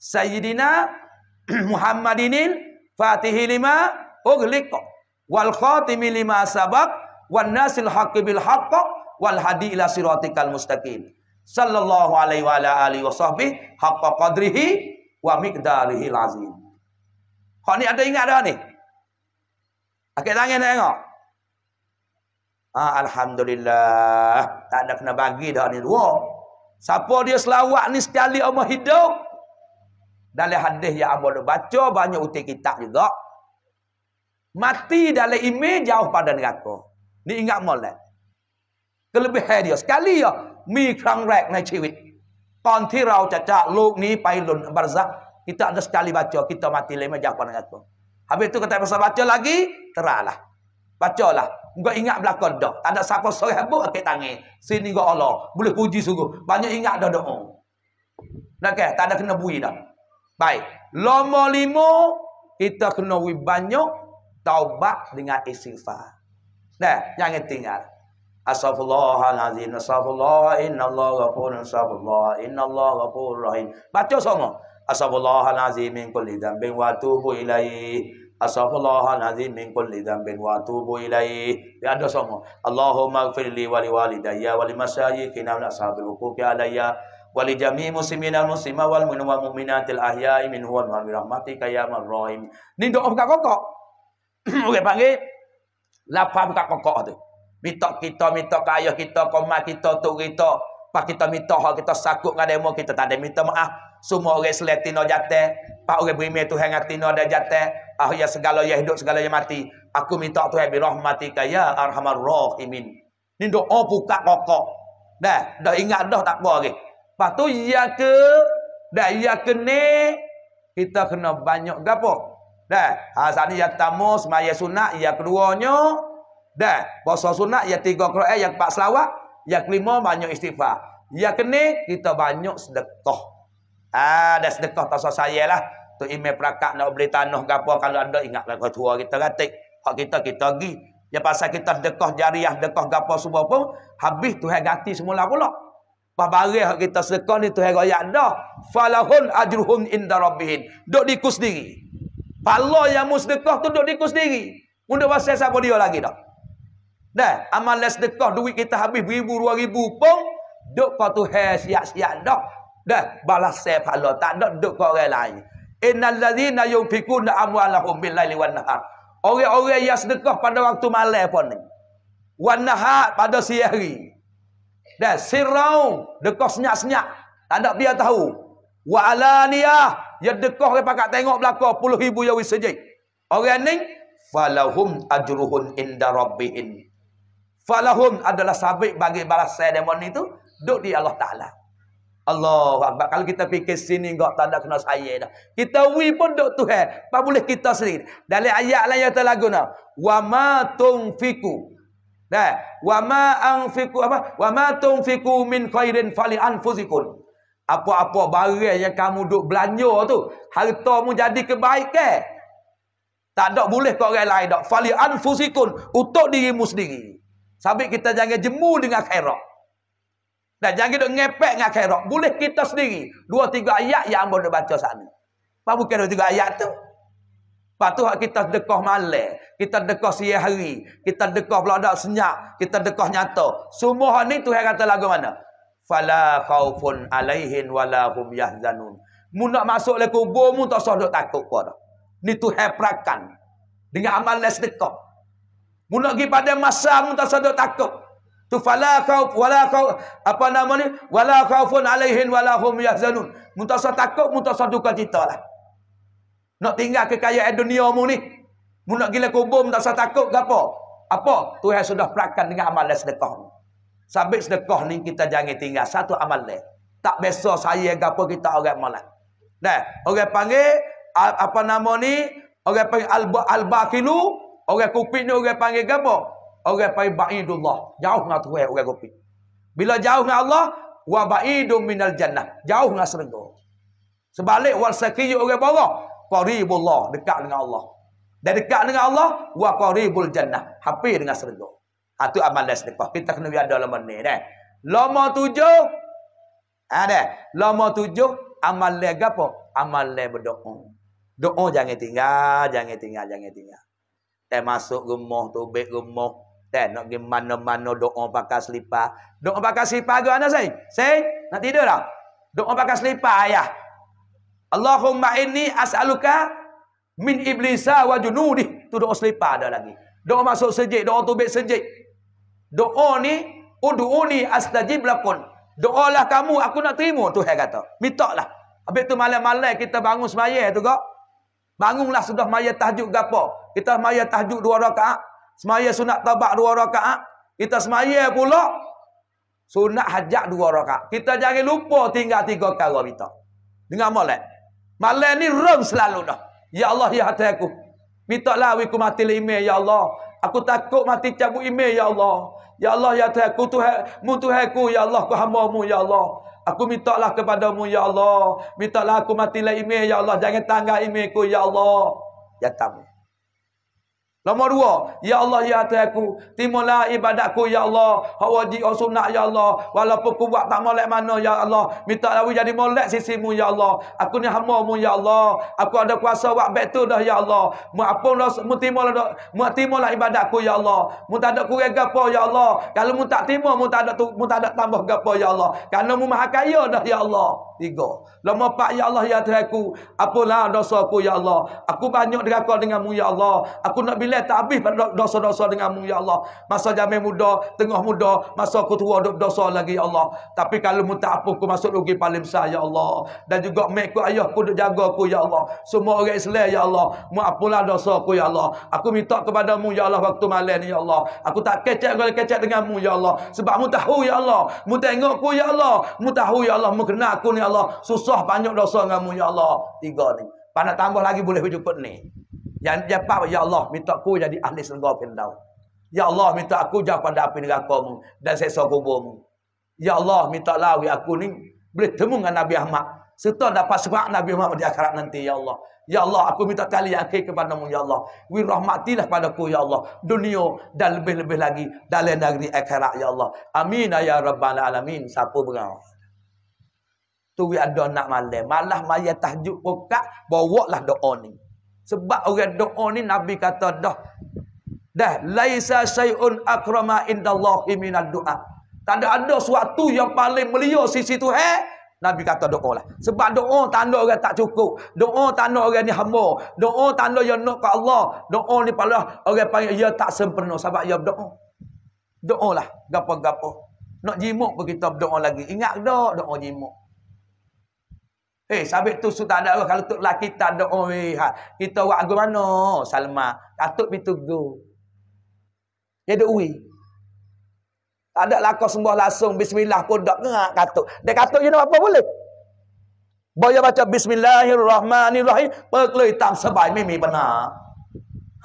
[SPEAKER 1] sayyidina Muhammadinil fatihi lima ughliq wal khatimi lima sabaq wan nasil haqqi bil haqq wal hadi ila siratikal mustaqim. Sallallahu alaihi wa ala alihi wa sahbihi haqqa qadrihi wa miqdarihi al-azim. Hak ni ada ingat dah ni. Angkat tangan nak tengok. Ah, alhamdulillah. Tak ada kena bagi dah ni dua. Siapa dia selawat ni sekali umur hidup? Dalam hadis yang abang dah baca banyak utik kitab juga. Mati dalam imej jauh pada neraka. Ni ingat molek. Kelebihan dia sekali ya. Mi krang rek na ciwit. Kon ti rau cacak luk ni pai barzak. Kita ada sekali baca, kita mati lima jawapan dengan aku. Habis tu kata pasal baca lagi, teralah. Bacalah. Enggak ingat belakang dah. Tak ada siapa sore buk akik tangi. Sini kau Allah. Boleh puji sungguh. Banyak ingat dah doa. Okay, tak ada kena bui dah. Baik. Lama lima, kita kena bui banyak. Taubat dengan istighfar. Nah, jangan tinggal. Astagfirullahaladzim. Astagfirullahaladzim. Astagfirullahaladzim. Astagfirullahaladzim. Baca semua. Asafullahal azim min kulli dhanbin wa atubu ilaihi. Asafullahal azim min kulli dhanbin wa atubu ilaihi. Ya ada semua. Allahumma ighfir li wa li walidayya wa li wa ashabil hukuki alayya wa li jami'i muslimin al muslima wal mu'minin wal mu'minat al ahya'i minhu wa min rahmatika ya marhim. Ni doa buka kokok. Orang panggil lapar buka kokok tu. Minta kita, minta ke kita, komat kita, tu kita. Pak kita minta kita sakut dengan demo kita tak ada minta maaf. Semua orang selain tino jatah. Pak orang berimeh Tuhan dengan tino ada ah ya segala yang hidup, segala yang mati. Aku minta Tuhan berahmatika ya arhamar rahimin. Ini oh buka kokok. Dah, dah ingat dah tak apa lagi. Lepas tu, ya ke? Dah, ya ke ni? Kita kena banyak ke Dah, hal saat ni yang pertama, semaya sunat, ya keduanya. Dah, puasa sunat, ya tiga kera'i, ya keempat selawat. Ya kelima, banyak istighfar. Ya ke Kita banyak sedekah ada ah, sedekah tak saya lah. Untuk email perakat nak beli tanah ke apa. Kalau anda ingatlah tua kita ratik. Kan, hak kita, kita pergi. Ya pasal kita sedekah jariah, sedekah gapo semua pun habis Tuhan ganti semula pula. Pas bare hak kita sedekah ni Tuhan royak dah. Falahun ajruhum inda rabbihin. Dok diku sendiri. Pala yang musdekah tu dok diku sendiri. Mundak pasal siapa dia lagi dah. Dah, amal sedekah duit kita habis beribu, dua ribu pun dok pa Tuhan siap-siap dah dah balas saya pahala tak nak duduk kau orang lain innal ladzina yunfikuna amwalahum bil-laili wan-nahar orang-orang yang sedekah pada waktu malam pun ni wan-nahar pada siang hari dah sirau dekah senyap-senyap tak nak dia tahu wa niyah yang dekah dia pakak tengok belakang puluh ribu ya wisajik orang ni falahum ajruhun inda rabbihin falahum adalah sabit bagi balas saya demon itu duduk di Allah Ta'ala Allah, akbar. Kalau kita fikir sini enggak tanda ada kena saya dah. Kita wi pun dok Tuhan. Apa boleh kita sendiri? Dari ayat lain yang terlagu nak. Wa ma tunfiku. Dah. Wa ma fiku apa? Wa ma tunfiku min khairin fali fuzikun. Apa-apa barang yang kamu duk belanja tu, harta mu jadi kebaikan. Tak dok boleh ke orang lain dok. Fali fuzikun, untuk dirimu sendiri. Sabik kita jangan jemu dengan khairat. Dan jangan duduk ngepek dengan akhirat. Boleh kita sendiri. Dua tiga ayat yang ambil dia baca sana. Apa bukan dua tiga ayat tu? Lepas tu kita dekoh malam. Kita dekoh siang hari. Kita dekoh beladak senyap. Kita dekoh nyata. Semua ni tu yang kata lagu mana? Fala khaufun alaihin walahum yahzanun. Mu nak masuk ke kubur mu tak usah duduk takut pun. Ni tu heprakan. Dengan amal les dekoh. Mu nak pergi pada masa mu tak usah duduk takut. Tu fala kau wala kau apa nama ni wala khaufun alaihin wala hum yahzanun. Muntasa takut muntasa duka cita lah. Nak tinggal kekayaan dunia mu ni. Mu nak gila kubur muntasa takut ke apa? Apa? Tuhan sudah perakan dengan amal sedekah. Sabit sedekah ni kita jangan tinggal satu amal lain. Tak biasa saya gapo kita orang malas. Nah, orang panggil apa nama ni? Orang panggil al-baqilu, orang kupin ni orang panggil gapo? Orang pai ba'idullah. Jauh dengan Tuhan eh, orang kopi. Bila jauh dengan Allah. Wa ba'idun minal jannah. Jauh dengan serga. Sebalik wal sakiyu orang bawah. Qaribullah. Dekat dengan Allah. Dan dekat dengan Allah. Wa qaribul jannah. Hampir dengan serga. Itu ha, amal sedekah. Kita kena biar dalam ni. Dah. Lama tujuh. Ada. Ha, lama tujuh. Amalan amal le berdoa. Doa jangan tinggal. Jangan tinggal. Jangan tinggal. Dan masuk rumah tu. Bek rumah. Eh, nak pergi mana-mana doa pakai selipar. Doa pakai selipar ke mana, saya saya nak tidur tak? Doa pakai selipar, ayah. Allahumma inni as'aluka min iblisa wa junudi. Itu doa selipar ada lagi. Doa masuk sejik, doa tubik sejik. Doa ni, udu'uni astajib lakun. Doa lah kamu, aku nak terima. tu saya kata. Minta lah. Habis tu malam-malam kita bangun semaya tu kok. Bangunlah sudah maya tahjud gapo. Kita maya tahjud dua rakaat. Semaya sunat tabak dua rakaat. Ah? Kita semaya pula. Sunat hajak dua rakaat. Kita jangan lupa tinggal tiga kara kita. Dengar malam. Malam ni rung selalu dah. Ya Allah, ya hati aku. Minta lah wiku mati lima, ya Allah. Aku takut mati cabut lima, ya Allah. Ya Allah, ya hati aku. Tuhai, mu tuhaiku, ya Allah. Ku hamamu, ya Allah. Aku minta lah kepadamu, ya Allah. Minta lah aku mati lima, ya Allah. Jangan tanggal lima ku, ya Allah. Ya tamu. Nombor dua. Ya Allah, ya hati aku. Timulah ibadatku, ya Allah. Hak wajib, hak sunnah, ya Allah. Walaupun ku buat tak molek mana, ya Allah. Minta lawi jadi molek sisimu, ya Allah. Aku ni hamamu, ya Allah. Aku ada kuasa buat baik tu dah, ya Allah. Mu'apun dah, mu'timulah mu mu ibadatku, ya Allah. Mu tak ada kurang gapa, ya Allah. Kalau mu tak timul, mu tak ada, mu tak tambah gapa, ya Allah. Kerana mu maha kaya dah, ya Allah. Tiga. Lama pak ya Allah ya Tuhan aku. Apalah dosa aku ya Allah. Aku banyak deraka denganmu ya Allah. Aku nak bila tak habis pada dosa-dosa denganmu ya Allah. Masa jamin muda, tengah muda. Masa aku tua duduk dosa lagi ya Allah. Tapi kalau mu tak apa aku masuk lagi paling besar ya Allah. Dan juga mak aku ayah aku duduk jaga aku ya Allah. Semua orang Islam ya Allah. Mu apalah dosa aku ya Allah. Aku minta kepadamu ya Allah waktu malam ni ya Allah. Aku tak kecek kalau kecek denganmu ya Allah. Sebab mu tahu ya Allah. Mu tengok aku ya Allah. Mu tahu ya Allah. Mu kenal aku ni Allah. Susah banyak dosa denganmu ya Allah. Tiga ni. Pada tambah lagi boleh berjumpa ni. Yang jepat ya Allah minta aku jadi ahli surga pindau. Ya Allah minta aku jauh pada api nerakamu dan seksa kuburmu. Ya Allah minta lawi aku ni boleh temu dengan Nabi Ahmad. Serta dapat sebab Nabi Muhammad di akhirat nanti ya Allah. Ya Allah aku minta tali yang akhir kepadamu ya Allah. Wi rahmatilah padaku ya Allah. Dunia dan lebih-lebih lagi dalam negeri akhirat ya Allah. Amin ya rabbal alamin. Siapa berang? tu wi ada nak malam malah maya tahajud bawa lah doa ni sebab orang doa ni nabi kata dah dah laisa syai'un akrama indallahi minad doa tak ada ada suatu yang paling mulia sisi tu tuhan Nabi kata doa lah. Sebab doa tanda orang tak cukup. Doa tanda orang ni hamba. Doa tanda yang nak ke Allah. Doa ni pula orang panggil ia tak sempurna. Sebab ia berdoa. Doa lah. Gapa-gapa. Nak jimuk pun kita berdoa lagi. Ingat tak doa jimuk. Eh, sabit tu sudah ada kalau tu laki tak ada oi ha. Kita buat ke mana? Salma, atuk pi tu, Dia ada ui. Tak ada lakau sembah langsung bismillah pun dak ngak katuk. Dia katuk je nak apa boleh. Boleh baca bismillahirrahmanirrahim. Pakloi tam sebaik mimi benar.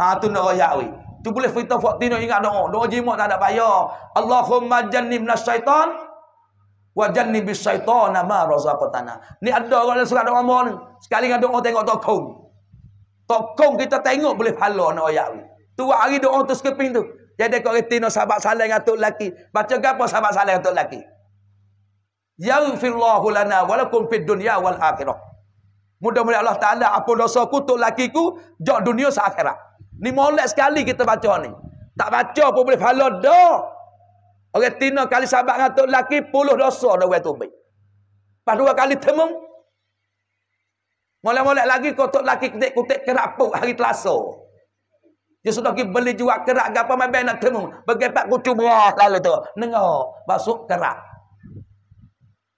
[SPEAKER 1] Ha tu nak royak ui. Tu boleh fakti Fatina ingat doa. Doa jimat tak ada payah. Allahumma jannibna syaitan Wajanni bisyaitana ma razaqatana. Ni ada orang yang surat orang mohon. Sekali dengan doa tengok tokong. Tokong kita tengok boleh pahala anak ayat ni. Tu hari doa tu sekeping tu. Jadi kau reti no sahabat salih dengan tu lelaki. Baca apa sahabat salih dengan tu lelaki? Yaghfirullahu lana walakum fid dunya wal akhirah. Mudah-mudahan Allah Ta'ala apa dosa ku tu lelaki ku. Jok dunia seakhirat. Ni molek sekali kita baca ni. Tak baca pun boleh pahala doa. Orang tina kali sahabat dengan tu lelaki, puluh dosa dah buat tubik. Lepas dua kali temung. Mula-mula lagi kau tu lelaki kutik-kutik kerapuk hari telasa. Dia sudah pergi beli jual kerak ke apa main nak temung. Bagaimana kucu buah lalu tu. Nengok. Masuk kerak.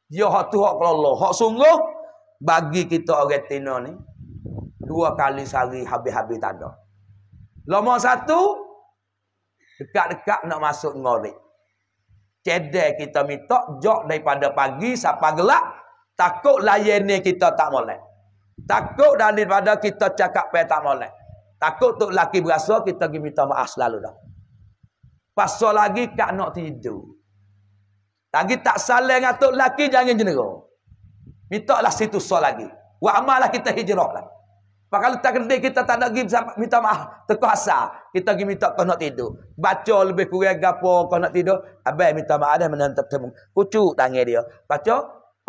[SPEAKER 1] Ya hak tu hak Allah. Hak sungguh. Bagi kita orang tina ni. Dua kali sehari habis-habis tanda. Lama satu. Dekat-dekat nak masuk ngorik. Cedek kita minta jok daripada pagi sampai gelap. Takut layani kita tak boleh. Takut daripada kita cakap payah tak boleh. Takut tu laki berasa kita pergi minta maaf selalu dah. Pasal lagi kak nak tidur. Lagi tak salah dengan laki jangan jenera. Minta lah situ so lagi. waamalah kita hijrah lah. Sebab kalau tak kena kita tak nak pergi minta maaf. Terkuasa. Kita pergi minta kau nak tidur. Baca lebih kurang gapo kau nak tidur. Habis minta maaf dah menentang temu. Kucuk tangan dia. Baca.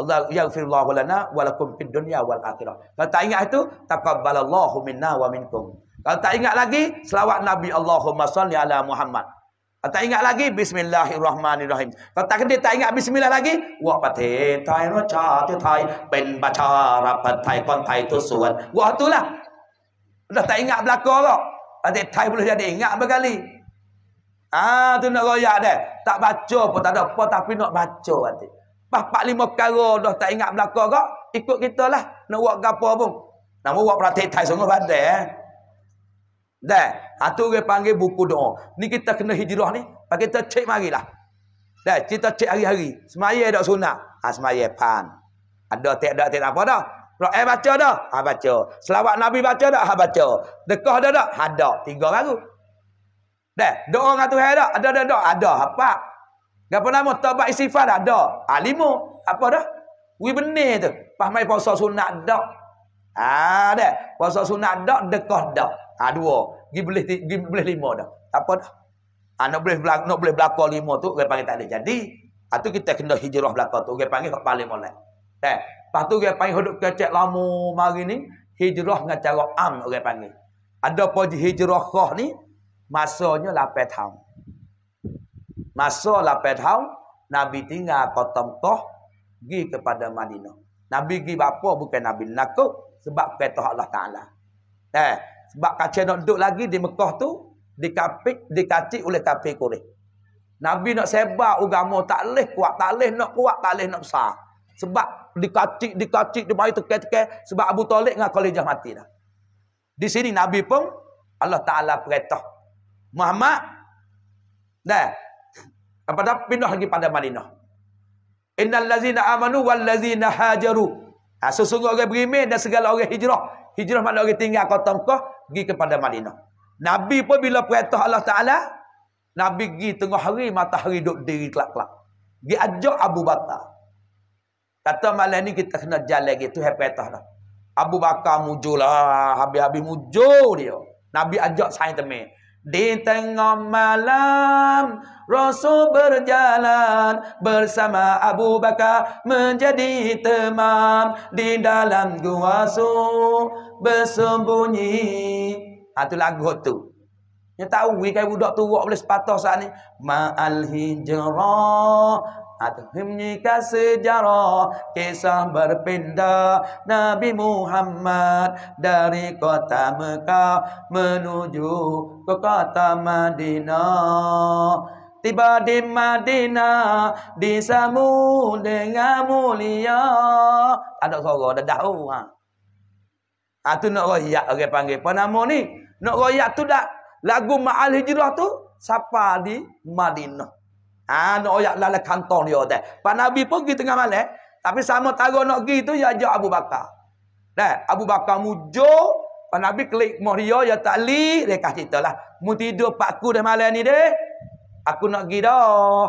[SPEAKER 1] Allah Allah walana walakum fid dunya wal akhirah. Kalau tak ingat itu, taqabbalallahu minna wa minkum. Kalau tak ingat lagi, selawat Nabi Allahumma salli ala Muhammad. Kalau ah, tak ingat lagi, Bismillahirrahmanirrahim. Kalau tak kena, tak ingat Bismillah lagi. Wah, pati, tai, roca, tu, tai. Ben, baca, rapat, tai, kon tai, tu, suan. Wah, tu lah. Dah tak ingat belakang kok. Nanti tai boleh jadi ingat berkali. Ah, tu nak royak dia. Tak baca pun, tak ada apa, tapi nak baca nanti. Pas 4-5 perkara dah tak ingat belakang kok. Ikut kita lah. Nak buat apa pun. Namun, buat perhatian tai, sungguh badai. Eh. Dah. Satu orang panggil buku doa. Ni kita kena hijrah ni. Pakai kita cek lah. Dah. cita cek hari-hari. Semaya tak sunat. Ha, semaya pan. Ada tak ada tak apa dah. kalau eh, baca dah. Ha, baca. Selawat Nabi baca dah. Ha, baca. Dekah dah dah. Ha, dah. Tiga baru. Dah. Doa dengan Tuhan dah. Ada dah dah. Ada. Apa? Apa nama? Tabak istifah dah. Ada. Ha, lima. Apa dah? Wi benih tu. Pahamai puasa sunat dah. Ha, dah. Puasa sunat dah. Dekah dah. Ha dua. Gi boleh gi boleh lima dah. Tak apa dah. Ha nak boleh belak nak boleh belakang lima tu orang panggil tak ada. Jadi, ha tu kita kena hijrah belakang tu orang panggil kat paling molek. Teh. Lepas tu orang panggil hidup kecek lama mari ni hijrah dengan cara am orang panggil. Ada apa hijrah khah ni masanya lapet tahun. Masa 8 tahun Nabi tinggal kota Mekah pergi kepada Madinah. Nabi pergi apa? Bukan Nabi nakut sebab kata Allah Ta'ala. Eh, sebab kaca nak duduk lagi di Mekah tu dikapik, dikacik oleh kafir Quraisy. Nabi nak sebar agama tak leh kuat, tak leh nak kuat, tak leh nak besar. Sebab dikacik, dikacik di bayi teke-teke sebab Abu Talib dengan Khalidah mati dah. Di sini Nabi pun Allah Taala perintah Muhammad dah apa pindah lagi pada Madinah. Innal ladzina amanu wal ladzina hajaru. Ha, sesungguh orang beriman dan segala orang hijrah. Hijrah maknanya orang tinggal kota Mekah pergi kepada Madinah. Nabi pun bila perintah Allah Taala, Nabi pergi tengah hari matahari duk diri kelak-kelak. Dia ajak Abu Bakar. Kata malam ni kita kena jalan gitu hai perintah dah. Abu Bakar mujulah, habis-habis mujul dia. Nabi ajak saya temen. Di tengah malam Rasul berjalan bersama Abu Bakar menjadi teman di dalam gua su bersembunyi. Ha tu lagu tu. Yang tahu ni kan budak tu rock boleh sepatah saat ni. Ma'al hijrah Adhimnika sejarah Kisah berpindah Nabi Muhammad Dari kota Mekah Menuju ke kota Madinah Tiba di Madinah Disambung dengan mulia Ada suara, ada dahulu ha? ha, Itu nak royak orang okay, panggil Apa nama ni? Nak royak tu dah Lagu Ma'al Hijrah tu Sapa di Madinah Ah, ha, nak oyak lalak kantong dia tu. Pak Nabi pergi tengah malam, tapi sama taruh nak pergi tu dia ya, ajak Abu Bakar. Nah, Abu Bakar mujo, Pak Nabi klik Moria ya takli, dia kasi citalah. Mu tidur pakku dah malam ni deh. Aku nak pergi dah.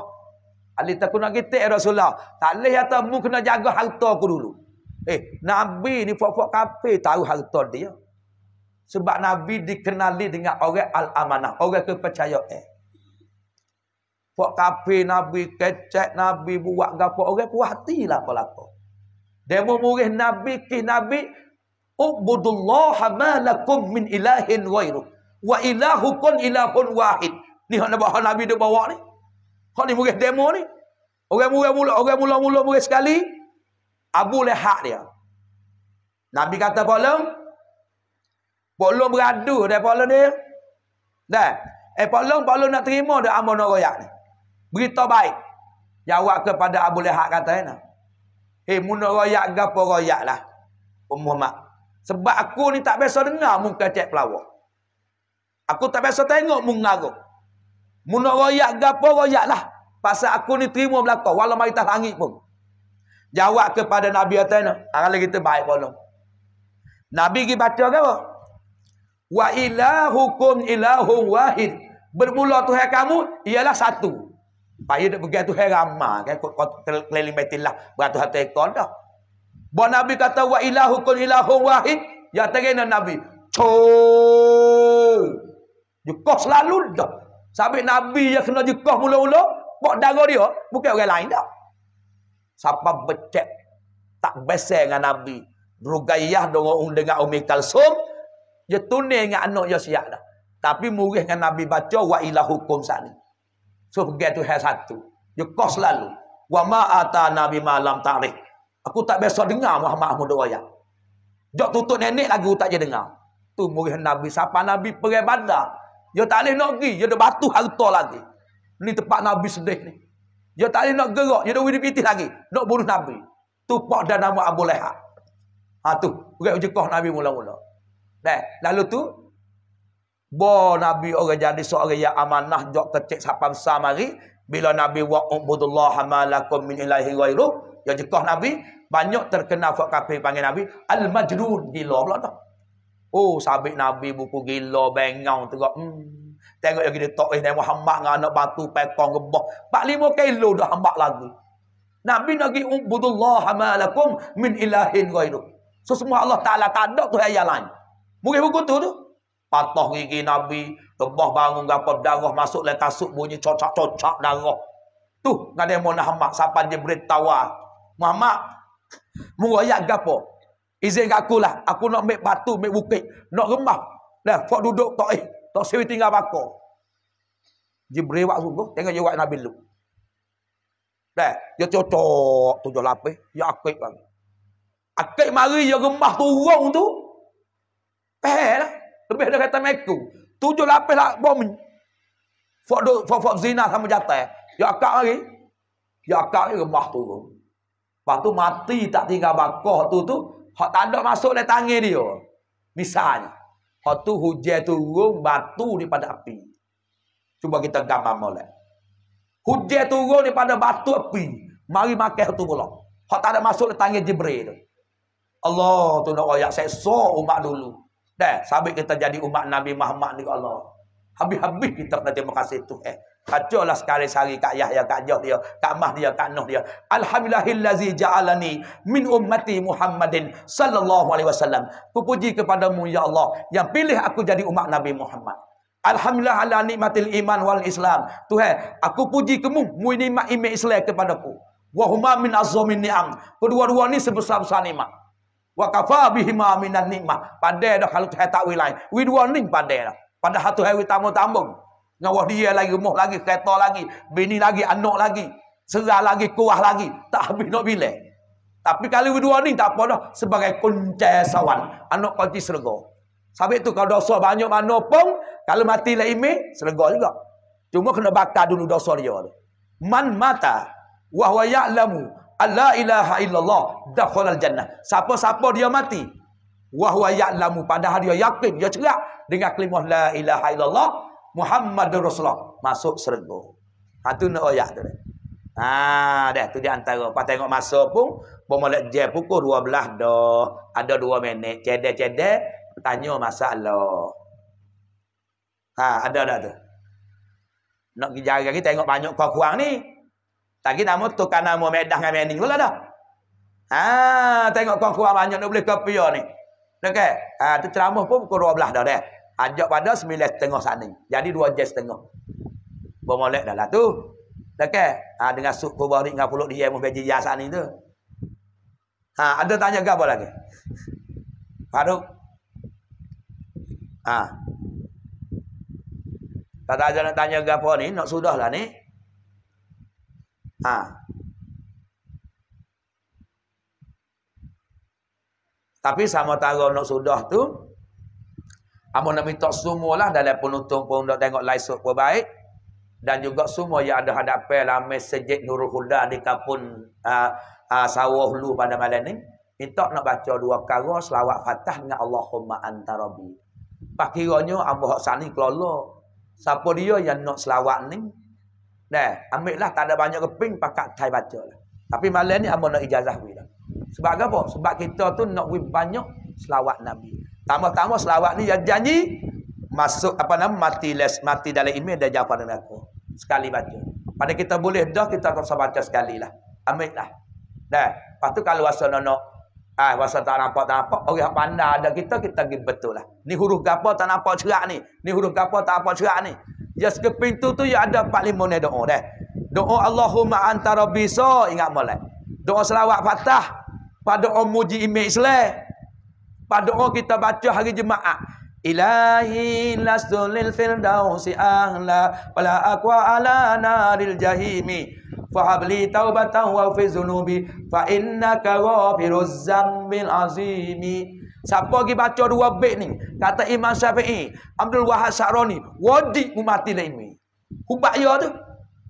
[SPEAKER 1] Ali tak nak pergi tak Rasulullah. Tak leh atau mu kena jaga harta aku dulu. Eh, Nabi ni fok-fok kafe tahu harta dia. Sebab Nabi dikenali dengan orang al-amanah, orang kepercayaan. Eh. Puak kafe Nabi, kecek Nabi, buat gapo orang, puak hati lah pelaku. Demo murih Nabi, ki Nabi, Ubudullah ma lakum min ilahin wairu. Wa kun ilahun wahid. Ni yang nabah Nabi dia bawa ni. Kau ni murih demo ni. Orang murih mula, orang mula-mula murih sekali. Abu leh hak dia. Nabi kata polong. Polong beradu dia polong dia. Dah. Eh polong, polong nak terima dia amal noroyak ni. Berita baik. Jawab kepada Abu Lahab kata ini. Hei muna royak gapa royak lah. Umm Muhammad. Sebab aku ni tak biasa dengar muka cek pelawak. Aku tak biasa tengok mengaruh. Muna royak gapa royak lah. Pasal aku ni terima belakang. Walau marita langit pun. Jawab kepada Nabi kata ini. Kalau kita baik pun. Umm. Nabi pergi baca ke apa? Wa ilahukum ilahum wahid. Bermula Tuhan kamu ialah satu. Payah dia pergi tu hai ramah kan. Kau keliling batin lah. Beratus satu ekor dah. Buat Nabi kata, Wa ilahu kun ilahu wahid. Ya terkena Nabi. Cuuuuh. Jukoh selalu dah. Sambil Nabi yang kena jukoh mula-mula. Buat darah dia. Bukan orang lain dah. Sapa becek. Tak besar dengan Nabi. Rugayah dengan, dengan Umi Kalsum. Dia tunai dengan anak dia siap dah. Tapi murid dengan Nabi baca. Wa ilahu kun sani. So pergi tu hal satu. Dia kos lalu. Wa ma nabi malam ta'rif. Aku tak biasa dengar Muhammad Ahmad Doya. Jok tutup nenek lagi aku tak je dengar. Tu murid nabi siapa nabi pergi badar. Dia tak leh nak pergi, dia ada batu harta lagi. Ni tempat nabi sedih ni. Dia tak leh nak gerak, dia ada widi piti lagi. Nak bunuh nabi. Tu pak dan nama Abu Lahab. Ha tu, pergi ujekoh nabi mula-mula. Dah, lalu tu Bo Nabi orang jadi seorang yang amanah jok kecik sapam samari. Bila Nabi wa ubudullah hamalakum min ilahi wairuh. Ya jekoh Nabi. Banyak terkenal fok kafir panggil Nabi. Al-Majnun. Gila pula tu Oh sabit Nabi buku gila bengau. Tengok. Hmm. Tengok yang kita tok. Eh Muhammad dengan anak batu pekong pak limo kilo dah hambak lagi. Nabi lagi ubudullah hamalakum min ilahi wairuh. So semua Allah Ta'ala tak ada tu ayat lain. Mungkin buku tu tu. Patah gigi Nabi. Rebah bangun gapa darah masuk dalam kasut bunyi cocak-cocak darah. Tu ngadai Muhammad siapa dia beritahu. Ah? Muhammad mungo ayat gapo? Izin gak aku lah. Aku nak ambil batu, ambil bukit, nak rembah. Dah, fok duduk tak eh. Tak sewi tinggal bako. Jibril wak sungguh tengok je wak Nabi lu. Dah, dia cocok tujuh lapis, ya akik bang. Akik mari ya rembah turun tu. Pehel lebih dari kata mereka. Tujuh lapis lah bom. Fok-fok zina sama jatah. Ya akak lagi. Ya akak lagi rebah tu. Lepas tu mati tak tinggal bakoh tu tu. Hak tak ada masuk dari tangan dia. Misalnya. Hak tu hujan turun batu pada api. Cuba kita gambar molek. Hujan turun pada batu api. Mari makan tu pula. Hak tak ada masuk dari tangan Jibril tu. Allah tu nak ayat seksa umat dulu. Dah, sampai kita jadi umat Nabi Muhammad ni Allah. Habis-habis kita kena terima kasih tu. Eh. Kacaulah sekali-sari Kak Yahya, Kak Jok dia, Kak Mah dia, Kak Nuh dia. Alhamdulillahillazi ja'alani min ummati Muhammadin sallallahu alaihi wasallam. Kupuji kepadamu, Ya Allah, yang pilih aku jadi umat Nabi Muhammad. Alhamdulillah ala nikmatil iman wal islam. Tuhan, aku puji kamu, mu nikmat iman Islam kepadaku. Wahuma min azamin ni'am. Kedua-dua ni sebesar-besar nikmat wa kafa bihima minan nikmah padah dah kalau tak wei lain wei dua ni padah dah padah satu hari tamu tambung ngawah dia lagi rumah lagi kereta lagi bini lagi anak lagi serah lagi kuah lagi tak habis nak bila tapi kali wei dua ni tak apa dah sebagai kunci sawan anak kunci surga sampai tu kalau dosa banyak mana pun kalau mati lah ini surga juga cuma kena bakar dulu dosa dia man mata wa huwa ya'lamu Alla ilaha illallah dakhala al-jannah. Siapa-siapa dia mati wa huwa ya'lamu padahal dia yakin dia cerak dengan kalimah la ilaha illallah Muhammadur Rasulullah masuk syurga. Ha tu nak ayat tu. Ha dah tu di antara. Pas tengok masa pun bermula je pukul 12 dah. Ada 2 minit cedek-cedek tanya masalah. Ha ada dah tu. Nak pergi jarang lagi tengok banyak kau kurang ni. Tak kira nama tu kan nama medah dengan mening pula dah. Ha, tengok kau kurang banyak nak beli kopi ni. Okey. Ha, tu ceramah pun pukul 12 dah dah. Ajak pada 9.30 sana. Jadi 2 jam setengah. Bermolek dah lah tu. Okey. Ha, dengan suku kubah ni dengan puluk dia mau beji jasa ni tu. Ha, ada tanya ke apa lagi? Faruk. Ha. kata ada nak tanya ke apa ni. Nak sudah lah ni. A. Tapi sama taruh nak sudah tu. Amun nak minta semualah dalam penutup pun nak tengok laisut pun baik. Dan juga semua yang ada hadapi lah masjid Nurul Huda di kapun uh, uh, sawah lu pada malam ni. Minta nak baca dua kara selawat fatah dengan Allahumma antarabi. Pakiranya Abu Haksani kelola. Siapa dia yang nak selawat ni? Nah, ambil lah tak ada banyak keping pakat tai baca lah. Tapi malam ni amun nak ijazah wei lah. Sebab apa? Sebab kita tu nak wei banyak selawat Nabi. Tambah-tambah selawat ni yang janji masuk apa nama mati les mati dalam ini dan jawab dengan aku. Sekali baca. Pada kita boleh dah kita akan baca sekali lah. Ambil lah. Nah, lepas tu kalau asal nak Ah, pasal tak nampak, tak nampak. Orang pandai ada kita, kita pergi betul lah. Ni huruf gapa tak nampak cerak ni. Ni huruf gapa tak apa cerak ni. Ya suka pintu tu, ya ada empat lima ni doa dah. Doa Allahumma antara bisa, ingat malam. Doa selawat fatah. Pada doa muji imej selai. Pada doa kita baca hari jemaah. Ilahi lasulil firdausi ahla. Wala akwa ala naril jahimi. Fa habli taubatan wa fi zunubi fa innaka ghafiruz zambil azimi siapa lagi baca dua bait ni kata imam syafi'i abdul wahab sa'roni wadi mu mati la ini. hubak ya tu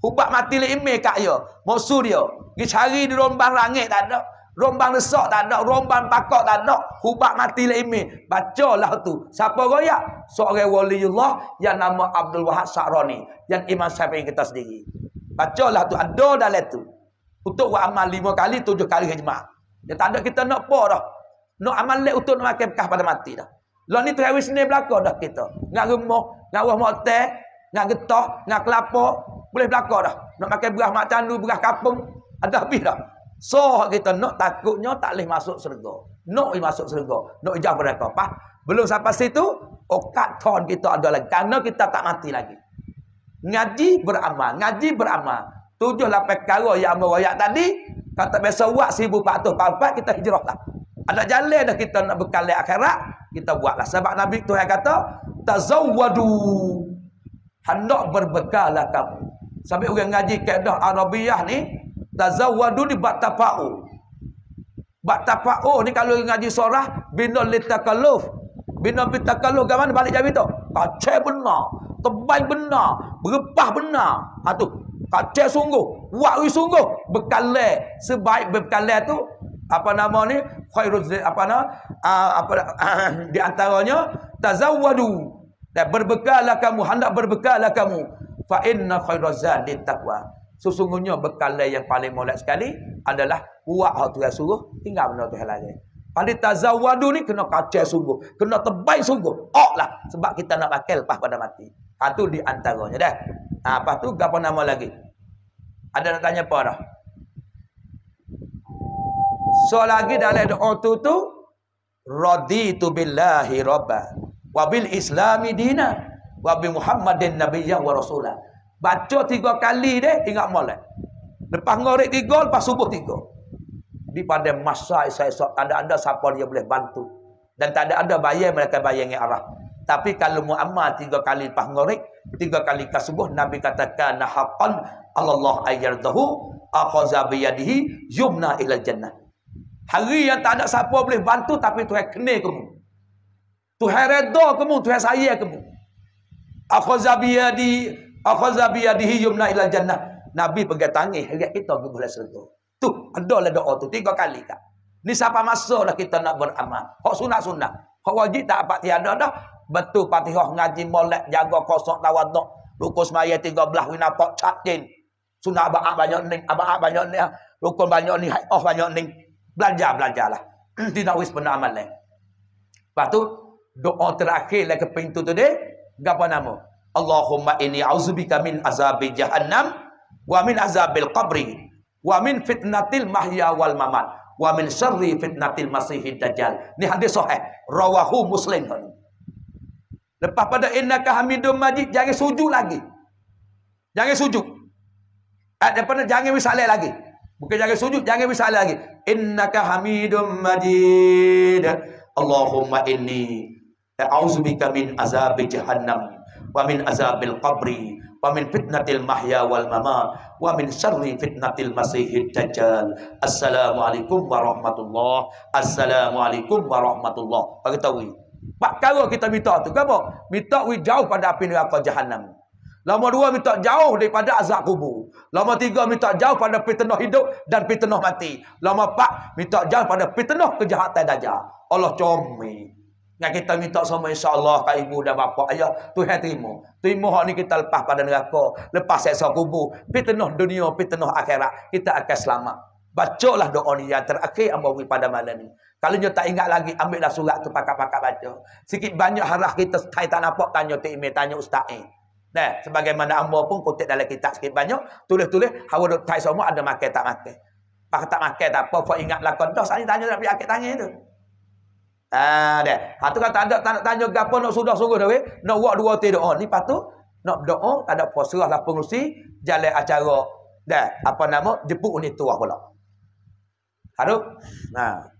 [SPEAKER 1] hubak mati la ini kak ya maksud dia pergi cari di rombang langit tak ada rombang lesak tak ada rombang pakak tak ada hubak mati la imi bacalah tu siapa gaya, seorang waliullah yang nama abdul wahab sa'roni yang imam syafi'i kita sendiri Bacalah tu ada dalam tu. Untuk buat amal lima kali, tujuh kali hijmah. Dia tak ada kita nak apa dah. Nak amal lek untuk nak makan bekas pada mati dah. Lah ni terawih sini belakang dah kita. Nak rumah, nak rumah motel, nak getah, nak kelapa. Boleh belakang dah. Nak makan beras mak candu, beras kapung. Ada habis dah. So kita nak takutnya tak boleh masuk serga. Nak masuk serga. Nak ijah berapa. Apa? Belum sampai situ, okat ton kita ada lagi. Kerana kita tak mati lagi. Ngaji beramal. Ngaji beramal. Tujuh lapan kara yang Allah wayak tadi. Kalau tak biasa buat seribu empat tuh. Empat kita hijrah lah. Ada jalan dah kita nak bekal akhirat. Kita buatlah. Sebab Nabi tu yang kata. Tazawwadu. Hendak berbekal lah kamu. Sambil orang ngaji kaedah Arabiah ni. Tazawwadu ni batapa'u. Batapa'u ni kalau ngaji sorah. Bina litakaluf. Bina litakaluf. Gimana balik jawi tu? Kacai benar tebal benar, berpah benar. Ha tu, kacau sungguh, buat ui sungguh, bekalai. Sebaik bekalai tu, apa nama ni? Khairuz, apa nak? Ah, apa di antaranya tazawwadu. Dan berbekallah kamu, hendak berbekallah kamu. Fa inna khairuz zadi taqwa. Sesungguhnya bekalai yang paling molek sekali adalah buat hak Tuhan suruh, tinggal benda Tuhan lain. Pada tazawadu ni kena kacau sungguh. Kena terbaik sungguh. Oh lah. Sebab kita nak pakai lepas pada mati. Ha tu di antaranya dah. Ha lepas tu apa nama lagi? Ada nak tanya apa dah? So lagi dalam doa tu tu raditu billahi rabba wa bil islami dina wa bi muhammadin nabiyyan wa rasula. Baca tiga kali deh ingat molek. Lepas ngorek tiga, lepas subuh tiga. Di pada masa esok-esok, tak ada anda siapa dia boleh bantu. Dan tak ada-ada bayar mereka bayar dengan arah. Tapi kalau mu'amal tiga kali pahngorik, tiga kali kasubuh, Nabi katakan, Haqqan Allah ayyardahu akhazabiyadihi yumna ila jannah. Hari yang tak ada siapa boleh bantu, tapi tu yang kena kamu. Tu yang reda kamu, tu yang saya kamu. Akhazabiyadihi, akhazabiyadihi yumna ila jannah. Nabi pergi tangi, hari kita pergi boleh serta. Tu, adalah doa tu, tiga kali kak. Ni siapa masalah kita nak beramal. Kau sunnah, sunnah. Kau wajib tak apa tiada dah. Betul Fatihah ngaji molek jaga kosong tawaduk. Rukun semaya tiga belah wina pok cakin. Sunnah abang abang banyak ni. Abang abang banyak ni. Ah. Rukun banyak ni. Oh banyak ni. belanja belanja lah. Tidak wis pernah amal ni. Lepas tu, doa terakhir lah ke pintu tu dia. Gapa nama? Allahumma ini auzubika min azabi jahannam wa min azabil qabri wa min fitnatil mahya wal mamat wa min syarri fitnatil masihid dajjal. Ni hadis sahih, rawahu Muslim. Lepas pada innaka hamidum majid jangan sujud lagi. Jangan sujud. Ah daripada jangan bersalah lagi. Bukan jangan sujud, jangan bersalah lagi. Innaka hamidum majid. Allahumma inni a'udzubika min azab jahannam wa min azabil qabri wa min fitnatil mahya wal mamat wa min syarri fitnatil masiihid dajjal. Assalamualaikum warahmatullahi. Assalamualaikum warahmatullahi. Bagi tahu ini. Empat kali kita minta tu. Kenapa? Minta we jauh pada api neraka jahanam. Lama dua minta jauh daripada azab kubur. Lama tiga minta jauh pada pitenoh hidup dan pitenoh mati. Lama empat minta jauh pada pitenoh kejahatan dajah. Allah comel. Yang kita minta sama Allah kat ibu dan bapa ayah. Tu yang terima. Terima hak ni kita lepas pada neraka. Lepas seksa kubur. Pitenoh dunia, pitenoh akhirat. Kita akan selamat. Bacalah doa ni yang terakhir yang beri pada malam ni. Kalau dia tak ingat lagi, ambil ambillah surat tu pakat-pakat baca. Sikit banyak harah kita saya tak nampak, tanya Tik Imeh, tanya Ustaz eh. Dan sebagaimana Ambo pun kutip dalam kitab sikit banyak, tulis-tulis, hawa duk tai semua ada makan tak makan. Pakat tak makan tak apa, kau ingat lakon tu, saya tanya dia pergi akhir tangan tu. Ah, dah. Ha tu kata ada tak nak tanya gapo nak sudah sungguh dah weh. Nak buat dua tidur. doa oh, ni patu nak doa tak ada puas lah pengurusi jalan acara. Dah, apa nama? Jepuk unit tua pula. Harup. Nah. Ha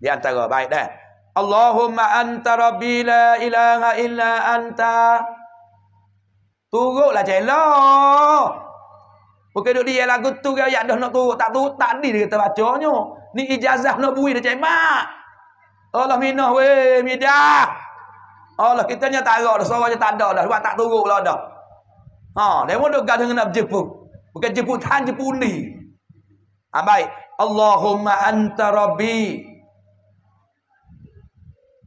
[SPEAKER 1] di antara baik dah. Allahumma anta rabbi la ilaha illa anta. Turutlah cela. Bukan duk dia lagu tu ke ayat dah nak turut tak turut tadi dia kata bacanya. Ni ijazah nak bui dah cemak. Allah minah weh midah. Allah kita nya tak ada dah suaranya tak ada dah sebab tak turut lah dah. Ha, demo pun duk gaduh nak jepu. Bukan jepu tan jepu ni. Ha, baik. Allahumma anta rabbi.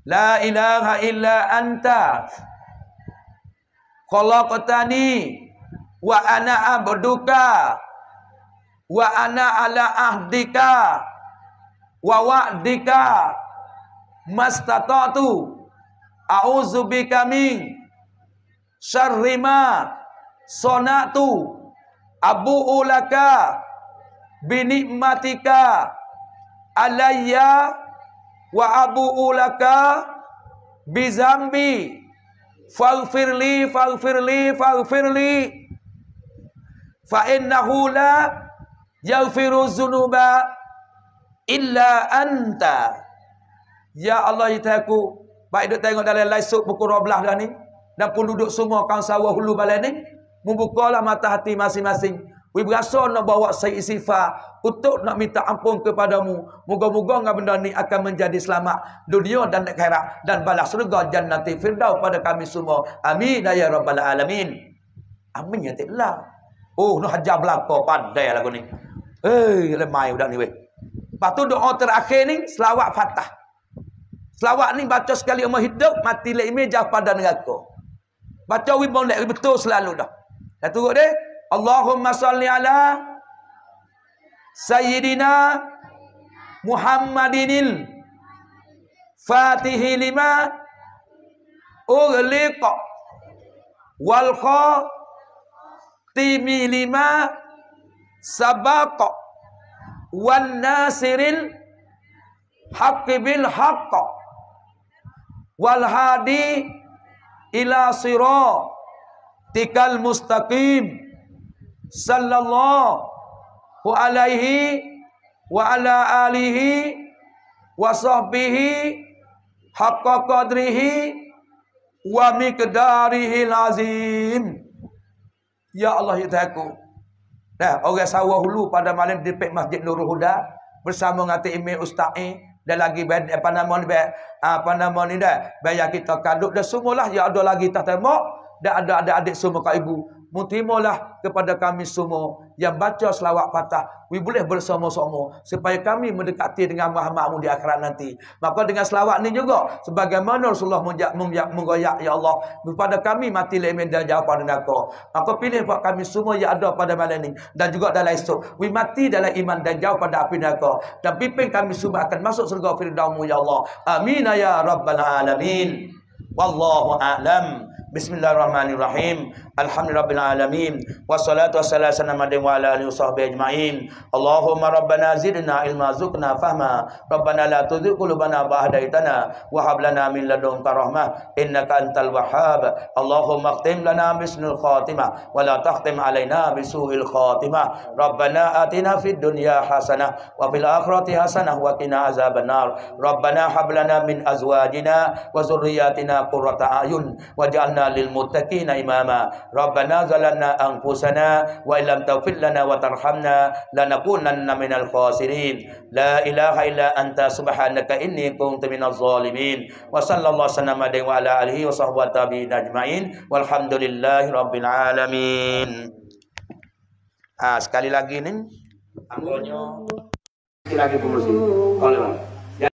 [SPEAKER 1] La ilaha illa anta Khalaqtani Wa ana abduka Wa ana ala ahdika Wa wa'dika Mastatatu A'udzubika min Syarrima Sonatu abu ulaka, Binikmatika Alayya wa abu'u laka bi zambi Falfirli. faghfirli faghfirli fa innahu la yaghfiru dzunuba illa anta ya allah ya itaku baik duk tengok dalam laisuk pukul 12 dah ni dan pun duduk semua kaum sawah hulu balai ni membukalah mata hati masing-masing we berasa nak bawa sayyid sifat untuk nak minta ampun kepadamu. Moga-moga dengan benda ni akan menjadi selamat. Dunia dan akhirat. Dan balas surga jannati firdaus pada kami semua. Amin. Ya Rabbal Alamin. Amin. Ya Tidak. Lah. Oh, nak hajar belakang. Pandai lagu ni. Eh, lemai udah ni weh. Lepas tu doa terakhir ni. Selawat fatah. Selawat ni baca sekali umur hidup. Mati lah imej jauh pada neraka. Baca wibon lah. Betul selalu dah. Dah turut dia. Allahumma salli ala سيدنا محمد الفاتح لما أغلق والخاتم لما سبق والناصر الحق بالحق والهادي إلى صراطك المستقيم صلى الله sallallahu alaihi wa ala alihi wa sahbihi haqqa qadrihi wa miqdarihi lazim ya allah ya tuhanku nah orang sawah hulu pada malam di masjid nurul huda bersama ngati tim ustai. ustaz dan lagi apa nama ni apa nama ni dah Bayak kita kaduk dan semulah ya ada lagi tak tembak Dah ada ada adik semua kak ibu Mutimulah kepada kami semua yang baca selawat patah. We boleh bersama-sama supaya kami mendekati dengan Muhammadmu di akhirat nanti. Maka dengan selawat ni juga. Sebagaimana Rasulullah menggoyak, menggoyak, Ya Allah. Kepada kami mati lemin dan jawab pada neraka. Maka pilih buat kami semua yang ada pada malam ini. Dan juga dalam esok. We mati dalam iman dan jawab pada api neraka. Dan pimpin kami semua akan masuk surga firidamu Ya Allah. Amin ya Rabbal Alamin. Wallahu a'lam. بسم الله الرحمن الرحيم الحمد لله رب العالمين والصلاة والسلام على آله وصحبه أجمعين اللهم ربنا زدنا علما زكنا فهما ربنا لا تذق قلوبنا بعد إذ وهب لنا من لدنك رحمة إنك أنت الوهاب اللهم اختم لنا بسن الخاتمة ولا تختم علينا بسوء الخاتمة ربنا آتنا في الدنيا حسنة وفي الآخرة حسنة وقنا عذاب النار ربنا هب لنا من أزواجنا وذرياتنا قرة أعين واجعلنا للمتقين إماما ربنا ظلمنا أنفسنا وإن لم تغفر لنا وترحمنا لنكونن من الخاسرين لا إله إلا أنت سبحانك إني كنت من الظالمين وصلى الله وسلم وعلى آله وصحبه التابعين أجمعين والحمد لله رب العالمين ah sekali lagi nih angkonya lagi pemusik. Kalau